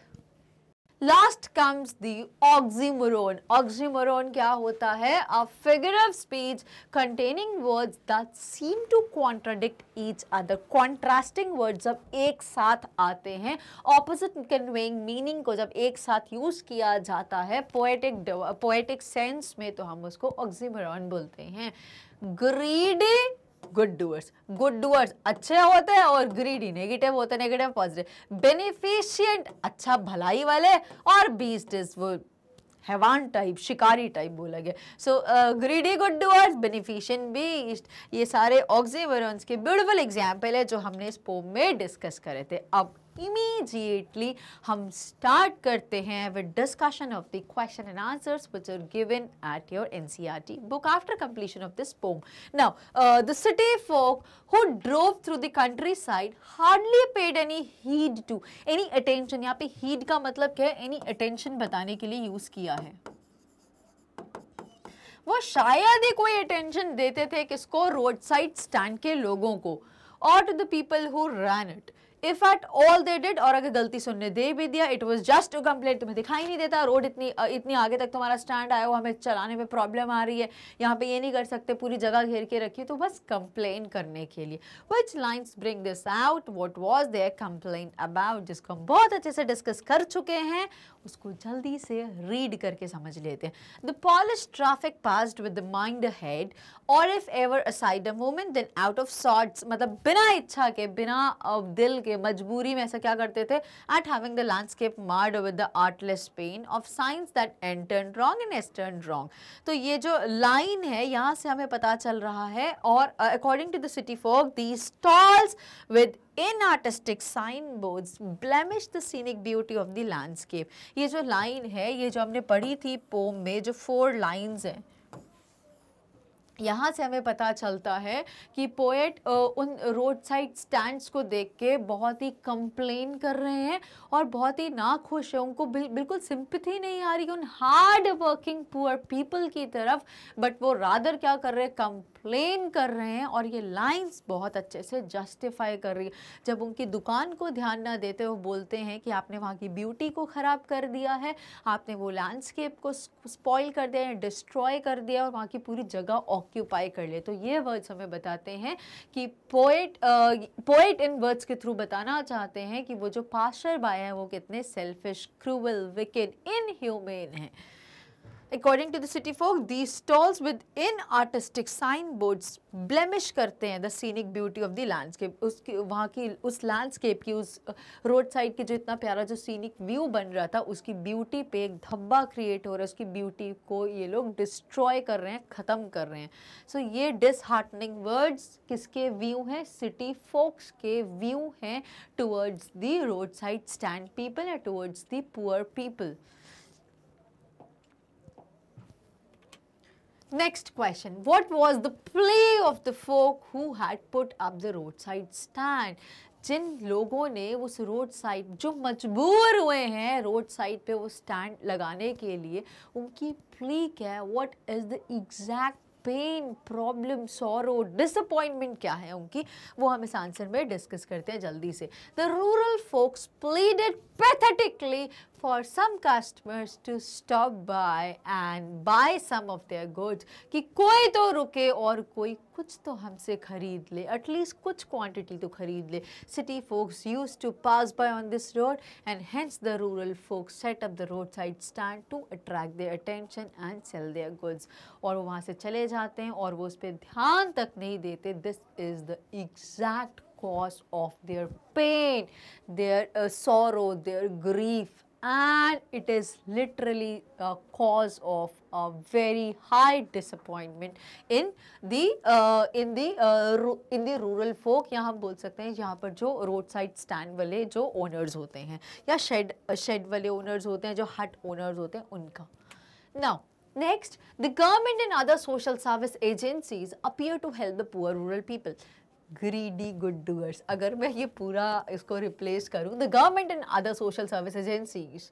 last comes the oxymoron oxymoron क्या होता है a figure of speech containing words that seem to contradict each other contrasting word जब एक साथ आते हैं ऑपोजिट कन्वेइंग मीनिंग को जब एक साथ यूज़ किया जाता है पोएटिक पोएटिक सेंस में तो हम उसको ऑक्सीमोरोन बोलते हैं greedy good doers good doers अच्छे होते हैं और ग्रीडी नेगेटिव होते हैं नेगेटिव पॉजिटिव बेनिफिशियंट अच्छा भलाई वाले और बीस्ट इज वो हैवान टाइप शिकारी टाइप बोला गया सो greedy good doers beneficent beast ये सारे ऑक्जीवर के ब्यूटिफुल एग्जाम्पल है जो हमने इस पोम में डिस्कस करे थे अब इमीजिएटली हम स्टार्ट करते हैं with discussion of the question and answers which are given at your NCERT book after completion of this poem now the city folk who drove through the countryside hardly paid any heed to any attention यहाँ पे heed का मतलब क्या है any attention बताने के लिए use किया है वो शायद ही कोई अटेंशन देते थे किसको रोड साइड स्टैंड के लोगों को और to the people who run it if at all they did और अगर गलती सुनने दे भी दिया it was just to complain तुम्हें दिखाई नहीं देता रोड इतनी इतनी आगे तक तुम्हारा स्टैंड आया हो हमें चलाने में प्रॉब्लम आ रही है यहाँ पे ये नहीं कर सकते पूरी जगह घेर के रखी तो बस कंप्लेन करने के लिए which lines bring this out what was their complain about जिसको हम बहुत अच्छे से डिस्कस कर चुके हैं उसको जल्दी से रीड करके समझ लेते हैं the polish traffic pass with the mind head और if ever aside a moment then out of sorts मतलब बिना इच्छा के बिना दिल के करके मजबूरी में ऐसा क्या करते थे at having the landscape marred with the artless paint of science that N turn wrong and S turn wrong तो ये जो लाइन है यहाँ से हमें पता चल रहा है और according to the city folk the stalls with inartistic signboards blemish the scenic beauty of the landscape ये जो लाइन है ये जो हमने पढ़ी थी पोम में जो फोर लाइन्स हैं यहाँ से हमें पता चलता है कि पोएट उन रोड साइड स्टैंड्स को देख के बहुत ही कंप्लेन कर रहे हैं और बहुत ही ना खुश है उनको बिल, बिल्कुल सिंपथी नहीं आ रही उन हार्ड वर्किंग पुअर पीपल की तरफ बट वो रादर क्या कर रहे हैं कंप्लेन कर रहे हैं और ये लाइंस बहुत अच्छे से जस्टिफाई कर रही है जब उनकी दुकान को ध्यान ना देते वो बोलते हैं कि आपने वहाँ की ब्यूटी को ख़राब कर दिया है आपने वो लैंडस्केप को स्पॉइल कर दिया है डिस्ट्रॉय कर दिया और वहाँ की पूरी जगह ऑक्यूपाई कर ले तो ये वर्ड्स हमें बताते हैं कि पोएट पोएट इन वर्ड्स के थ्रू बताना चाहते हैं कि वो जो पाशर बाय हैं वो कितने सेल्फिश क्रूवल विकेड इनह्यूमेन हैं according to the city folk, these stalls with inartistic signboards करते हैं the scenic beauty of the landscape उसकी वहाँ की उस लैंडस्केप की उस रोड uh, साइड की जो इतना प्यारा जो सीनिक व्यू बन रहा था उसकी ब्यूटी पे एक धब्बा क्रिएट हो रहा है उसकी ब्यूटी को ये लोग डिस्ट्रॉय कर रहे हैं ख़त्म कर रहे हैं सो so, ये डिसहार्टनिंग वर्ड्स किसके व्यू हैं सिटी फोक्स के व्यू हैं towards the road side stand people and the poor poor people Next question. What was the play of the folk who had put up the roadside stand? जिन लोगों ने उस roadside जो मजबूर हुए हैं रोड साइड पे वो स्टैंड लगाने के लिए उनकी प्ली क्या है what is the exact pain problem sorrow disappointment क्या है उनकी वो हम इस आंसर में डिस्कस करते हैं जल्दी से the rural folks pleaded pathetically for some customers to stop by and buy some of their goods ki koi to ruke aur koi kuch to humse khareed le at least kuch quantity to khareed le city folks used to pass by on this road and hence the rural folks set up the roadside stand to attract their attention and sell their goods aur wo wahan se chale jate hain aur wo us pe dhyan tak nahi dete this is the exact cause of their pain their uh, sorrow their grief and it is literally a cause of a very high disappointment in the uh, in the uh, in the rural folk yahan hum bol sakte hain यहाँ par jo roadside stand wale jo owners hote hain ya shed uh, shed wale owners hote hain jo hut owners hote hain unka now Next, the government and other social service agencies appear to help the poor rural people. Greedy good doers अगर मैं ये पूरा इसको replace करूँ the government and other social service agencies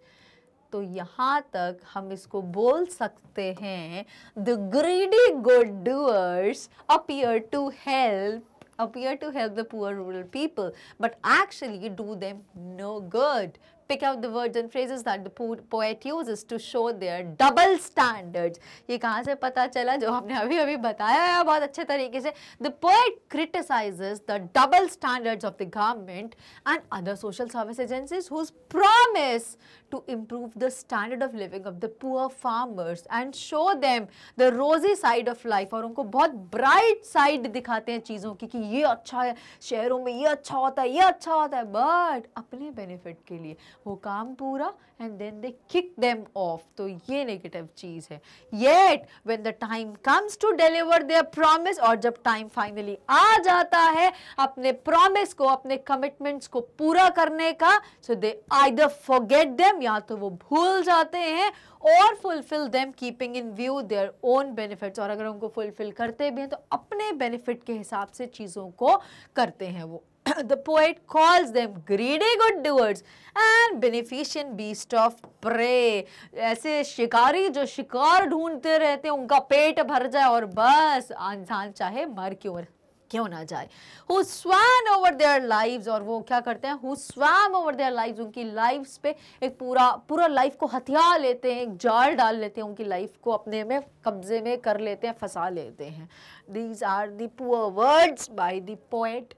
तो यहाँ तक हम इसको बोल सकते हैं the greedy good doers appear to help appear to help the poor rural people but actually do them no good pick out the words and phrases that the poet uses to show their double standards. ye kahan se pata chala jo आपने abhi abhi bataya hai bahut acche tarike se The poet criticizes the double standards of the government and other social service agencies whose promise to improve the standard of living of the poor farmers and show them the rosy side of life aur unko bahut bright side dikhate hain cheezon ki ki ye acha hai shaharon mein ye acha hota hai ye acha hota hai but apne benefit ke liye वो काम पूरा and then they kick them off तो ये negative चीज़ है yet when the time comes to deliver their promise और जब time finally आ जाता है अपने प्रॉमिस को अपने कमिटमेंट्स को पूरा करने का so they either forget them या तो वो भूल जाते हैं और fulfil them keeping in view their own benefits और अगर उनको फुलफिल करते भी हैं तो अपने बेनिफिट के हिसाब से चीज़ों को करते हैं वो <coughs> the poet calls them greedy good doers and beneficent beast of prey. aise shikari jo shikar dhoondte rehte unka pet bhar jaye aur bas बस chahe mar मर क्यों क्यों ना जाए who swarm over their lives और वो क्या करते हैं who swarm over their lives उनकी लाइफ्स पे एक पूरा पूरा लाइफ को हथियार लेते हैं एक जाल डाल लेते हैं उनकी लाइफ को अपने में कब्जे में कर लेते हैं फंसा लेते हैं these are the poor words by the poet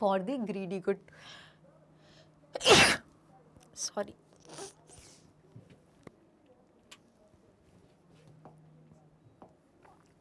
for the greedy good sorry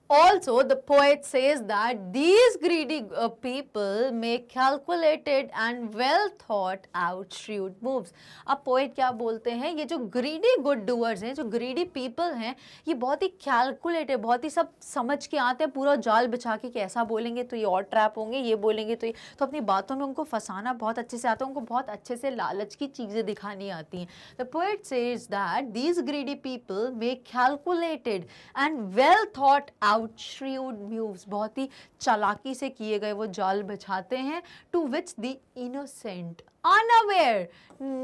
Also, the poet says that these greedy uh, people make calculated and well thought out shrewd moves. अब poet क्या बोलते हैं ये जो greedy good doers हैं जो greedy people हैं ये बहुत ही calculated बहुत ही सब समझ के आते हैं पूरा जाल बिछा के कि ऐसा बोलेंगे तो ये और ट्रैप होंगे ये बोलेंगे तो ये तो अपनी बातों में उनको फंसाना बहुत अच्छे से आता है उनको बहुत अच्छे से लालच की चीज़ें दिखानी आती हैं the poet says that these greedy people make calculated and well thought out outshrewd moves बहुत ही चालाकी से किए गए वो जाल बिछाते हैं to which the innocent unaware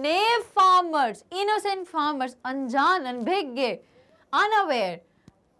ने फार्मर्स इनोसेंट फार्मर्स अनजान अनभिज्ञ अनअवेयर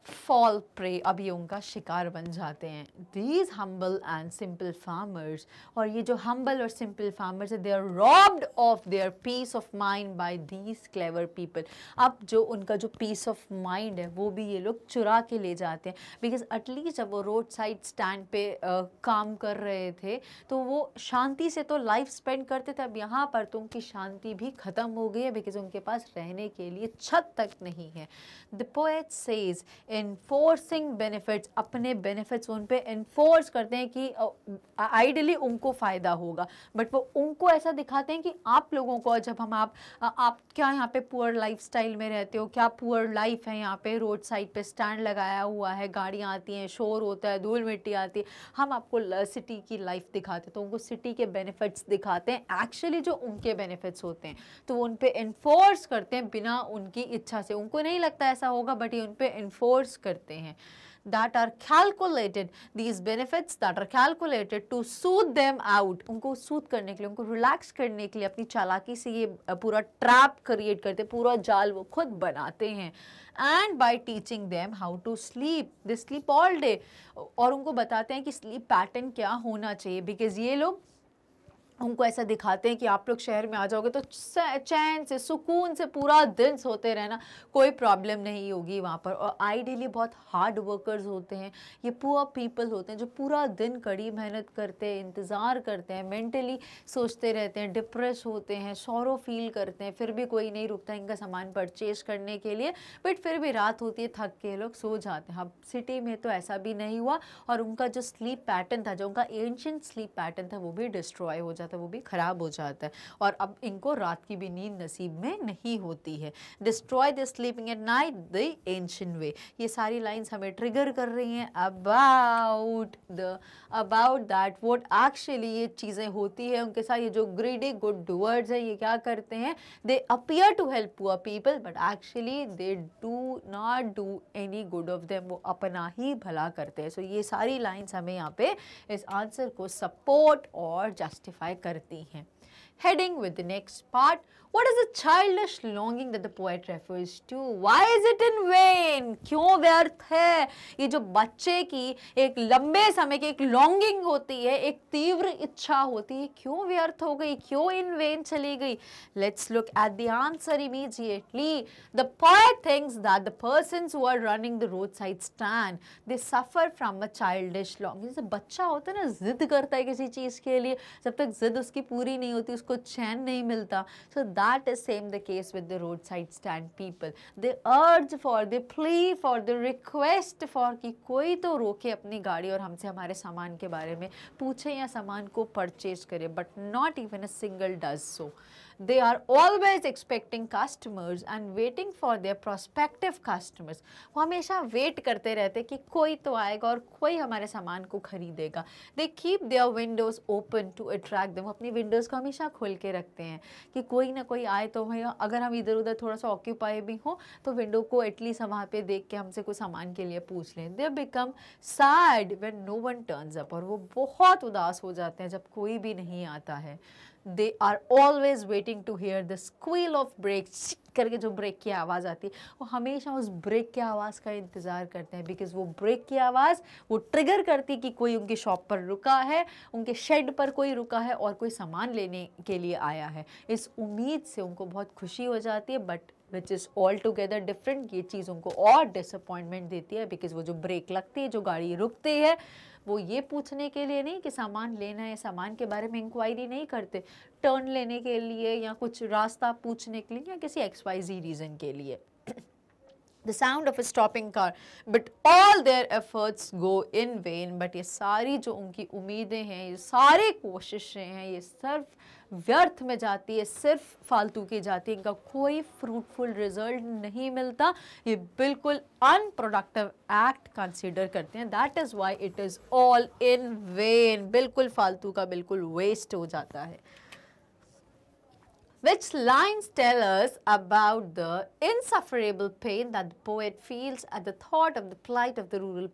फॉल प्रे अभी उनका शिकार बन जाते हैं these humble and simple farmers और ये जो हम्बल और सिंपल फार्मर्स है they are robbed of their peace of mind by these clever people अब जो उनका जो पीस ऑफ माइंड है वो भी ये लोग चुरा के ले जाते हैं बिकॉज एटलीस्ट जब वो रोड साइड स्टैंड पे आ, काम कर रहे थे तो वो शांति से तो लाइफ स्पेंड करते थे अब यहाँ पर तो उनकी शांति भी ख़त्म हो गई है बिकॉज उनके पास रहने के लिए छत तक नहीं है the poet says enforcing benefits अपने बेनिफिट्स उन पर इन्फोर्स करते हैं कि आइडली उनको फ़ायदा होगा बट वो उनको ऐसा दिखाते हैं कि आप लोगों को जब हम आप आप क्या यहाँ पे पुअर लाइफस्टाइल में रहते हो क्या पुअर लाइफ है यहाँ पे रोड साइड पे स्टैंड लगाया हुआ है गाड़ियाँ आती हैं शोर होता है धूल मिट्टी आती है हम आपको सिटी की लाइफ दिखाते हैं तो उनको सिटी के बेनिफिट्स दिखाते हैं एक्चुअली जो उनके बेनिफिट्स होते हैं तो वो उन पर इन्फोर्स करते हैं बिना उनकी इच्छा से उनको नहीं लगता ऐसा होगा बट ये उन पर इन्फोर्स कवर्स करते हैं that are calculated these benefits that are calculated to soothe them out उनको सूद करने के लिए उनको रिलैक्स करने के लिए अपनी चालाकी से ये पूरा ट्रैप क्रिएट करते पूरा जाल वो खुद बनाते हैं and by teaching them how to sleep they sleep all day और उनको बताते हैं कि स्लीप पैटर्न क्या होना चाहिए बिकॉज ये लोग उनको ऐसा दिखाते हैं कि आप लोग शहर में आ जाओगे तो चैन से सुकून से पूरा दिन सोते रहना कोई प्रॉब्लम नहीं होगी वहाँ पर और आइडियली बहुत हार्ड वर्कर्स होते हैं ये पुअर पीपल होते हैं जो पूरा दिन कड़ी मेहनत करते हैं इंतज़ार करते हैं मेंटली सोचते रहते हैं डिप्रेस होते हैं शोरों फील करते हैं फिर भी कोई नहीं रुकता इनका सामान परचेज करने के लिए बट फिर भी रात होती है थक के लोग सो जाते हैं अब सिटी में तो ऐसा भी नहीं हुआ और उनका जो स्लीप पैटर्न था जो उनका एंशंट स्लीप पैटर्न था वो भी डिस्ट्रॉय हो जाता होता है वो भी ख़राब हो जाता है और अब इनको रात की भी नींद नसीब में नहीं होती है destroy the sleeping at night the ancient way ये सारी लाइन्स हमें ट्रिगर कर रही हैं about the about that what actually ये चीज़ें होती है उनके साथ ये जो ग्रीडी गुड डूअर्स है ये क्या करते हैं they appear to help poor people but actually they do not do any good of them वो अपना ही भला करते हैं सो so, ये सारी लाइन्स हमें यहाँ पे इस आंसर को सपोर्ट और जस्टिफाई करती हैं heading with next part What is the childish longing that the poet refers to? Why is it in vain? क्यों व्यर्थ है ये जो बच्चे की एक लंबे समय की एक longing होती है एक तीव्र इच्छा होती है क्यों व्यर्थ हो गई क्यों in vain चली गई Let's look at the answer immediately. The poet thinks that the persons who are running the roadside stand they suffer from a childish longing. जैसे बच्चा होता है ना जिद करता है किसी चीज़ के लिए जब तक जिद उसकी पूरी नहीं होती उसको चैन नहीं मिलता सो so That is same the case with the roadside stand people. They urge for, they plea for, the request for ki koi to roke apni gaadi aur humse hamare सामान ke bare mein puche ya सामान ko purchase kare but not even a single does so They are always expecting customers and waiting for their prospective customers. वो हमेशा wait करते रहते कि कोई तो आएगा और कोई हमारे सामान को खरीदेगा they keep their windows open to attract वो अपनी विंडोज़ को हमेशा खोल के रखते हैं कि कोई ना कोई आए तो भाई अगर हम इधर उधर थोड़ा सा ऑक्यूपाई भी हों तो विंडो को एटलीस्ट वहाँ पे देख के हमसे कुछ सामान के लिए पूछ लें they become sad when no one turns up और वो बहुत उदास हो जाते हैं जब कोई भी नहीं आता है they are always waiting to hear the squeal of brake करके जो ब्रेक की आवाज़ आती है वो हमेशा उस ब्रेक की आवाज़ का इंतज़ार करते हैं बिकॉज वो ब्रेक की आवाज़ वो ट्रिगर करती कि कोई उनकी शॉप पर रुका है उनके शेड पर कोई रुका है और कोई सामान लेने के लिए आया है इस उम्मीद से उनको बहुत खुशी हो जाती है but which is altogether different ये चीज़ उनको और डिसअपॉइंटमेंट देती है बिकॉज वो जो ब्रेक लगती है जो गाड़ी रुकती है वो ये पूछने के लिए नहीं कि सामान लेना है सामान के बारे में इंक्वायरी नहीं करते टर्न लेने के लिए या कुछ रास्ता पूछने के लिए या किसी एक्स वाई जी रीज़न के लिए the sound of a stopping car but all their efforts go in vain but ये सारी जो उनकी उम्मीदें हैं ये सारी कोशिशें हैं ये सिर्फ व्यर्थ में जाती है सिर्फ फालतू की जाती है इनका कोई फ्रूटफुल रिजल्ट नहीं मिलता ये बिल्कुल अनप्रोडक्टिव एक्ट कंसीडर करते हैं that is why it is all in vain बिल्कुल फालतू का बिल्कुल वेस्ट हो जाता है which lines tell us about the insufferable pain that the poet feels at the thought of the plight of the rural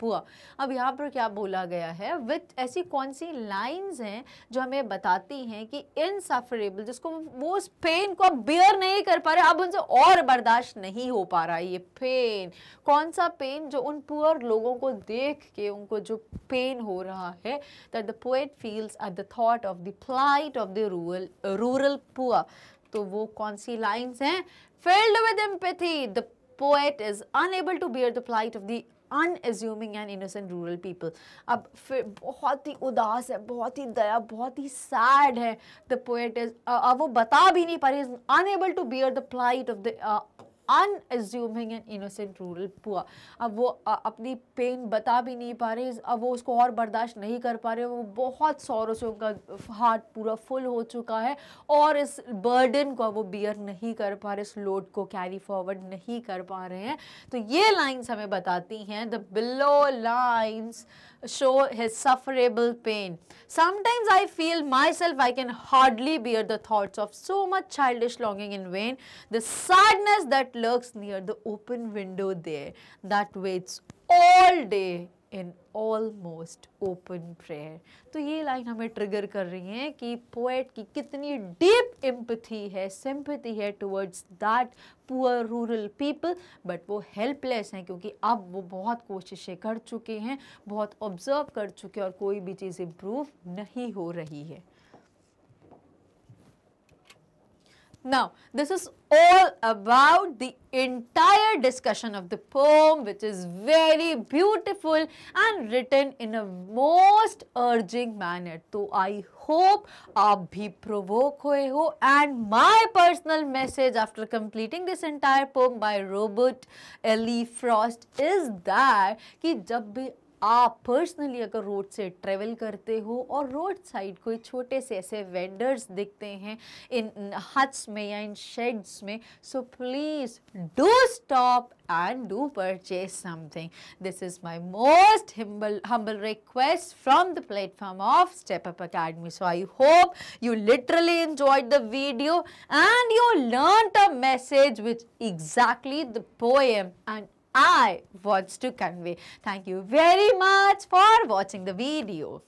poor. अब यहाँ पर क्या बोला गया है विच ऐसी कौन सी लाइंस हैं जो हमें बताती हैं कि इनसफरेबल जिसको वो उस पेन को अब बियर नहीं कर पा रहे अब उनसे और बर्दाश्त नहीं हो पा रहा है ये पेन कौन सा पेन जो उन पुअर लोगों को देख के उनको जो पेन हो रहा है that the poet feels at the thought of the plight of the rural rural poor हुआ तो वो कौन सी लाइन्स हैं filled with empathy, the poet is unable to bear the plight of the unassuming and innocent rural people अब फिर बहुत ही उदास है बहुत ही दया बहुत ही सैड है द पोएट इज अब वो बता भी नहीं पा रही unable to bear the plight of the unassuming and innocent rural poor अब वो अपनी पेन बता भी नहीं पा रहे अब वो उसको और बर्दाश्त नहीं कर पा रहे वो बहुत सौरों से उनका हार्ट पूरा फुल हो चुका है और इस बर्डन को वो बियर नहीं कर पा रहे इस लोड को कैरी फॉरवर्ड नहीं कर पा रहे हैं तो ये लाइन्स हमें बताती हैं the below lines show his sufferable pain. Sometimes I feel myself I can hardly bear the thoughts of so much childish longing in vain, the sadness that lurks near the open window there, that waits all day in almost open prayer तो ये line हमें trigger कर रही है कि poet की कितनी deep empathy है सिंपथी है towards that poor rural people but वो हेल्पलेस हैं क्योंकि अब वो बहुत कोशिशें कर चुके हैं बहुत ऑब्जर्व कर चुके हैं और कोई भी चीज़ इम्प्रूव नहीं हो रही है Now, this is all about the entire discussion of the poem which is very beautiful and written in a most urging manner. So, I hope aap bhi provoke hoye ho and my personal message after completing this entire poem by Robert Ellie Frost is that ki jab bhi आप personally अगर road से travel करते हो और road side कोई छोटे से ऐसे वेंडर्स दिखते हैं इन हट्स में या इन शेड्स में so please do stop and do purchase something this is my most humble humble request from the platform of step up academy so I hope you literally enjoy the video and you learn the message which exactly the poem and I wants to convey. Thank you very much for watching the video.